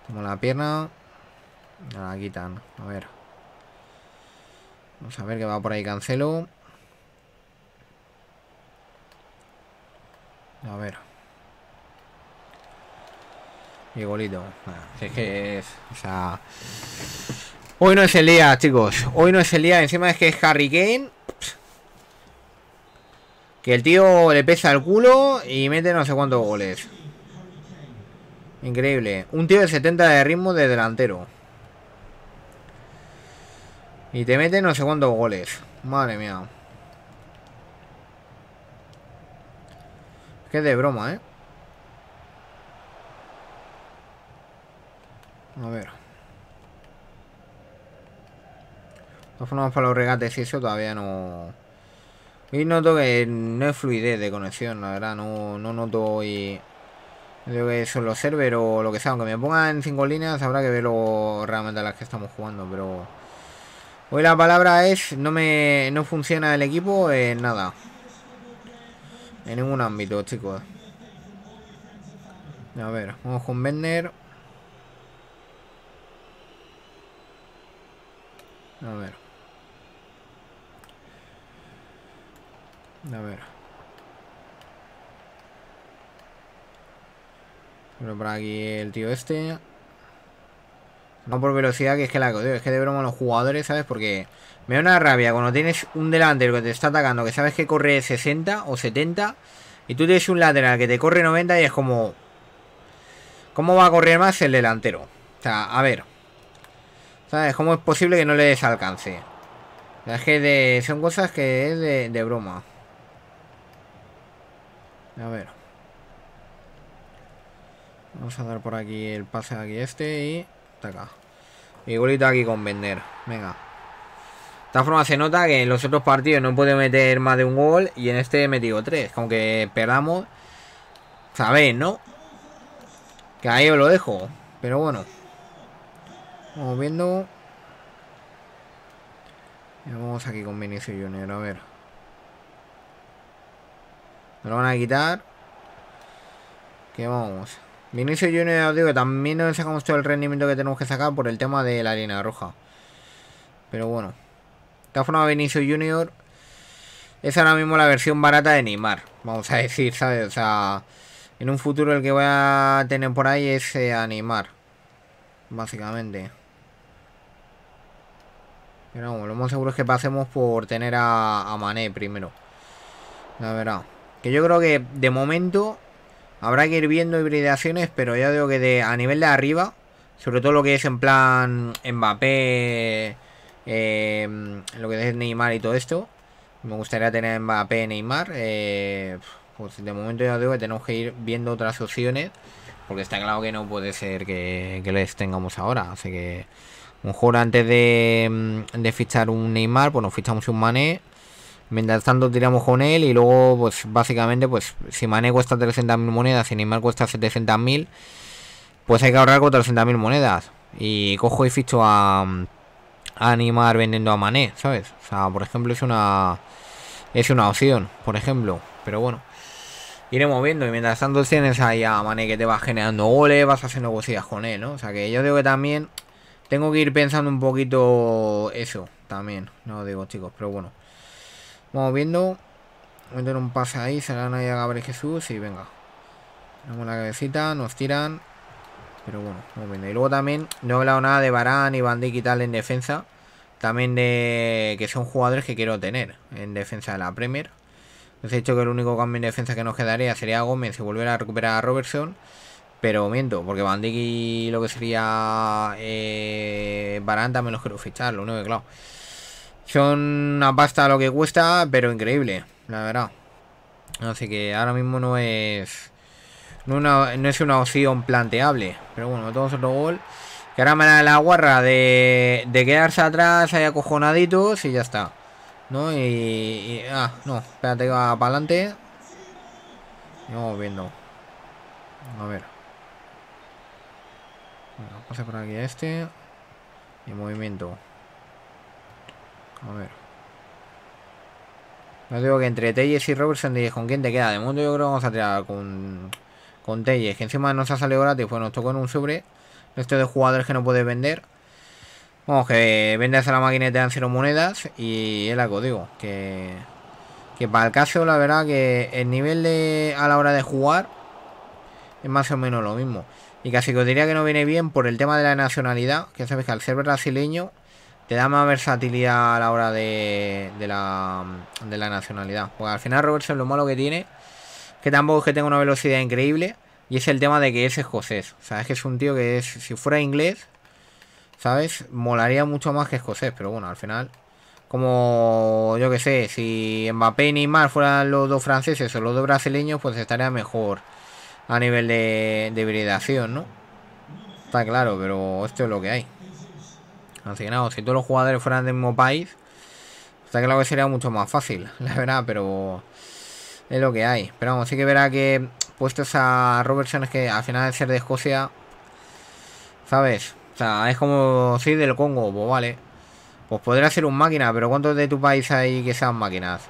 Como la pierna. Me la quitan, a ver. Vamos a ver que va por ahí Cancelo. A ver. Y golito. es que es. O sea. Hoy no es el día, chicos. Hoy no es el día. Encima es que es Harry Kane. Que el tío le pesa el culo y mete no sé cuántos goles. Increíble. Un tío de 70 de ritmo de delantero. Y te mete no sé cuántos goles. Madre mía. Es que es de broma, ¿eh? A ver. Nos formas para los regates y eso todavía no... Y noto que no es fluidez de conexión, la verdad. No, noto y... Creo que son los servers o lo que sea. Aunque me pongan cinco líneas, habrá que verlo realmente a las que estamos jugando, pero... Hoy la palabra es no me no funciona el equipo en eh, nada. En ningún ámbito, chicos. A ver, vamos con Bender. A ver. A ver. Pero por aquí el tío este. No por velocidad, que es que la Es que de broma los jugadores, ¿sabes? Porque me da una rabia cuando tienes un delantero que te está atacando, que sabes que corre 60 o 70, y tú tienes un lateral que te corre 90 y es como... ¿Cómo va a correr más el delantero? O sea, a ver. ¿Sabes? ¿Cómo es posible que no le des alcance? O es que de... son cosas que es de, de broma. A ver. Vamos a dar por aquí el pase aquí este y... Está acá. aquí con Vender Venga. De esta forma se nota que en los otros partidos no puede meter más de un gol y en este he metido tres. que perdamos, sabéis, ¿no? Que ahí os lo dejo. Pero bueno. Vamos viendo. Vamos aquí con Vinicius Junior, a ver. Me lo van a quitar. Que vamos. Vinicio Junior, os digo que también no sacamos todo el rendimiento que tenemos que sacar por el tema de la línea roja. Pero bueno. De esta forma, Vinicio Junior es ahora mismo la versión barata de Neymar. Vamos a decir, ¿sabes? O sea, en un futuro el que voy a tener por ahí es eh, animar Neymar. Básicamente. Pero vamos, lo más seguro es que pasemos por tener a, a Mané primero. La verdad. Que yo creo que de momento Habrá que ir viendo hibridaciones, pero ya digo que de, a nivel de arriba, sobre todo lo que es en plan Mbappé, em, lo que es Neymar y todo esto, me gustaría tener Mbappé, Neymar. Eh, pues de momento ya digo que tenemos que ir viendo otras opciones, porque está claro que no puede ser que, les tengamos ahora. Así que, mejor antes de, em, de fichar un Neymar, pues nos fichamos un Mané Mientras tanto tiramos con él y luego, pues básicamente, pues si Mané cuesta 300.000 monedas y Neymar cuesta 700.000, pues hay que ahorrar con 300.000 monedas. Y cojo y ficho a, Animar vendiendo a Mané, ¿sabes? O sea, por ejemplo, es una, es una opción, por ejemplo. Pero bueno, iremos viendo. Y mientras tanto tienes ahí a Mané que te va generando goles, vas haciendo cosillas con él, ¿no? O sea que yo digo que también tengo que ir pensando un poquito eso, también. No digo, chicos, pero bueno. Vamos viendo. Meter un pase ahí. Se la ahí a Gabriel Jesús. Y venga. Tenemos la cabecita. Nos tiran. Pero bueno, vamos Y luego también no he hablado nada de Barán y Bandic y tal en defensa. También de que son jugadores que quiero tener en defensa de la Premier. he dicho que el único cambio en defensa que nos quedaría sería Gómez y volver a recuperar a Robertson. Pero miento, porque Van y lo que sería eh, Barán también los quiero fichar. Lo único claro, son una pasta lo que cuesta, pero increíble, la verdad. Así que ahora mismo no es... No, es una opción planteable. Pero bueno, todos otro gol. Que ahora me da la guarra de, quedarse atrás ahí acojonaditos y ya está. ¿No? Y... ah, no. Espérate va para adelante. Vamos viendo. A ver. Bueno, pasa por aquí a este. Y movimiento. A ver. No digo que entre Telles y Robertson con quién te queda. De mundo yo creo que vamos a tirar con, con Telles, que encima nos ha salido gratis, pues nos tocó en un sobre. Esto de jugadores que no puedes vender. Vamos, que vendes a la máquina y te dan cero monedas. Y el algo, digo, que, que para el caso, la verdad, que el nivel de a la hora de jugar es más o menos lo mismo. Y casi que os diría que no viene bien por el tema de la nacionalidad, que sabes que al ser brasileño te da más versatilidad a la hora de, la, nacionalidad. Porque al final Robertson lo malo que tiene, que tampoco es que tenga una velocidad increíble, y es el tema de que es escocés. O sea, es que es un tío que es, si fuera inglés, ¿sabes? Molaría mucho más que escocés, pero bueno, al final... Como yo que sé, si Mbappé ni Mar fueran los dos franceses o los dos brasileños, pues estaría mejor a nivel de, de hibridación, ¿no? Está claro, pero esto es lo que hay. Así que nada, si todos los jugadores fueran del mismo país, está claro que sería mucho más fácil, la verdad, pero es lo que hay. Pero vamos, sí que verá que puestos a Robertson es que al final de ser de Escocia, ¿sabes? O sea, es como si del Congo, pues vale. Pues podría ser un máquina, pero ¿cuántos de tu país hay que sean máquinas?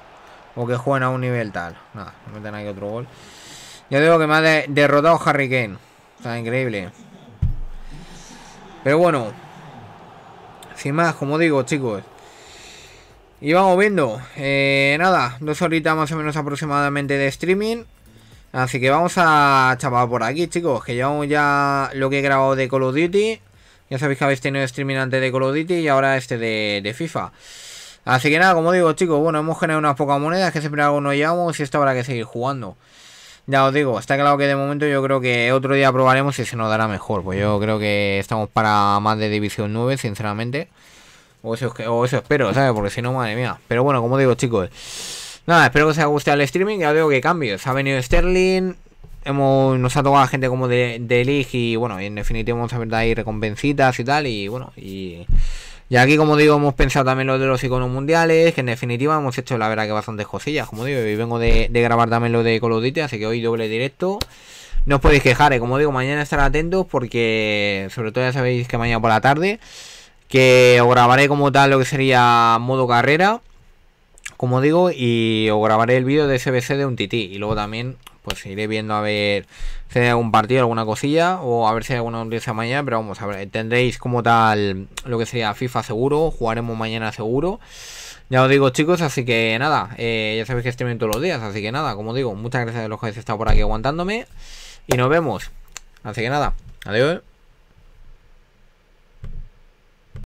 O que jueguen a un nivel tal. Nada, me meten aquí otro gol. Yo digo que me ha derrotado Harry Kane. O increíble. Pero bueno, sin más, como digo, chicos. Y vamos viendo. Eh, nada, dos horitas más o menos aproximadamente de streaming. Así que vamos a chapar por aquí, chicos. Que llevamos ya lo que he grabado de Call of Duty. Ya sabéis que habéis tenido streaming antes de Call of Duty y ahora este de, de FIFA. Así que nada, como digo, chicos, bueno, hemos generado unas pocas monedas que siempre algo nos llevamos y esto habrá que seguir jugando. Ya os digo, está claro que de momento yo creo que otro día probaremos si se nos dará mejor. Pues yo creo que estamos para más de División 9, sinceramente. O eso, o eso espero, ¿sabes? Porque si no, madre mía. Pero bueno, como digo, chicos. Nada, espero que os haya gustado el streaming. Ya os digo que cambios. Ha venido Sterling. Hemos, nos ha tocado a gente como de, de League y bueno, en definitiva vamos a ver ahí recompensitas y tal. Y bueno, y... Y aquí, como digo, hemos pensado también lo de los iconos mundiales, que en definitiva hemos hecho la verdad que bastantes cosillas, como digo, y vengo de, grabar también lo de Call of así que hoy doble directo. No os podéis quejar, eh, como digo, mañana estar atentos porque sobre todo ya sabéis que mañana por la tarde, que os grabaré como tal lo que sería modo carrera, como digo, y os grabaré el vídeo de SBC de un tití, y luego también pues iré viendo a ver si hay algún partido, alguna cosilla, o a ver si hay alguna noticia mañana, pero vamos, a ver, tendréis como tal lo que sería FIFA seguro, jugaremos mañana seguro. Ya os digo chicos, así que nada, eh, ya sabéis que streaming todos los días, así que nada, como digo, muchas gracias a los que habéis estado por aquí aguantándome y nos vemos. Así que nada, adiós.